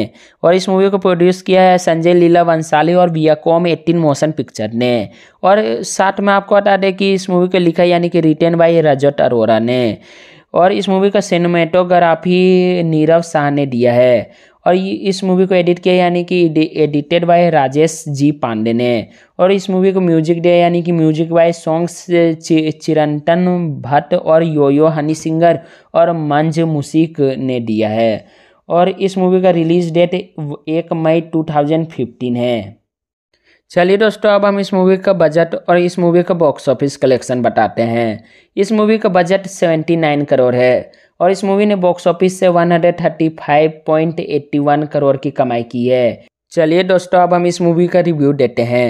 और इस मूवी को प्रोड्यूस किया है संजय लीला वंसाली और वियाकॉम एटीन मोशन पिक्चर ने और साथ में आपको बता दें कि इस मूवी को लिखा यानी कि रिटर्न बाई रजत अरोरा ने और इस मूवी का सिनेमेटोग्राफी नीरव शाह ने दिया है और ये इस मूवी को एडिट किया यानी कि एडिटेड बाय राजेश जी पांडे ने और इस मूवी को म्यूजिक दिया यानी कि music by songs Chirantan Bhatt और योयो हनी सिंगर और मंज मुसिक ने दिया है और इस मूवी का रिलीज डेट एक मई टू थाउजेंड फिफ्टीन है चलिए दोस्तों अब हम इस मूवी का बजट और इस मूवी का बॉक्स ऑफिस कलेक्शन बताते हैं इस मूवी का बजट नाइन करोड़ है और इस मूवी ने बॉक्स ऑफिस से 135.81 करोड़ की कमाई की है चलिए दोस्तों अब हम इस मूवी का रिव्यू देते हैं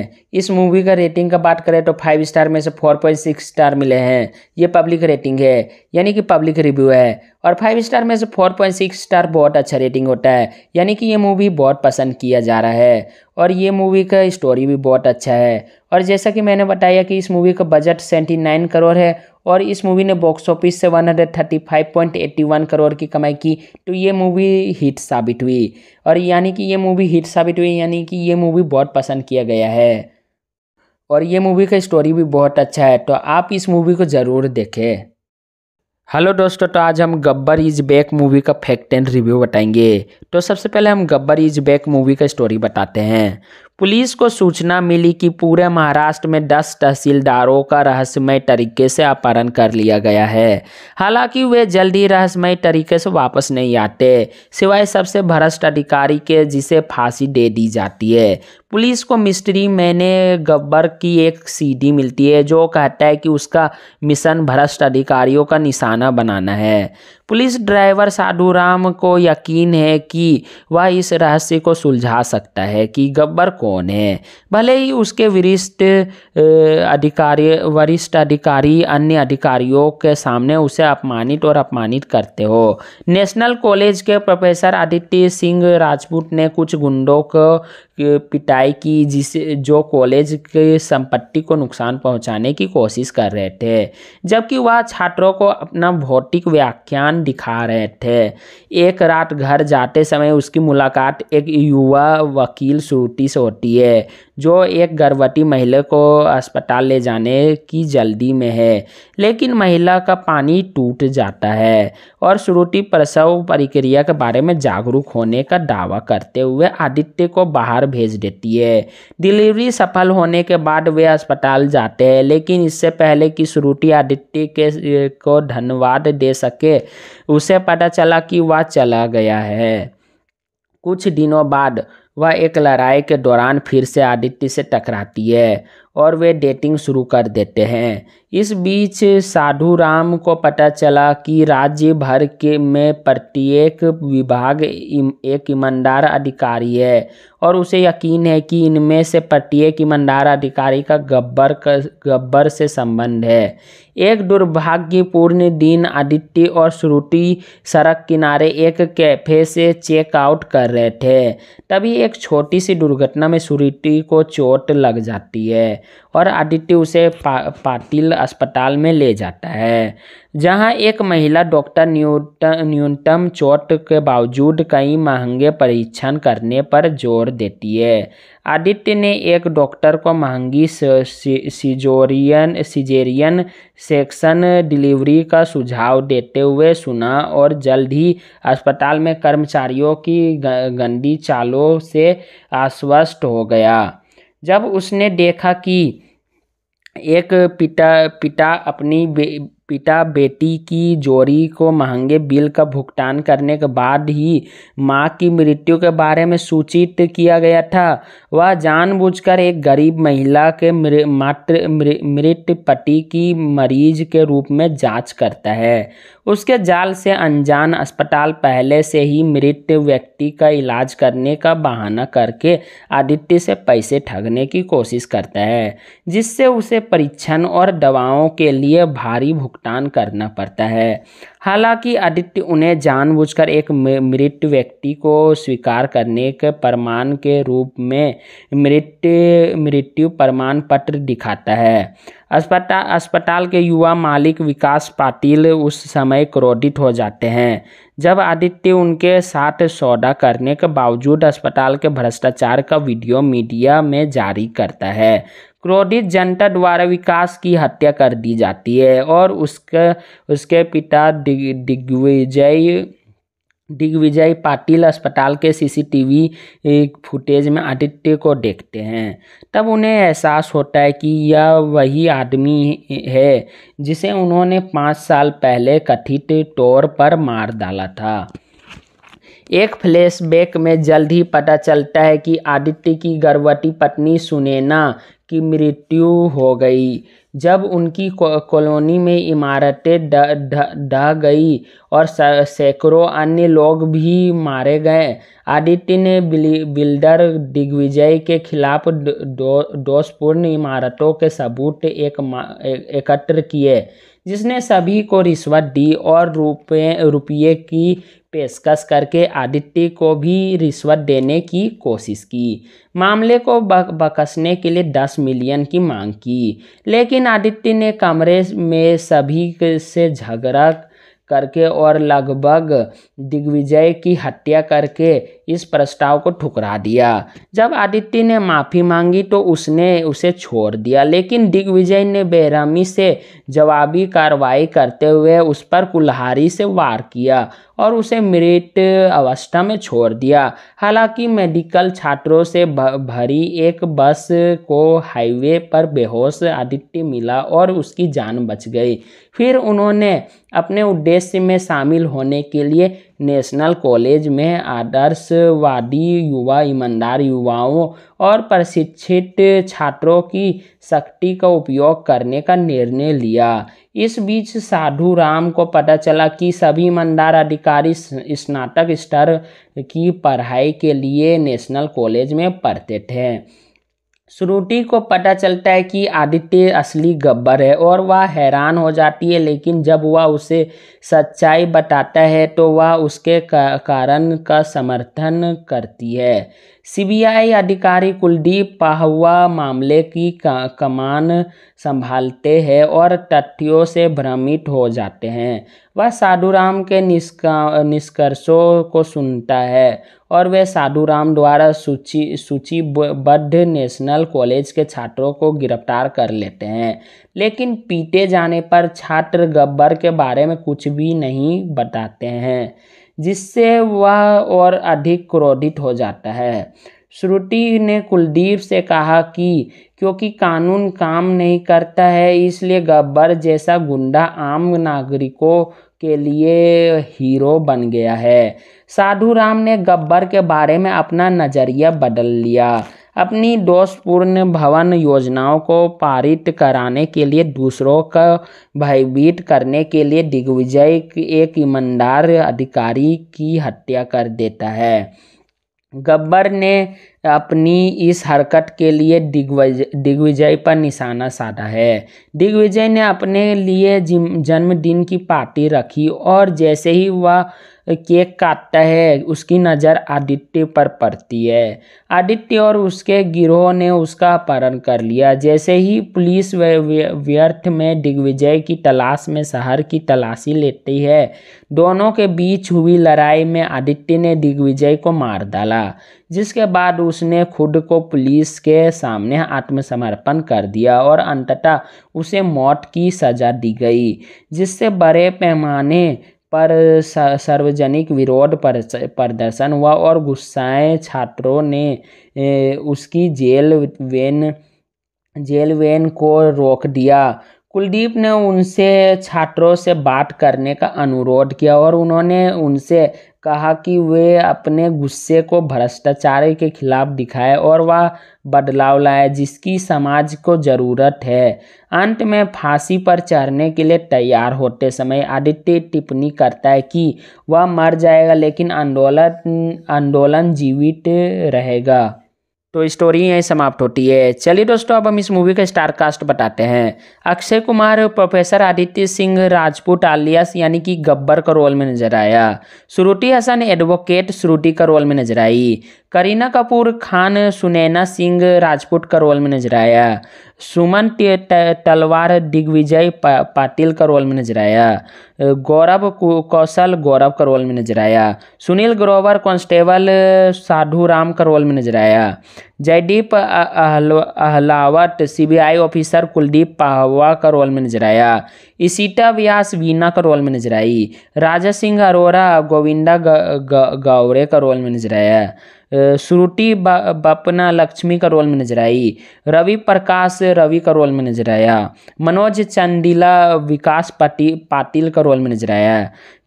इस मूवी का रेटिंग का बात करें तो फाइव स्टार में से फोर पॉइंट सिक्स स्टार मिले हैं ये पब्लिक रेटिंग है यानी कि पब्लिक रिव्यू है और फाइव स्टार में से फोर पॉइंट सिक्स स्टार बहुत अच्छा रेटिंग होता है यानी कि ये मूवी बहुत पसंद किया जा रहा है और ये मूवी का स्टोरी भी बहुत अच्छा है और जैसा कि मैंने बताया कि इस मूवी का बजट सेवेंटी नाइन करोड़ है और इस मूवी ने बॉक्स ऑफिस से 135.81 करोड़ की कमाई की तो ये मूवी हिट साबित हुई और यानी कि ये मूवी हिट साबित हुई यानी कि ये मूवी बहुत पसंद किया गया है और ये मूवी का स्टोरी भी बहुत अच्छा है तो आप इस मूवी को ज़रूर देखें हेलो दोस्तों तो आज हम गब्बर इज बैक मूवी का फैक्ट एंड रिव्यू बताएंगे तो सबसे पहले हम गब्बर इज बैक मूवी का स्टोरी बताते हैं पुलिस को सूचना मिली कि पूरे महाराष्ट्र में दस तहसीलदारों का रहस्यमय तरीके से अपहरण कर लिया गया है हालांकि वे जल्दी रहस्यमय तरीके से वापस नहीं आते सिवाय सबसे भ्रष्ट अधिकारी के जिसे फांसी दे दी जाती है पुलिस को मिस्ट्री मैंने गब्बर की एक सीडी मिलती है जो कहता है कि उसका मिशन भ्रष्ट अधिकारियों का निशाना बनाना है पुलिस ड्राइवर साधुराम को यकीन है कि वह इस रहस्य को सुलझा सकता है कि गब्बर कौन है भले ही उसके वरिष्ठ अधिकारी वरिष्ठ अधिकारी अन्य अधिकारियों के सामने उसे अपमानित और अपमानित करते हो नेशनल कॉलेज के प्रोफेसर आदित्य सिंह राजपूत ने कुछ गुंडों को पिटाई की जिसे जो कॉलेज के संपत्ति को नुकसान पहुंचाने की कोशिश कर रहे थे जबकि वह छात्रों को अपना भौतिक व्याख्यान दुकान दिखा रहे थे एक रात घर जाते समय उसकी मुलाकात एक युवा वकील श्रुति से होती है जो एक गर्भवती महिला को अस्पताल ले जाने की जल्दी में है लेकिन महिला का पानी टूट जाता है और श्रुति प्रसव प्रक्रिया के बारे में जागरूक होने का दावा करते हुए आदित्य को बाहर भेज देती है डिलीवरी सफल होने के बाद वे अस्पताल जाते हैं लेकिन इससे पहले कि श्रुति आदित्य के को धन्यवाद दे सके उसे पता चला कि वह चला गया है कुछ दिनों बाद वह एक लड़ाई के दौरान फिर से आदित्य से टकराती है और वे डेटिंग शुरू कर देते हैं इस बीच साधु राम को पता चला कि राज्य भर के में प्रत्येक विभाग एक ईमानदार अधिकारी है और उसे यकीन है कि इनमें से प्रत्येक ईमानदार अधिकारी का गब्बर का गब्बर से संबंध है एक दुर्भाग्यपूर्ण दिन आदित्य और श्रुति सड़क किनारे एक कैफे से चेकआउट कर रहे थे तभी एक छोटी सी दुर्घटना में श्रुति को चोट लग जाती है और आदित्य उसे पा, पाटिल अस्पताल में ले जाता है जहां एक महिला डॉक्टर न्यूनतम चोट के बावजूद कई महंगे परीक्षण करने पर जोर देती है आदित्य ने एक डॉक्टर को महंगी सिजोरियन सिजेरियन सेक्शन डिलीवरी का सुझाव देते हुए सुना और जल्द ही अस्पताल में कर्मचारियों की गंदी चालों से आश्वस्त हो गया जब उसने देखा कि एक पिता पिता अपनी बे पिता बेटी की जोड़ी को महंगे बिल का भुगतान करने के बाद ही माँ की मृत्यु के बारे में सूचित किया गया था वह जानबूझकर एक गरीब महिला के मातृ मृत पति की मरीज के रूप में जांच करता है उसके जाल से अनजान अस्पताल पहले से ही मृत व्यक्ति का इलाज करने का बहाना करके आदित्य से पैसे ठगने की कोशिश करता है जिससे उसे परीक्षण और दवाओं के लिए भारी भुगतान करना पड़ता है हालांकि आदित्य उन्हें जानबूझकर एक मृत व्यक्ति को स्वीकार करने के प्रमाण के रूप में मृत मृत्यु प्रमाण पत्र दिखाता है अस्पताल अस्पताल के युवा मालिक विकास पाटिल उस समय क्रोधित हो जाते हैं जब आदित्य उनके साथ सौदा करने के बावजूद अस्पताल के भ्रष्टाचार का वीडियो मीडिया में जारी करता है क्रोधित जनता द्वारा विकास की हत्या कर दी जाती है और उसके उसके पिता दिग्विजय दिग्विजय पाटिल अस्पताल के सीसीटीवी फुटेज में आदित्य को देखते हैं तब उन्हें एहसास होता है कि यह वही आदमी है जिसे उन्होंने पाँच साल पहले कथित तौर पर मार डाला था एक फ्लैशबैक में जल्द ही पता चलता है कि आदित्य की गर्भवती पत्नी सुनेना की मृत्यु हो गई जब उनकी कॉलोनी में इमारतें ढह गई और सैकड़ों अन्य लोग भी मारे गए आदित्य ने बिल्डर दिग्विजय के खिलाफ दोषपूर्ण इमारतों के सबूत एक एकत्र किए जिसने सभी को रिश्वत दी और रुपये रुपये की पेशकश करके आदित्य को भी रिश्वत देने की कोशिश की मामले को बकसने के लिए दस मिलियन की मांग की लेकिन आदित्य ने कमरे में सभी से झगड़ा करके और लगभग दिग्विजय की हत्या करके इस प्रस्ताव को ठुकरा दिया जब आदित्य ने माफ़ी मांगी तो उसने उसे छोड़ दिया लेकिन दिग्विजय ने बेरहमी से जवाबी कार्रवाई करते हुए उस पर कुल्हारी से वार किया और उसे मृत अवस्था में छोड़ दिया हालांकि मेडिकल छात्रों से भरी एक बस को हाईवे पर बेहोश आदित्य मिला और उसकी जान बच गई फिर उन्होंने अपने उद्देश्य में शामिल होने के लिए नेशनल कॉलेज में आदर्शवादी युवा ईमानदार युवाओं और प्रशिक्षित छात्रों की शक्ति का उपयोग करने का निर्णय लिया इस बीच साधु राम को पता चला कि सभी ईमानदार अधिकारी स्नातक स्तर की पढ़ाई के लिए नेशनल कॉलेज में पढ़ते थे श्रुति को पता चलता है कि आदित्य असली गब्बर है और वह हैरान हो जाती है लेकिन जब वह उसे सच्चाई बताता है तो वह उसके कारण का समर्थन करती है सीबीआई अधिकारी कुलदीप पाहवा मामले की कमान संभालते हैं और तथ्यों से भ्रमित हो जाते हैं वह साधुराम के निष्का निष्कर्षों को सुनता है और वे साधु राम द्वारा सूची सूचीबद्ध नेशनल कॉलेज के छात्रों को गिरफ्तार कर लेते हैं लेकिन पीटे जाने पर छात्र गब्बर के बारे में कुछ भी नहीं बताते हैं जिससे वह और अधिक क्रोधित हो जाता है श्रुति ने कुलदीप से कहा कि क्योंकि कानून काम नहीं करता है इसलिए गब्बर जैसा गुंडा आम नागरिकों के लिए हीरो बन गया है साधु राम ने गब्बर के बारे में अपना नज़रिया बदल लिया अपनी दोषपूर्ण भवन योजनाओं को पारित कराने के लिए दूसरों का भयभीत करने के लिए दिग्विजय एक ईमानदार अधिकारी की हत्या कर देता है गब्बर ने अपनी इस हरकत के लिए दिग्विजय दिग्विजय पर निशाना साधा है दिग्विजय ने अपने लिए जन्मदिन की पार्टी रखी और जैसे ही वह केक काटता है उसकी नज़र आदित्य पर पड़ती है आदित्य और उसके गिरोह ने उसका अपहरण कर लिया जैसे ही पुलिस व्यर्थ में दिग्विजय की तलाश में शहर की तलाशी लेती है दोनों के बीच हुई लड़ाई में आदित्य ने दिग्विजय को मार डाला जिसके बाद उसने खुद को पुलिस के सामने आत्मसमर्पण कर दिया और अंततः उसे मौत की सज़ा दी गई जिससे बड़े पैमाने पर सार्वजनिक विरोध प्रदर्शन हुआ और गुस्साए छात्रों ने उसकी जेल वैन जेल वेन को रोक दिया कुलदीप ने उनसे छात्रों से बात करने का अनुरोध किया और उन्होंने उनसे कहा कि वे अपने गुस्से को भ्रष्टाचार के खिलाफ दिखाए और वह बदलाव लाए जिसकी समाज को ज़रूरत है अंत में फांसी पर चढ़ने के लिए तैयार होते समय आदित्य टिप्पणी करता है कि वह मर जाएगा लेकिन आंदोलन आंदोलन जीवित रहेगा तो स्टोरी यहीं समाप्त होती है चलिए दोस्तों अब हम इस मूवी का स्टार कास्ट बताते हैं अक्षय कुमार प्रोफेसर आदित्य सिंह राजपूत आलियास यानी कि गब्बर का रोल में नजर आया श्रुति हसन एडवोकेट श्रुति का रोल में नजर आई करीना कपूर खान सुनैना सिंह राजपूत का रोल में नजर आया सुमन तलवार दिग्विजय पा, पाटिल का रोल में नजर आया गौरव कौशल गौरव का रोल में नजर आया सुनील ग्रोवर कांस्टेबल साधु राम का रोल में नजर आया जयदीप अहलावट सीबीआई ऑफिसर कुलदीप पाहवा का रोल में नजर आया इसीटा व्यास वीना का रोल में नजर आई राजा सिंह अरोरा गोविंदा गौरे का रोल में नजर आया श्रुति बापना बपना लक्ष्मी का रोल में नजर आई रवि प्रकाश रवि का रोल में नजर आया मनोज चंदीला विकास पाटिल का रोल में नजर आया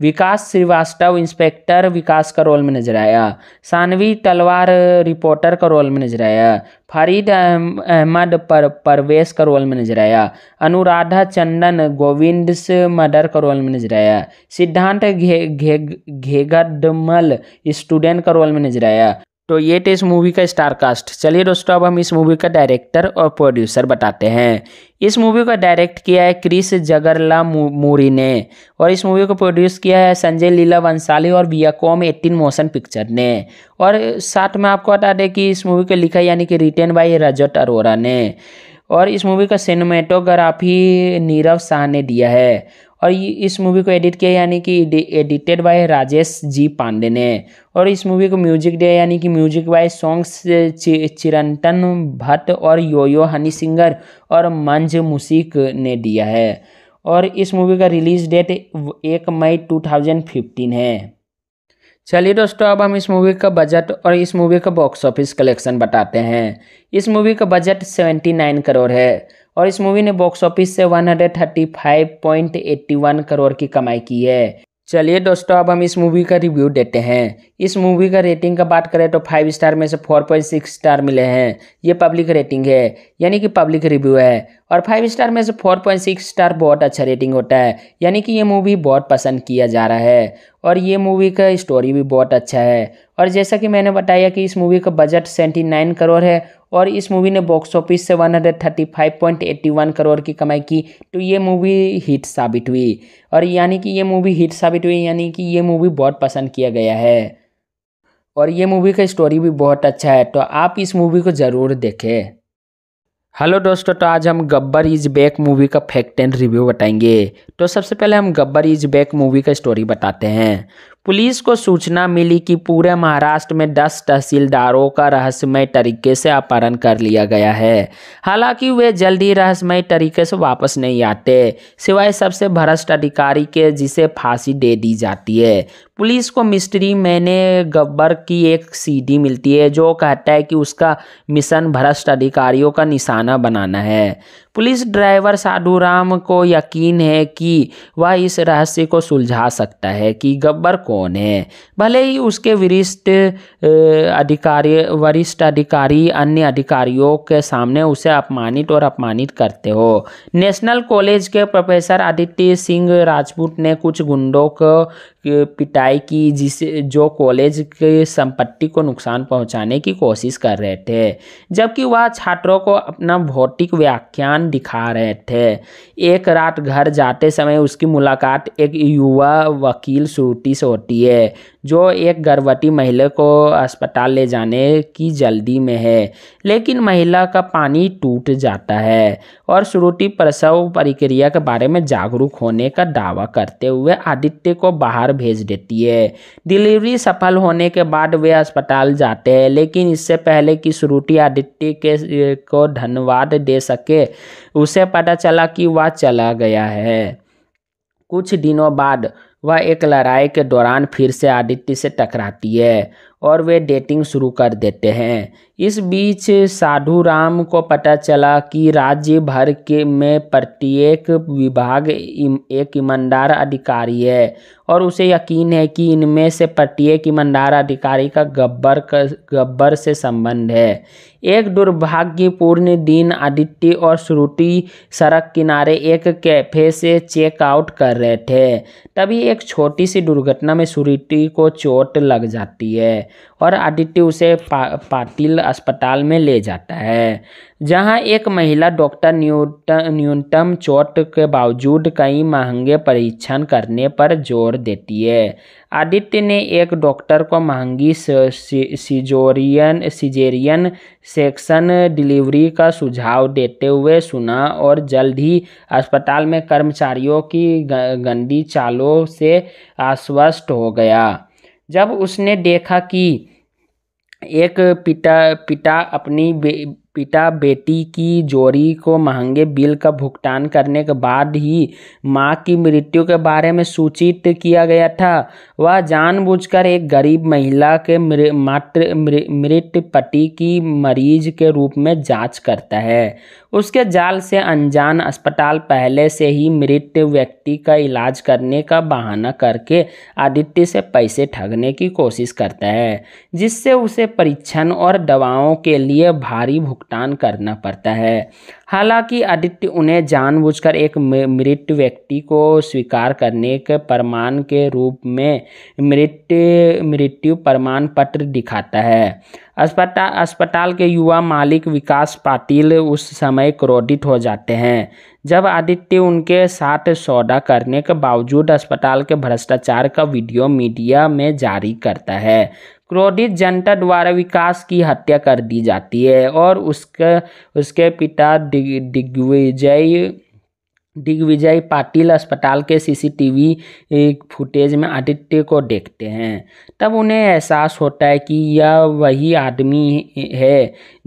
विकास श्रीवास्तव इंस्पेक्टर विकास का रोल में नजर आया सानवी तलवार रिपोर्टर का रोल में नजर आया फरीद अहमद पर परवेश का रोल में नजर आया अनुराधा चंदन गोविंद से मर्डर का रोल में नजर आया सिद्धांत घे घे घेगडमल स्टूडेंट का रोल में नजर आया तो ये थे इस मूवी का स्टार कास्ट चलिए दोस्तों अब हम इस मूवी का डायरेक्टर और प्रोड्यूसर बताते हैं इस मूवी को डायरेक्ट किया है क्रिस जगरला मूरी ने और इस मूवी को प्रोड्यूस किया है संजय लीला वंसाली और कॉम एटीन मोशन पिक्चर ने और साथ में आपको बता दें कि इस मूवी को लिखा यानी कि रिटर्न बाई रजत अरोरा ने और इस मूवी का सिनेमेटोग्राफी नीरव शाह ने दिया है और ये इस मूवी को एडिट किया यानी कि एडिटेड बाय राजेश जी पांडे ने और इस मूवी को म्यूजिक दिया यानी कि music by songs Chirantan Bhatt और योयो हनी सिंगर और मंज मुसिक ने दिया है और इस मूवी का रिलीज डेट एक मई 2015 है चलिए दोस्तों अब हम इस मूवी का बजट और इस मूवी का बॉक्स ऑफिस कलेक्शन बताते हैं इस मूवी का बजट नाइन करोड़ है और इस मूवी ने बॉक्स ऑफिस से 135.81 करोड़ की कमाई की है चलिए दोस्तों अब हम इस मूवी का रिव्यू देते हैं इस मूवी का रेटिंग का बात करें तो फाइव स्टार में से फोर पॉइंट सिक्स स्टार मिले हैं ये पब्लिक रेटिंग है यानी कि पब्लिक रिव्यू है और फाइव स्टार में से फोर पॉइंट सिक्स स्टार बहुत अच्छा रेटिंग होता है यानी कि ये मूवी बहुत पसंद किया जा रहा है और ये मूवी का स्टोरी भी बहुत अच्छा है और जैसा कि मैंने बताया कि इस मूवी का बजट सेवेंटी नाइन करोड़ है और इस मूवी ने बॉक्स ऑफिस से 135.81 करोड़ की कमाई की तो ये मूवी हिट साबित हुई और यानी कि ये मूवी हिट साबित हुई यानी कि ये मूवी बहुत पसंद किया गया है और ये मूवी का स्टोरी भी बहुत अच्छा है तो आप इस मूवी को ज़रूर देखें हेलो दोस्तों तो आज हम गब्बर इज बैक मूवी का फैक्ट एंड रिव्यू बताएंगे तो सबसे पहले हम गब्बर इज बैक मूवी का स्टोरी बताते हैं पुलिस को सूचना मिली कि पूरे महाराष्ट्र में 10 तहसीलदारों का रहस्यमय तरीके से अपहरण कर लिया गया है हालांकि वे जल्द ही रहस्यमय तरीके से वापस नहीं आते सिवाय सबसे भ्रष्ट अधिकारी के जिसे फांसी दे दी जाती है पुलिस को मिस्ट्री मैंने गब्बर की एक सीडी मिलती है जो कहता है कि उसका मिशन भ्रष्ट अधिकारियों का निशाना बनाना है पुलिस ड्राइवर साधु राम को यकीन है कि वह इस रहस्य को सुलझा सकता है कि गब्बर कौन है भले ही उसके वरिष्ठ अधिकारी वरिष्ठ अधिकारी अन्य अधिकारियों के सामने उसे अपमानित और अपमानित करते हो नेशनल कॉलेज के प्रोफेसर आदित्य सिंह राजपूत ने कुछ गुंडों को पिटाई की जिसे जो कॉलेज के संपत्ति को नुकसान पहुंचाने की कोशिश कर रहे थे जबकि वह छात्रों को अपना भौतिक व्याख्यान दिखा रहे थे एक रात घर जाते समय उसकी मुलाकात एक युवा वकील श्रुति से होती है जो एक गर्भवती महिला को अस्पताल ले जाने की जल्दी में है लेकिन महिला का पानी टूट जाता है और श्रुति प्रसव प्रक्रिया के बारे में जागरूक होने का दावा करते हुए आदित्य को बाहर भेज देती है डिलीवरी सफल होने के बाद वे अस्पताल जाते हैं लेकिन इससे पहले कि श्रुति आदित्य के को धन्यवाद दे सके उसे पता चला कि वह चला गया है कुछ दिनों बाद वह एक लड़ाई के दौरान फिर से आदित्य से टकराती है और वे डेटिंग शुरू कर देते हैं इस बीच साधु राम को पता चला कि राज्य भर के में प्रत्येक विभाग एक ईमानदार अधिकारी है और उसे यकीन है कि इनमें से प्रत्येक ईमानदार अधिकारी का गब्बर का गब्बर से संबंध है एक दुर्भाग्यपूर्ण दिन आदित्य और श्रुति सड़क किनारे एक कैफे से चेकआउट कर रहे थे तभी एक छोटी सी दुर्घटना में श्रुति को चोट लग जाती है और आदित्य उसे पा, पाटिल अस्पताल में ले जाता है जहां एक महिला डॉक्टर न्यूनतम चोट के बावजूद कई महंगे परीक्षण करने पर जोर देती है आदित्य ने एक डॉक्टर को महंगी सिजोरियन सिजेरियन सेक्शन डिलीवरी का सुझाव देते हुए सुना और जल्द ही अस्पताल में कर्मचारियों की गंदी चालों से आश्वस्त हो गया जब उसने देखा कि एक पिता पिता अपनी बे पिता बेटी की जोड़ी को महंगे बिल का भुगतान करने के बाद ही माँ की मृत्यु के बारे में सूचित किया गया था वह जानबूझकर एक गरीब महिला के मात्र मृत पति की मरीज के रूप में जांच करता है उसके जाल से अनजान अस्पताल पहले से ही मृत व्यक्ति का इलाज करने का बहाना करके आदित्य से पैसे ठगने की कोशिश करता है जिससे उसे परीक्षण और दवाओं के लिए भारी भुगतान भुगतान करना पड़ता है हालांकि आदित्य उन्हें जानबूझकर एक मृत व्यक्ति को स्वीकार करने के प्रमाण के रूप में मृत मृत्यु प्रमाण पत्र दिखाता है अस्पताल अस्पताल के युवा मालिक विकास पाटिल उस समय क्रोधित हो जाते हैं जब आदित्य उनके साथ सौदा करने के बावजूद अस्पताल के भ्रष्टाचार का वीडियो मीडिया में जारी करता है क्रोधित जनता द्वारा विकास की हत्या कर दी जाती है और उसके उसके पिता दिग्विजय दिग्विजय पाटिल अस्पताल के सीसीटीवी फुटेज में आदित्य को देखते हैं तब उन्हें एहसास होता है कि यह वही आदमी है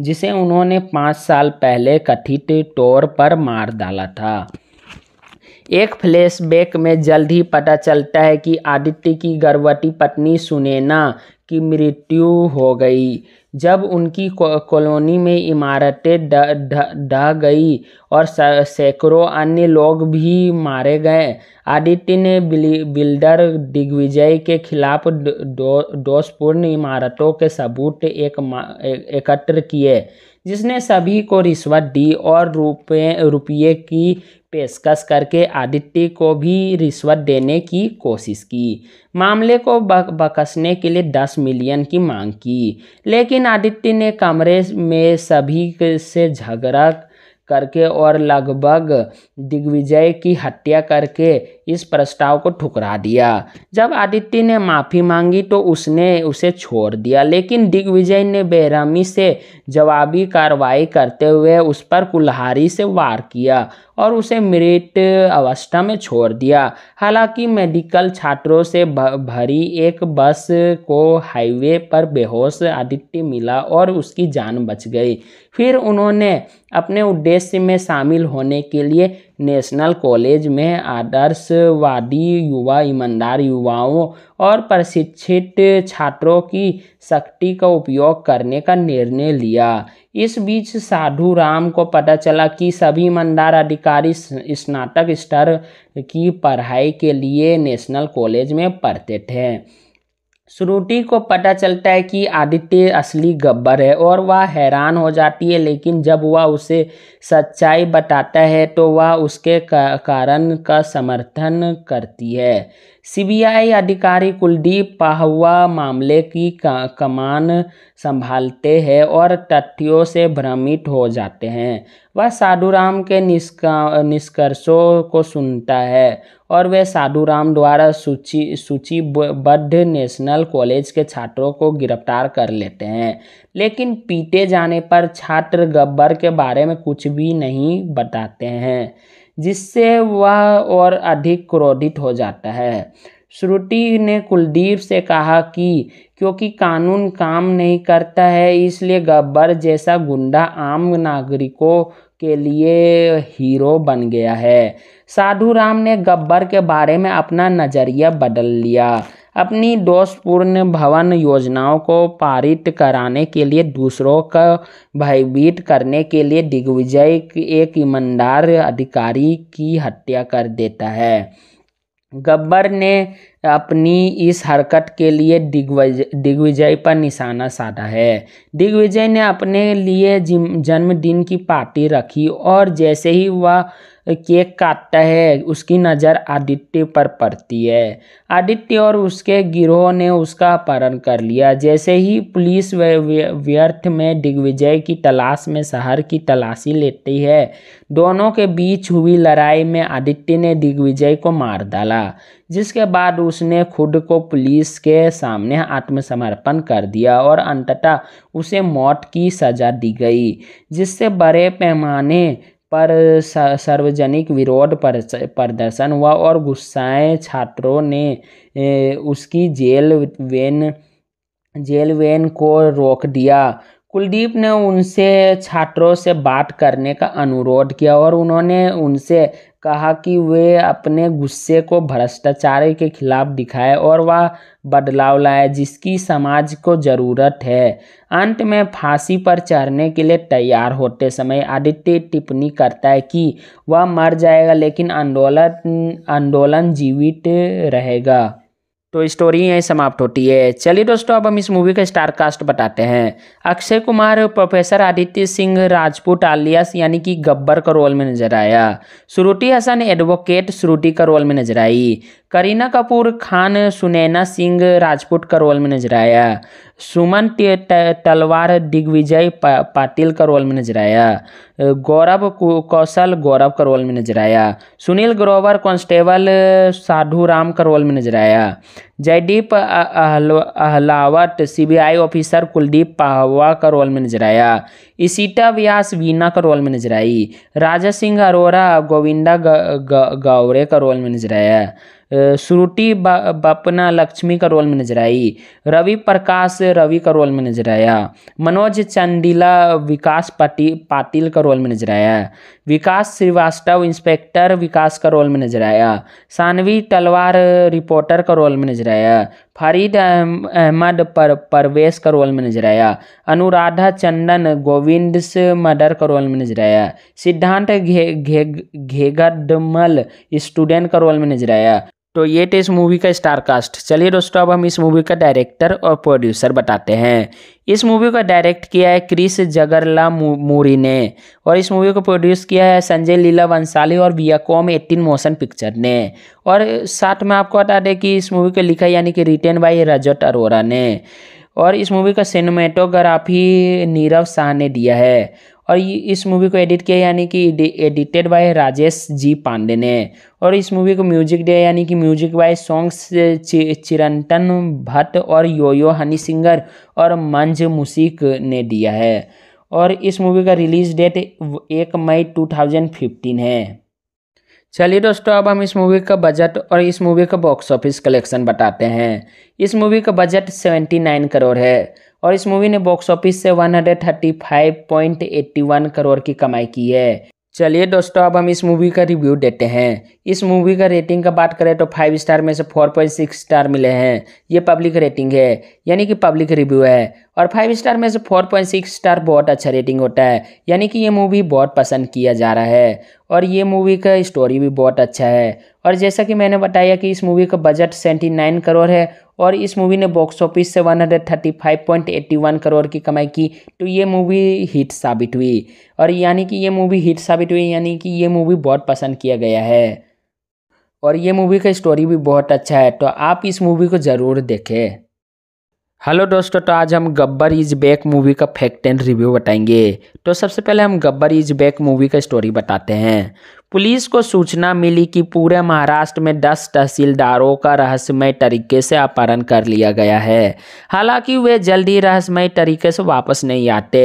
जिसे उन्होंने पाँच साल पहले कथित तौर पर मार डाला था एक फ्लैशबैक में जल्द ही पता चलता है कि आदित्य की गर्भवती पत्नी सुनेना की मृत्यु हो गई जब उनकी कॉलोनी में इमारतें ढह गई और सैकड़ों अन्य लोग भी मारे गए आदित्य ने बिल्डर दिग्विजय के खिलाफ दोषपूर्ण इमारतों के सबूत एक एकत्र किए जिसने सभी को रिश्वत दी और रुपये रुपये की पेशकश करके आदित्य को भी रिश्वत देने की कोशिश की मामले को बकसने के लिए दस मिलियन की मांग की लेकिन आदित्य ने कमरे में सभी से झगड़ा करके और लगभग दिग्विजय की हत्या करके इस प्रस्ताव को ठुकरा दिया जब आदित्य ने माफ़ी मांगी तो उसने उसे छोड़ दिया लेकिन दिग्विजय ने बेरहमी से जवाबी कार्रवाई करते हुए उस पर कुल्हारी से वार किया और उसे मृत अवस्था में छोड़ दिया हालांकि मेडिकल छात्रों से भरी एक बस को हाईवे पर बेहोश आदित्य मिला और उसकी जान बच गई फिर उन्होंने अपने उद्देश्य में शामिल होने के लिए नेशनल कॉलेज में आदर्शवादी युवा ईमानदार युवाओं और प्रशिक्षित छात्रों की शक्ति का उपयोग करने का निर्णय लिया इस बीच साधु राम को पता चला कि सभी मंदार अधिकारी स्नातक स्तर की पढ़ाई के लिए नेशनल कॉलेज में पढ़ते थे श्रुति को पता चलता है कि आदित्य असली गब्बर है और वह हैरान हो जाती है लेकिन जब वह उसे सच्चाई बताता है तो वह उसके कारण का समर्थन करती है सीबीआई अधिकारी कुलदीप पाहवा मामले की कमान संभालते हैं और तथ्यों से भ्रमित हो जाते हैं वह साधुराम के निष्कर्षों को सुनता है और वह साधुराम द्वारा सूची सूचीबद्ध नेशनल कॉलेज के छात्रों को गिरफ्तार कर लेते हैं लेकिन पीटे जाने पर छात्र गब्बर के बारे में कुछ भी नहीं बताते हैं जिससे वह और अधिक क्रोधित हो जाता है श्रुति ने कुलदीप से कहा कि क्योंकि कानून काम नहीं करता है इसलिए गब्बर जैसा गुंडा आम नागरिकों के लिए हीरो बन गया है साधु राम ने गब्बर के बारे में अपना नज़रिया बदल लिया अपनी दोषपूर्ण भवन योजनाओं को पारित कराने के लिए दूसरों का भयभीत करने के लिए दिग्विजय एक ईमानदार अधिकारी की हत्या कर देता है गब्बर ने अपनी इस हरकत के लिए दिग्विजय दिग्विजय पर निशाना साधा है दिग्विजय ने अपने लिए जन्मदिन की पार्टी रखी और जैसे ही वह केक काटता है उसकी नज़र आदित्य पर पड़ती है आदित्य और उसके गिरोह ने उसका अपहरण कर लिया जैसे ही पुलिस व्यर्थ में दिग्विजय की तलाश में शहर की तलाशी लेती है दोनों के बीच हुई लड़ाई में आदित्य ने दिग्विजय को मार डाला जिसके बाद उसने खुद को पुलिस के सामने आत्मसमर्पण कर दिया और अंततः उसे मौत की सज़ा दी गई जिससे बड़े पैमाने पर सार्वजनिक विरोध प्रदर्शन हुआ और गुस्साए छात्रों ने उसकी जेल वेन जेल वेन को रोक दिया कुलदीप ने उनसे छात्रों से बात करने का अनुरोध किया और उन्होंने उनसे कहा कि वे अपने गुस्से को भ्रष्टाचार के खिलाफ दिखाए और वह बदलाव लाए जिसकी समाज को ज़रूरत है अंत में फांसी पर चढ़ने के लिए तैयार होते समय आदित्य टिप्पणी करता है कि वह मर जाएगा लेकिन आंदोलन आंदोलन जीवित रहेगा तो स्टोरी यहीं समाप्त होती है चलिए दोस्तों अब हम इस मूवी का स्टार कास्ट बताते हैं अक्षय कुमार प्रोफेसर आदित्य सिंह राजपूत आलियास यानी कि गब्बर का रोल में नजर आया श्रुति हसन एडवोकेट श्रुति का रोल में नजर आई करीना कपूर खान सुनैना सिंह राजपूत का रोल में नजर आया सुमन तलवार दिग्विजय पा, पाटिल का रोल में नजर आया गौरव कौशल गौरव का रोल में नजर आया सुनील ग्रोवर कांस्टेबल साधु राम का रोल में नजर आया जयदीप अहलावट सीबीआई ऑफिसर कुलदीप पाहवा का रोल में नजर आया इसीटा व्यास वीना का रोल में नजर आई राजा सिंह अरोरा गोविंदा गौरे का रोल में नजर आया श्रुति बपना लक्ष्मी का रोल में नजर आई रवि प्रकाश रवि का रोल में नजर आया मनोज चंदीला विकास पाटी पाटिल का रोल में नजर आया विकास श्रीवास्तव इंस्पेक्टर विकास का रोल में नजर आया सानवी तलवार रिपोर्टर का रोल में नजर आया फरीद अहमद पर परवेश का रोल में नजर आया अनुराधा चंदन गोविंद से मर्डर का रोल में नजर आया सिद्धांत घे घे घेगडमल स्टूडेंट का रोल में नजर आया तो ये थे इस मूवी का स्टार कास्ट चलिए दोस्तों अब हम इस मूवी का डायरेक्टर और प्रोड्यूसर बताते हैं इस मूवी को डायरेक्ट किया है क्रिस जगरला मूरी ने और इस मूवी को प्रोड्यूस किया है संजय लीला वंसाली और वियाकॉम एटीन मोशन पिक्चर ने और साथ में आपको बता दें कि इस मूवी को लिखा यानी कि रिटेन बाई रजत अरोरा ने और इस मूवी का सिनेमेटोग्राफी नीरव शाह ने दिया है और ये इस मूवी को एडिट किया यानी कि एडिटेड बाय राजेश जी पांडे ने और इस मूवी को म्यूजिक दिया यानी कि म्यूजिक बाय सॉन्ग्स चि, चिरंतन भट्ट और योयो हनी सिंगर और मंज मुसीक ने दिया है और इस मूवी का रिलीज डेट एक मई 2015 है चलिए दोस्तों अब हम इस मूवी का बजट और इस मूवी का बॉक्स ऑफिस कलेक्शन बताते हैं इस मूवी का बजट 79 करोड़ है और इस मूवी ने बॉक्स ऑफिस से 135.81 करोड़ की कमाई की है चलिए दोस्तों अब हम इस मूवी का रिव्यू देते हैं इस मूवी का रेटिंग का बात करें तो फाइव स्टार में से फोर पॉइंट सिक्स स्टार मिले हैं ये पब्लिक रेटिंग है यानी कि पब्लिक रिव्यू है और फाइव स्टार में से फोर पॉइंट सिक्स स्टार बहुत अच्छा रेटिंग होता है यानी कि ये मूवी बहुत पसंद किया जा रहा है और ये मूवी का स्टोरी भी बहुत अच्छा है और जैसा कि मैंने बताया कि इस मूवी का बजट सेवेंटी नाइन करोड़ है और इस मूवी ने बॉक्स ऑफिस से one hundred thirty five point eighty one crore की कमाई की तो ये मूवी हिट साबित हुई और यानी कि ये मूवी हिट साबित हुई यानी कि ये मूवी बहुत पसंद किया गया है और ये मूवी का स्टोरी भी बहुत अच्छा है तो आप इस मूवी को ज़रूर देखें हेलो दोस्तों तो आज हम गब्बर इज बैक मूवी का फैक्ट एंड रिव्यू बताएंगे तो सबसे पहले हम गब्बर इज बैक मूवी का स्टोरी बताते हैं पुलिस को सूचना मिली कि पूरे महाराष्ट्र में 10 तहसीलदारों का रहस्यमय तरीके से अपहरण कर लिया गया है हालांकि वे जल्दी रहस्यमय तरीके से वापस नहीं आते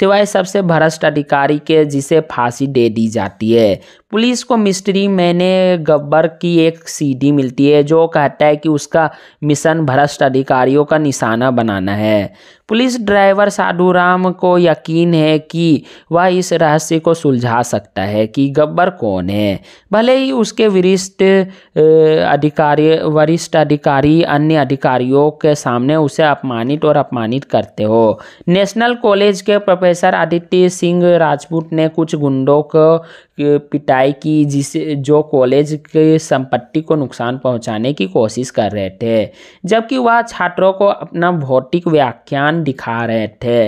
सिवाय सबसे भ्रष्ट अधिकारी के जिसे फांसी दे दी जाती है पुलिस को मिस्ट्री मैंने गब्बर की एक सीडी मिलती है जो कहता है कि उसका मिशन भ्रष्ट अधिकारियों का निशाना बनाना है पुलिस ड्राइवर साधुराम को यकीन है कि वह इस रहस्य को सुलझा सकता है कि गब्बर कौन है भले ही उसके वरिष्ठ अधिकारी वरिष्ठ अधिकारी अन्य अधिकारियों के सामने उसे अपमानित और अपमानित करते हो नेशनल कॉलेज के प्रोफेसर आदित्य सिंह राजपूत ने कुछ गुंडों को पिटाई की जिसे जो कॉलेज के संपत्ति को नुकसान पहुंचाने की कोशिश कर रहे थे जबकि वह छात्रों को अपना भौतिक व्याख्यान दिखा रहे थे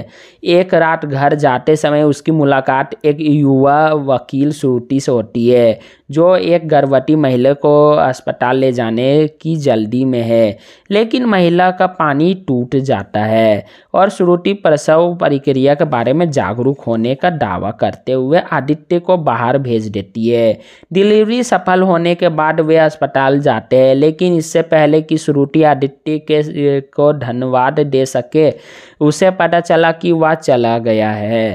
एक रात घर जाते समय उसकी मुलाकात एक युवा वकील श्रुति से होती है जो एक गर्भवती महिला को अस्पताल ले जाने की जल्दी में है लेकिन महिला का पानी टूट जाता है और श्रुति प्रसव प्रक्रिया के बारे में जागरूक होने का दावा करते हुए आदित्य को बाहर भेज देती है डिलीवरी सफल होने के बाद वे अस्पताल जाते हैं लेकिन इससे पहले कि श्रुति आदित्य के को धन्यवाद दे सके उसे पता चला कि वह चला गया है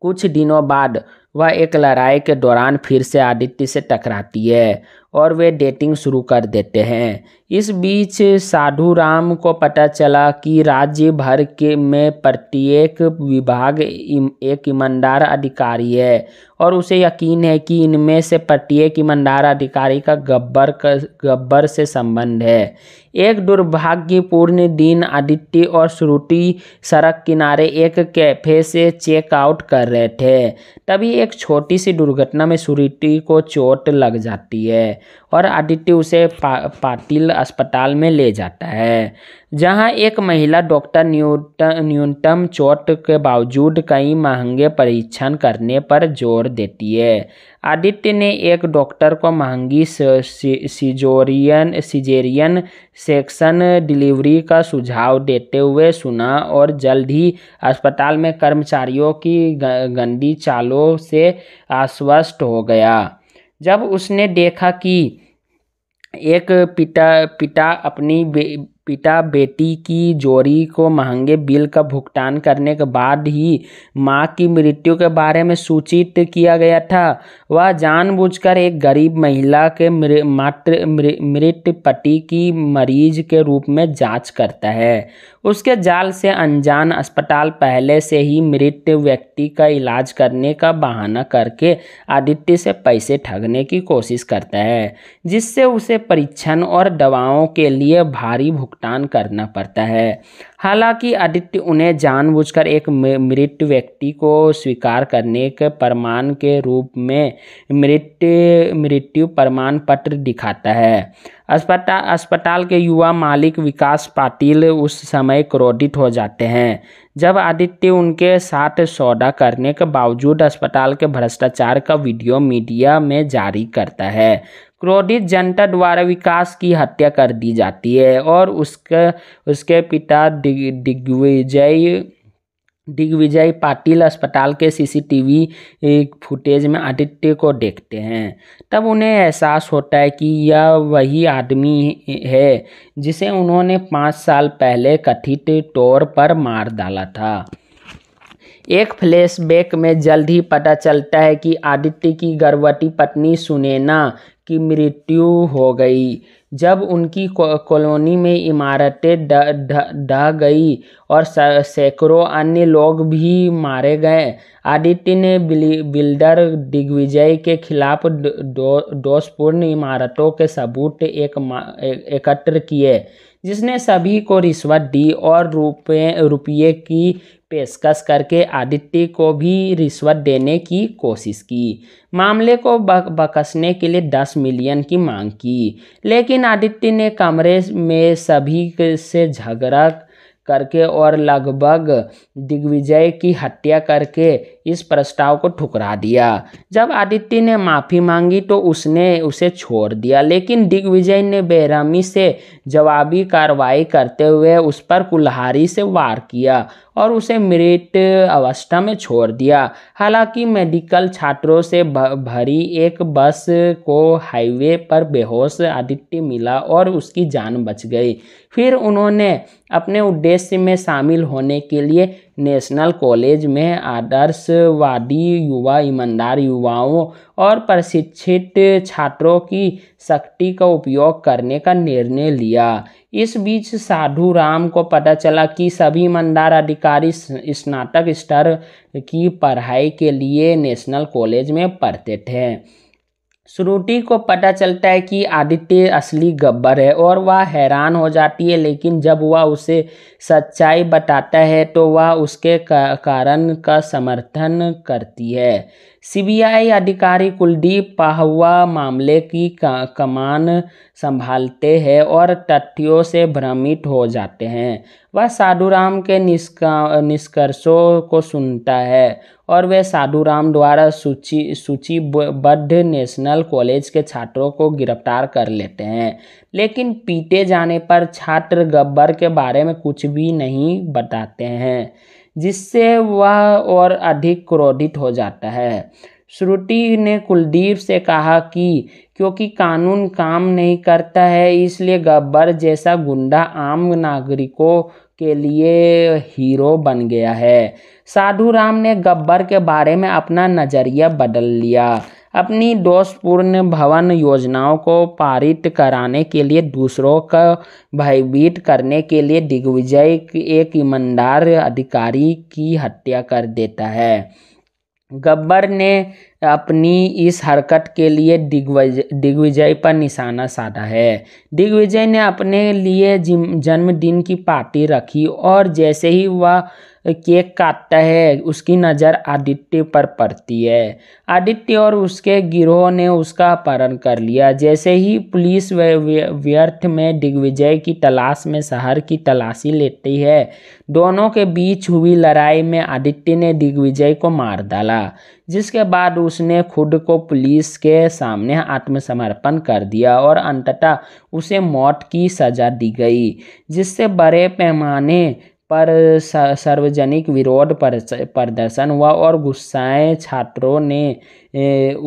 कुछ दिनों बाद वह एक लड़ाई के दौरान फिर से आदित्य से टकराती है और वे डेटिंग शुरू कर देते हैं इस बीच साधु राम को पता चला कि राज्य भर के में प्रत्येक विभाग एक ईमानदार अधिकारी है और उसे यकीन है कि इनमें से प्रत्येक ईमानदार अधिकारी का गब्बर का गब्बर से संबंध है एक दुर्भाग्यपूर्ण दिन आदित्य और श्रुति सड़क किनारे एक कैफे से चेकआउट कर रहे थे तभी एक छोटी सी दुर्घटना में श्रुति को चोट लग जाती है और आदित्य उसे पा, पाटिल अस्पताल में ले जाता है जहां एक महिला डॉक्टर न्यूनतम चोट के बावजूद कई महंगे परीक्षण करने पर जोर देती है आदित्य ने एक डॉक्टर को महंगी सिजोरियन सिजेरियन सेक्शन डिलीवरी का सुझाव देते हुए सुना और जल्द ही अस्पताल में कर्मचारियों की गंदी चालों से आश्वस्त हो गया जब उसने देखा कि एक पिता पिता अपनी पिता बेटी की जोड़ी को महंगे बिल का भुगतान करने के बाद ही मां की मृत्यु के बारे में सूचित किया गया था वह जानबूझकर एक गरीब महिला के मातृ मृत पति की मरीज के रूप में जांच करता है उसके जाल से अनजान अस्पताल पहले से ही मृत व्यक्ति का इलाज करने का बहाना करके आदित्य से पैसे ठगने की कोशिश करता है जिससे उसे परीक्षण और दवाओं के लिए भारी भुगतान करना पड़ता है हालांकि आदित्य उन्हें जानबूझकर एक मृत व्यक्ति को स्वीकार करने के प्रमाण के रूप में मृत मृत्यु प्रमाण पत्र दिखाता है अस्पताल अस्पताल के युवा मालिक विकास पाटिल उस समय क्रोधित हो जाते हैं जब आदित्य उनके साथ सौदा करने के बावजूद अस्पताल के भ्रष्टाचार का वीडियो मीडिया में जारी करता है क्रोधित जनता द्वारा विकास की हत्या कर दी जाती है और उसके उसके पिता दिग्विजय दिग्विजय पाटिल अस्पताल के सीसीटीवी फुटेज में आदित्य को देखते हैं तब उन्हें एहसास होता है कि यह वही आदमी है जिसे उन्होंने पाँच साल पहले कथित तौर पर मार डाला था एक फ्लैशबैक में जल्द ही पता चलता है कि आदित्य की गर्भवती पत्नी सुनेना की मृत्यु हो गई जब उनकी कॉलोनी में इमारतें ढह गई और सैकड़ों अन्य लोग भी मारे गए आदित्य ने बिल्डर दिग्विजय के खिलाफ दो, दोषपूर्ण इमारतों के सबूत एक एकत्र किए जिसने सभी को रिश्वत दी और रुपये रुपये की पेशकश करके आदित्य को भी रिश्वत देने की कोशिश की मामले को बकसने के लिए दस मिलियन की मांग की लेकिन आदित्य ने कमरे में सभी से झगड़ा करके और लगभग दिग्विजय की हत्या करके इस प्रस्ताव को ठुकरा दिया जब आदित्य ने माफ़ी मांगी तो उसने उसे छोड़ दिया लेकिन दिग्विजय ने बेरहमी से जवाबी कार्रवाई करते हुए उस पर कुल्हारी से वार किया और उसे मृत अवस्था में छोड़ दिया हालांकि मेडिकल छात्रों से भरी एक बस को हाईवे पर बेहोश आदित्य मिला और उसकी जान बच गई फिर उन्होंने अपने उद्देश्य में शामिल होने के लिए नेशनल कॉलेज में आदर्शवादी युवा ईमानदार युवाओं और प्रशिक्षित छात्रों की शक्ति का उपयोग करने का निर्णय लिया इस बीच साधु राम को पता चला कि सभी ईमानदार अधिकारी स्नातक स्तर की पढ़ाई के लिए नेशनल कॉलेज में पढ़ते थे श्रुति को पता चलता है कि आदित्य असली गब्बर है और वह हैरान हो जाती है लेकिन जब वह उसे सच्चाई बताता है तो वह उसके कारण का समर्थन करती है सीबीआई अधिकारी कुलदीप पाहवा मामले की कमान संभालते हैं और तथ्यों से भ्रमित हो जाते हैं वह साधुराम के निष्कर्षों को सुनता है और वे साधुराम द्वारा सूची सूचीबद्ध नेशनल कॉलेज के छात्रों को गिरफ्तार कर लेते हैं लेकिन पीटे जाने पर छात्र गब्बर के बारे में कुछ भी नहीं बताते हैं जिससे वह और अधिक क्रोधित हो जाता है श्रुति ने कुलदीप से कहा कि क्योंकि कानून काम नहीं करता है इसलिए गब्बर जैसा गुंडा आम नागरिकों के लिए हीरो बन गया है साधु राम ने गब्बर के बारे में अपना नज़रिया बदल लिया अपनी दोषपूर्ण भवन योजनाओं को पारित कराने के लिए दूसरों का भयभीत करने के लिए दिग्विजय एक ईमानदार अधिकारी की हत्या कर देता है गब्बर ने अपनी इस हरकत के लिए दिग्विजय दिग्विजय पर निशाना साधा है दिग्विजय ने अपने लिए जन्मदिन की पार्टी रखी और जैसे ही वह केक काटता है उसकी नज़र आदित्य पर पड़ती है आदित्य और उसके गिरोह ने उसका अपहरण कर लिया जैसे ही पुलिस व्यर्थ में दिग्विजय की तलाश में शहर की तलाशी लेती है दोनों के बीच हुई लड़ाई में आदित्य ने दिग्विजय को मार डाला जिसके बाद उसने खुद को पुलिस के सामने आत्मसमर्पण कर दिया और अंततः उसे मौत की सज़ा दी गई जिससे बड़े पैमाने पर सार्वजनिक विरोध प्रदर्शन हुआ और गुस्साए छात्रों ने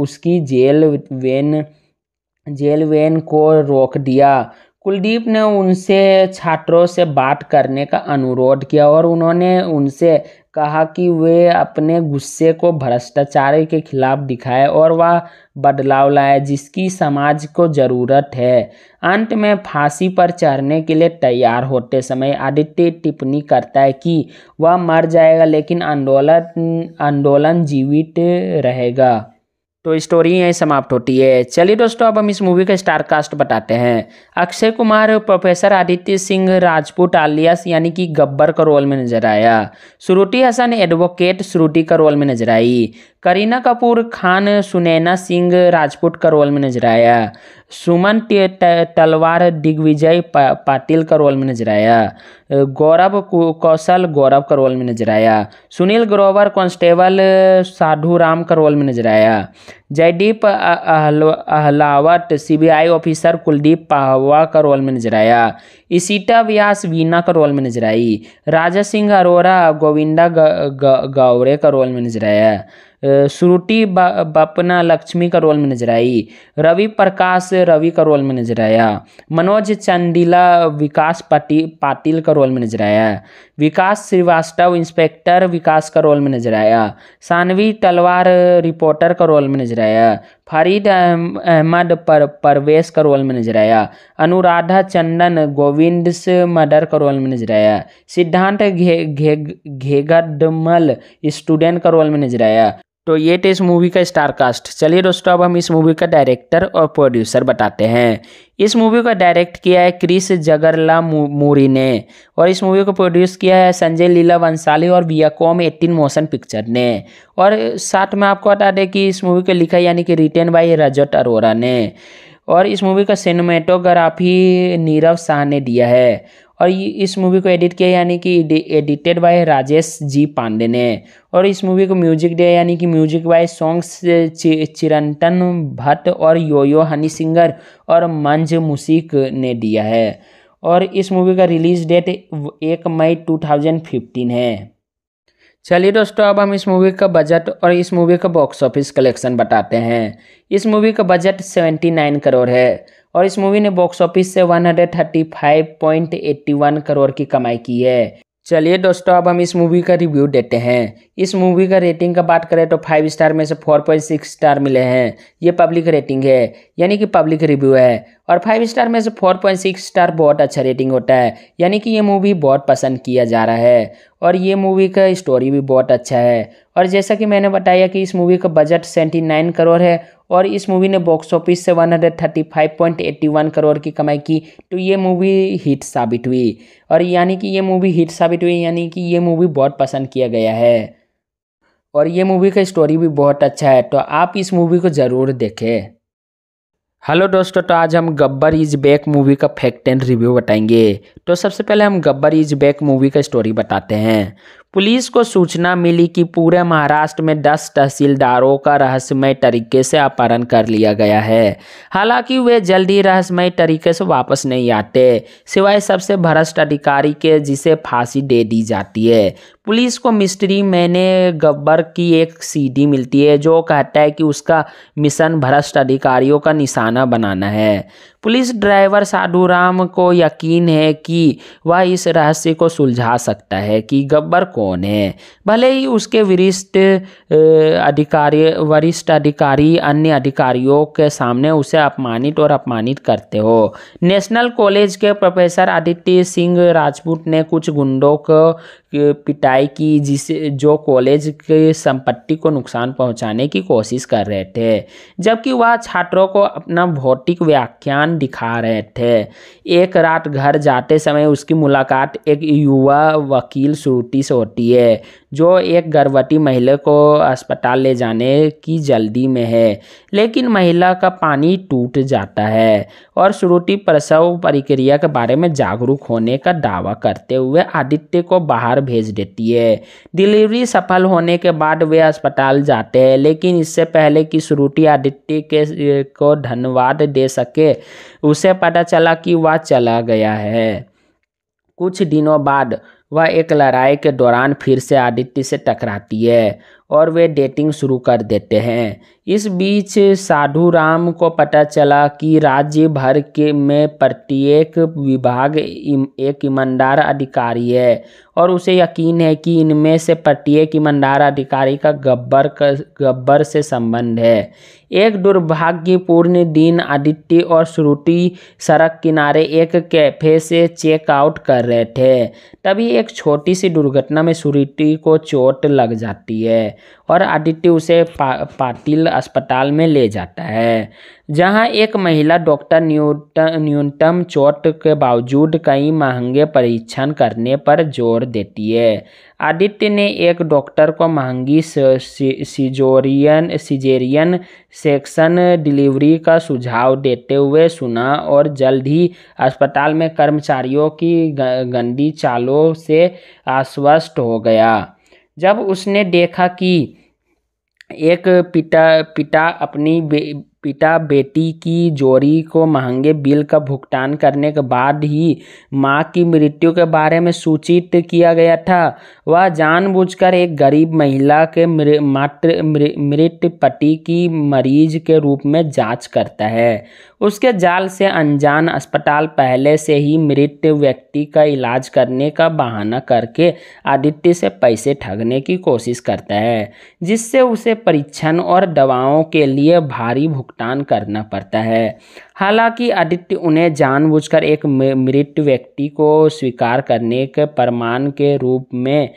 उसकी जेल वैन जेल वेन को रोक दिया कुलदीप ने उनसे छात्रों से बात करने का अनुरोध किया और उन्होंने उनसे कहा कि वे अपने गुस्से को भ्रष्टाचार के खिलाफ दिखाए और वह बदलाव लाए जिसकी समाज को ज़रूरत है अंत में फांसी पर चढ़ने के लिए तैयार होते समय आदित्य टिप्पणी करता है कि वह मर जाएगा लेकिन आंदोलन आंदोलन जीवित रहेगा तो स्टोरी यही समाप्त होती है चलिए दोस्तों अब हम इस मूवी का स्टार कास्ट बताते हैं अक्षय कुमार प्रोफेसर आदित्य सिंह राजपूत आलियास यानी कि गब्बर का रोल में नजर आया श्रुति हसन एडवोकेट श्रुति का रोल में नजर आई करीना कपूर खान सुनैना सिंह राजपूत का रोल में नजर आया सुमन तलवार दिग्विजय पा, पाटिल का रोल में नजर आया गौरव कौशल गौरव का रोल में नजर आया सुनील ग्रोवर कांस्टेबल साधु राम का रोल में नजर आया जयदीप अहलावट सीबीआई ऑफिसर कुलदीप पाहवा का रोल में नजर आया इसीटा व्यास वीना का रोल में नजर आई राजा सिंह अरोरा गोविंदा गौरे का रोल में नजर आया श्रुति बपना लक्ष्मी का रोल में नजर आई रवि प्रकाश रवि का रोल में नजर आया मनोज चंदीला विकास पाटी पाटिल का रोल में नजर आया विकास श्रीवास्तव इंस्पेक्टर विकास का रोल में नजर आया सानवी तलवार रिपोर्टर का रोल में नजर आया फरीद अहमद पर परवेश का रोल में नजर आया अनुराधा चंदन गोविंद से मर्डर का रोल में नजर आया सिद्धांत घे घे घेगडमल स्टूडेंट का रोल में नजर आया तो ये थे इस मूवी का स्टार कास्ट चलिए दोस्तों अब हम इस मूवी का डायरेक्टर और प्रोड्यूसर बताते हैं इस मूवी का डायरेक्ट किया है क्रिस जगरला मूरी ने और इस मूवी को प्रोड्यूस किया है संजय लीला वंसाली और वियाकॉम एटीन मोशन पिक्चर ने और साथ में आपको बता दें कि इस मूवी को लिखा यानी कि रिटर्न बाई रजत अरोरा ने और इस मूवी का सिनेमेटोग्राफी नीरव शाह ने दिया है और ये इस मूवी को एडिट किया यानी कि एडिटेड बाय राजेश जी पांडे ने और इस मूवी को म्यूजिक दिया यानी कि म्यूजिक बाय सॉन्ग्स चि, चिरंतन भट्ट और योयो हनी सिंगर और मंज मुसिक ने दिया है और इस मूवी का रिलीज डेट एक मई टू थाउजेंड फिफ्टीन है चलिए दोस्तों अब हम इस मूवी का बजट और इस मूवी का बॉक्स ऑफिस कलेक्शन बताते हैं इस मूवी का बजट नाइन करोड़ है और इस मूवी ने बॉक्स ऑफिस से 135.81 करोड़ की कमाई की है चलिए दोस्तों अब हम इस मूवी का रिव्यू देते हैं इस मूवी का रेटिंग का बात करें तो फाइव स्टार में से फोर पॉइंट सिक्स स्टार मिले हैं ये पब्लिक रेटिंग है यानी कि पब्लिक रिव्यू है और फाइव स्टार में से फोर पॉइंट सिक्स स्टार बहुत अच्छा रेटिंग होता है यानी कि ये मूवी बहुत पसंद किया जा रहा है और ये मूवी का स्टोरी भी बहुत अच्छा है और जैसा कि मैंने बताया कि इस मूवी का बजट सेवेंटी नाइन करोड़ है और इस मूवी ने बॉक्स ऑफिस से 135.81 करोड़ की कमाई की तो ये मूवी हिट साबित हुई और यानी कि ये मूवी हिट साबित हुई यानी कि ये मूवी बहुत पसंद किया गया है और ये मूवी का स्टोरी भी बहुत अच्छा है तो आप इस मूवी को ज़रूर देखें हेलो दोस्तों तो आज हम गब्बर इज बैक मूवी का फैक्ट एंड रिव्यू बताएंगे तो सबसे पहले हम गब्बर इज बैक मूवी का स्टोरी बताते हैं पुलिस को सूचना मिली कि पूरे महाराष्ट्र में दस तहसीलदारों का रहस्यमय तरीके से अपहरण कर लिया गया है हालांकि वे जल्द ही रहस्यमय तरीके से वापस नहीं आते सिवाय सबसे भ्रष्ट अधिकारी के जिसे फांसी दे दी जाती है पुलिस को मिस्ट्री मैंने गब्बर की एक सीडी मिलती है जो कहता है कि उसका मिशन भ्रष्ट अधिकारियों का निशाना बनाना है पुलिस ड्राइवर साधुराम को यकीन है कि वह इस रहस्य को सुलझा सकता है कि गब्बर कौन है भले ही उसके वरिष्ठ अधिकारी वरिष्ठ अधिकारी अन्य अधिकारियों के सामने उसे अपमानित और अपमानित करते हो नेशनल कॉलेज के प्रोफेसर आदित्य सिंह राजपूत ने कुछ गुंडों को पिटाई की जिसे जो कॉलेज के संपत्ति को नुकसान पहुंचाने की कोशिश कर रहे थे जबकि वह छात्रों को अपना भौतिक व्याख्यान दिखा रहे थे एक रात घर जाते समय उसकी मुलाकात एक युवा वकील श्रुति से होती है जो एक गर्भवती महिला को अस्पताल ले जाने की जल्दी में है लेकिन महिला का पानी टूट जाता है और श्रुति प्रसव प्रक्रिया के बारे में जागरूक होने का दावा करते हुए आदित्य को बाहर भेज देती है डिलीवरी सफल होने के बाद वे अस्पताल जाते हैं लेकिन इससे पहले कि श्रुति आदित्य के को धन्यवाद दे सके उसे पता चला कि वह चला गया है कुछ दिनों बाद वह एक लड़ाई के दौरान फिर से आदित्य से टकराती है और वे डेटिंग शुरू कर देते हैं इस बीच साधु राम को पता चला कि राज्य भर के में प्रत्येक विभाग एक ईमानदार अधिकारी है और उसे यकीन है कि इनमें से प्रत्येक ईमानदार अधिकारी का गब्बर का गब्बर से संबंध है एक दुर्भाग्यपूर्ण दिन आदित्य और श्रुति सड़क किनारे एक कैफे से चेकआउट कर रहे थे तभी एक छोटी सी दुर्घटना में श्रुति को चोट लग जाती है और आदित्य उसे पा, पाटिल अस्पताल में ले जाता है जहां एक महिला डॉक्टर न्यूनतम चोट के बावजूद कई महंगे परीक्षण करने पर जोर देती है आदित्य ने एक डॉक्टर को महंगी सिजोरियन सिजेरियन सेक्शन डिलीवरी का सुझाव देते हुए सुना और जल्द ही अस्पताल में कर्मचारियों की गंदी चालों से आश्वस्त हो गया जब उसने देखा कि एक पिता पिता अपनी बे पिता बेटी की जोड़ी को महंगे बिल का भुगतान करने के बाद ही माँ की मृत्यु के बारे में सूचित किया गया था वह जानबूझकर एक गरीब महिला के मातृ मृत पति की मरीज के रूप में जांच करता है उसके जाल से अनजान अस्पताल पहले से ही मृत व्यक्ति का इलाज करने का बहाना करके आदित्य से पैसे ठगने की कोशिश करता है जिससे उसे परीक्षण और दवाओं के लिए भारी भुगतान करना पड़ता है हालांकि आदित्य उन्हें जानबूझकर एक मृत व्यक्ति को स्वीकार करने के प्रमाण के रूप में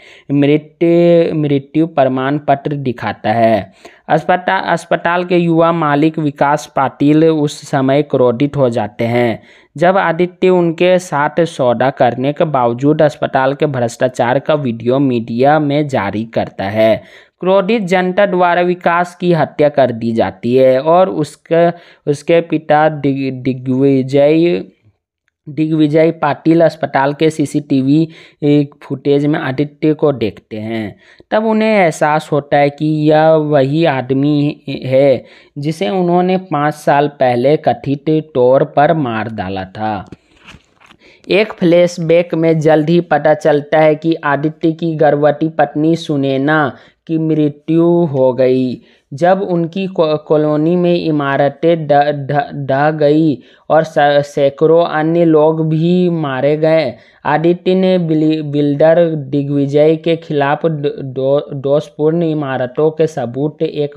मृत मृत्यु प्रमाण पत्र दिखाता है अस्पताल अस्पताल के युवा मालिक विकास पाटिल उस समय क्रोधित हो जाते हैं जब आदित्य उनके साथ सौदा करने के बावजूद अस्पताल के भ्रष्टाचार का वीडियो मीडिया में जारी करता है क्रोधित जनता द्वारा विकास की हत्या कर दी जाती है और उसके उसके पिता दिग्विजय दिग्विजय पाटिल अस्पताल के सीसीटीवी फुटेज में आदित्य को देखते हैं तब उन्हें एहसास होता है कि यह वही आदमी है जिसे उन्होंने पाँच साल पहले कथित तौर पर मार डाला था एक फ्लैशबैक में जल्द ही पता चलता है कि आदित्य की गर्भवती पत्नी सुनैना की मृत्यु हो गई जब उनकी कॉलोनी में इमारतें ढह गई और सैकड़ों अन्य लोग भी मारे गए आदित्य ने बिल्डर दिग्विजय के खिलाफ दोषपूर्ण इमारतों के सबूत एक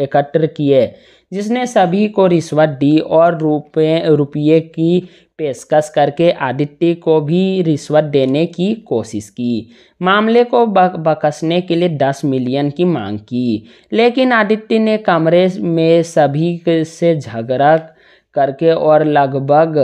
एकत्र किए जिसने सभी को रिश्वत दी और रुपये रुपये की पेशकश करके आदित्य को भी रिश्वत देने की कोशिश की मामले को बकसने के लिए दस मिलियन की मांग की लेकिन आदित्य ने कमरे में सभी से झगड़ा करके और लगभग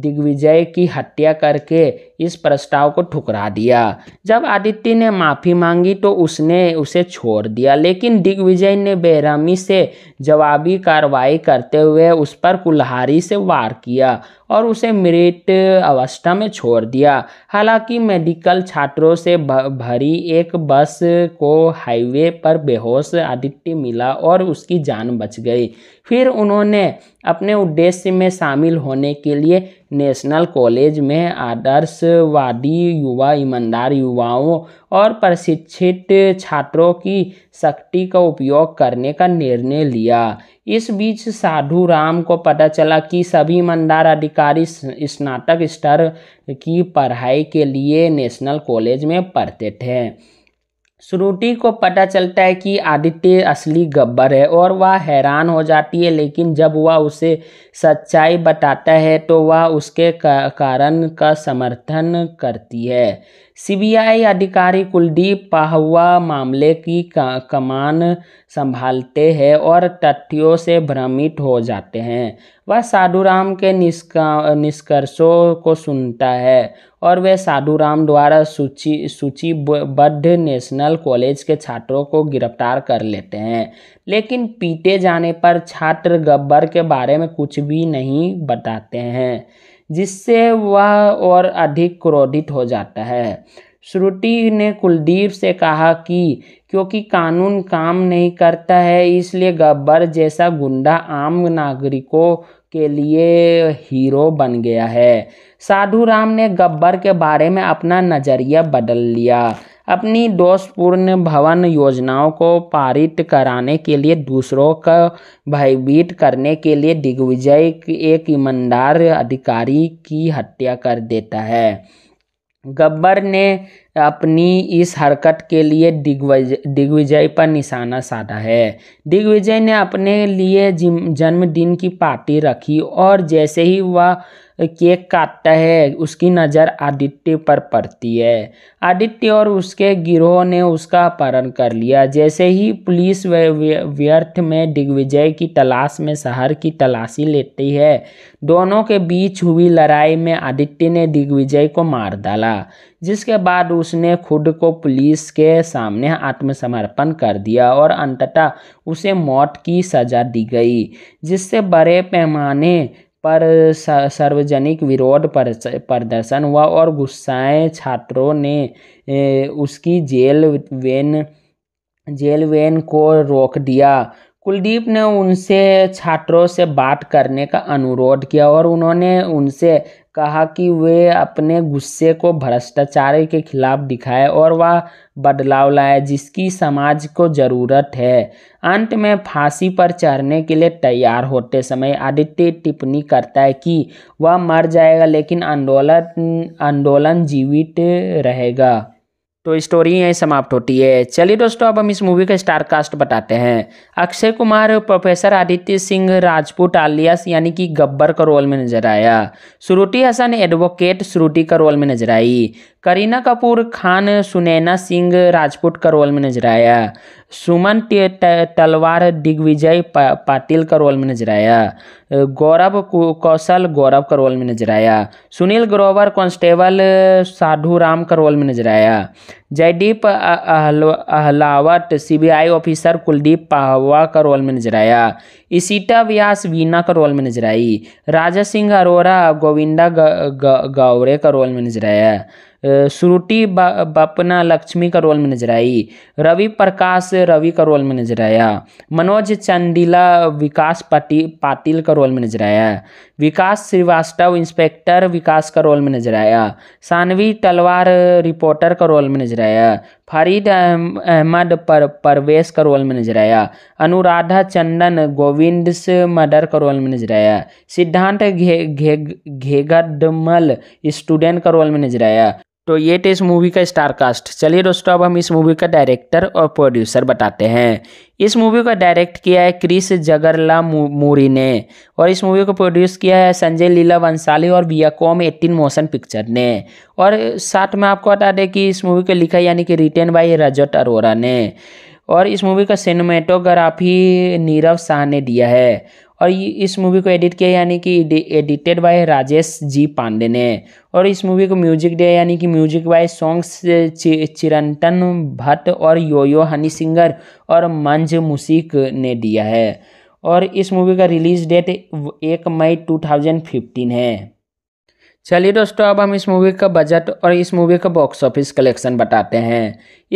दिग्विजय की हत्या करके इस प्रस्ताव को ठुकरा दिया जब आदित्य ने माफ़ी मांगी तो उसने उसे छोड़ दिया लेकिन दिग्विजय ने बेरहमी से जवाबी कार्रवाई करते हुए उस पर कुल्हारी से वार किया और उसे मृत अवस्था में छोड़ दिया हालांकि मेडिकल छात्रों से भरी एक बस को हाईवे पर बेहोश आदित्य मिला और उसकी जान बच गई फिर उन्होंने अपने उद्देश्य में शामिल होने के लिए नेशनल कॉलेज में आदर्शवादी युवा ईमानदार युवाओं और प्रशिक्षित छात्रों की शक्ति का उपयोग करने का निर्णय लिया इस बीच साधु राम को पता चला कि सभी ईमानदार अधिकारी स्नातक स्तर की पढ़ाई के लिए नेशनल कॉलेज में पढ़ते थे श्रुति को पता चलता है कि आदित्य असली गब्बर है और वह हैरान हो जाती है लेकिन जब वह उसे सच्चाई बताता है तो वह उसके कारण का समर्थन करती है सीबीआई अधिकारी कुलदीप पाहवा मामले की कमान संभालते हैं और तथ्यों से भ्रमित हो जाते हैं वह साधुराम के निष्का निष्कर्षों को सुनता है और वह साधुराम द्वारा सूची सूचीबद्ध नेशनल कॉलेज के छात्रों को गिरफ्तार कर लेते हैं लेकिन पीटे जाने पर छात्र गब्बर के बारे में कुछ भी नहीं बताते हैं जिससे वह और अधिक क्रोधित हो जाता है श्रुति ने कुलदीप से कहा कि क्योंकि कानून काम नहीं करता है इसलिए गब्बर जैसा गुंडा आम नागरिकों के लिए हीरो बन गया है साधु राम ने गब्बर के बारे में अपना नज़रिया बदल लिया अपनी दोषपूर्ण भवन योजनाओं को पारित कराने के लिए दूसरों का भयभीत करने के लिए दिग्विजय एक ईमानदार अधिकारी की हत्या कर देता है गब्बर ने अपनी इस हरकत के लिए दिग्विजय दिग्विजय पर निशाना साधा है दिग्विजय ने अपने लिए जन्मदिन की पार्टी रखी और जैसे ही वह केक काटता है उसकी नज़र आदित्य पर पड़ती है आदित्य और उसके गिरोह ने उसका अपहरण कर लिया जैसे ही पुलिस व्यर्थ में दिग्विजय की तलाश में शहर की तलाशी लेती है दोनों के बीच हुई लड़ाई में आदित्य ने दिग्विजय को मार डाला जिसके बाद उसने खुद को पुलिस के सामने आत्मसमर्पण कर दिया और अंततः उसे मौत की सज़ा दी गई जिससे बड़े पैमाने पर सार्वजनिक विरोध प्रदर्शन हुआ और गुस्साए छात्रों ने उसकी जेल वैन जेल वेन को रोक दिया कुलदीप ने उनसे छात्रों से बात करने का अनुरोध किया और उन्होंने उनसे कहा कि वे अपने गुस्से को भ्रष्टाचार के खिलाफ दिखाए और वह बदलाव लाए जिसकी समाज को ज़रूरत है अंत में फांसी पर चढ़ने के लिए तैयार होते समय आदित्य टिप्पणी करता है कि वह मर जाएगा लेकिन आंदोलन आंदोलन जीवित रहेगा तो स्टोरी यहीं समाप्त होती है चलिए दोस्तों अब हम इस मूवी का स्टार कास्ट बताते हैं अक्षय कुमार प्रोफेसर आदित्य सिंह राजपूत आलियास यानी कि गब्बर का रोल में नजर आया श्रुति हसन एडवोकेट श्रुति का रोल में नजर आई करीना कपूर खान सुनैना सिंह राजपूत का रोल में नजर आया सुमन तलवार दिग्विजय पा, पाटिल का रोल में नजर आया गौरव कौशल गौरव का रोल में नजर आया सुनील ग्रोवर कांस्टेबल साधु राम का रोल में नजर आया जयदीप अहलावट सीबीआई ऑफिसर कुलदीप पाहवा का रोल में नजर आया इसीटा व्यास वीना का रोल में नजर आई राजा सिंह अरोरा गोविंदा गौरे का रोल में नजर आया श्रुति बपना लक्ष्मी का रोल में नजर आई रवि प्रकाश रवि का रोल में नजर आया मनोज चंदीला विकास पाटी पाटिल का रोल में नजर आया विकास श्रीवास्तव इंस्पेक्टर विकास का रोल में नजर आया सानवी तलवार रिपोर्टर का रोल में नजर आया फरीद अहमद पर परवेश का रोल में नजर आया अनुराधा चंदन गोविंद से मर्डर का रोल में नजर आया सिद्धांत घे घे घेगडमल स्टूडेंट का रोल में नजर आया तो ये थे इस मूवी का स्टार कास्ट चलिए दोस्तों अब हम इस मूवी का डायरेक्टर और प्रोड्यूसर बताते हैं इस मूवी को डायरेक्ट किया है क्रिस जगरला मूरी ने और इस मूवी को प्रोड्यूस किया है संजय लीला वंसाली और वियाकॉम एटीन मोशन पिक्चर ने और साथ में आपको बता दें कि इस मूवी को लिखा यानी कि रिटर्न बाई रजत अरोरा ने और इस मूवी का सिनेमेटोग्राफी नीरव शाह ने दिया है और ये इस मूवी को एडिट किया यानी कि एडिटेड बाय राजेश जी पांडे ने और इस मूवी को म्यूजिक दिया यानी कि म्यूजिक बाय सॉन्ग्स चि, भट्ट और योयो हनी सिंगर और मंज मुसिक ने दिया है और इस मूवी का रिलीज डेट एक मई 2015 है चलिए दोस्तों अब हम इस मूवी का बजट और इस मूवी का बॉक्स ऑफिस कलेक्शन बताते हैं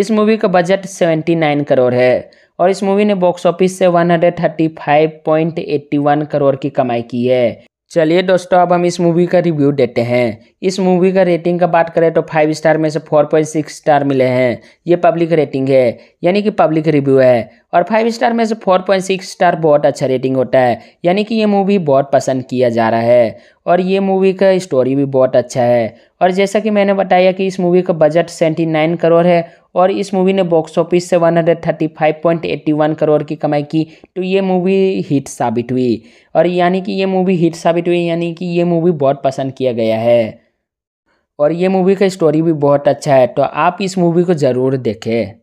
इस मूवी का बजट नाइन करोड़ है और इस मूवी ने बॉक्स ऑफिस से 135.81 करोड़ की कमाई की है चलिए दोस्तों अब हम इस मूवी का रिव्यू देते हैं इस मूवी का रेटिंग का बात करें तो फाइव स्टार में से फोर पॉइंट सिक्स स्टार मिले हैं ये पब्लिक रेटिंग है यानी कि पब्लिक रिव्यू है और फाइव स्टार में से फोर पॉइंट सिक्स स्टार बहुत अच्छा रेटिंग होता है यानी कि ये मूवी बहुत पसंद किया जा रहा है और ये मूवी का स्टोरी भी बहुत अच्छा है और जैसा कि मैंने बताया कि इस मूवी का बजट सेवेंटी नाइन करोड़ है और इस मूवी ने बॉक्स ऑफिस से 135.81 करोड़ की कमाई की तो ये मूवी हिट साबित हुई और यानी कि ये मूवी हिट साबित हुई यानी कि ये मूवी बहुत पसंद किया गया है और ये मूवी का स्टोरी भी बहुत अच्छा है तो आप इस मूवी को ज़रूर देखें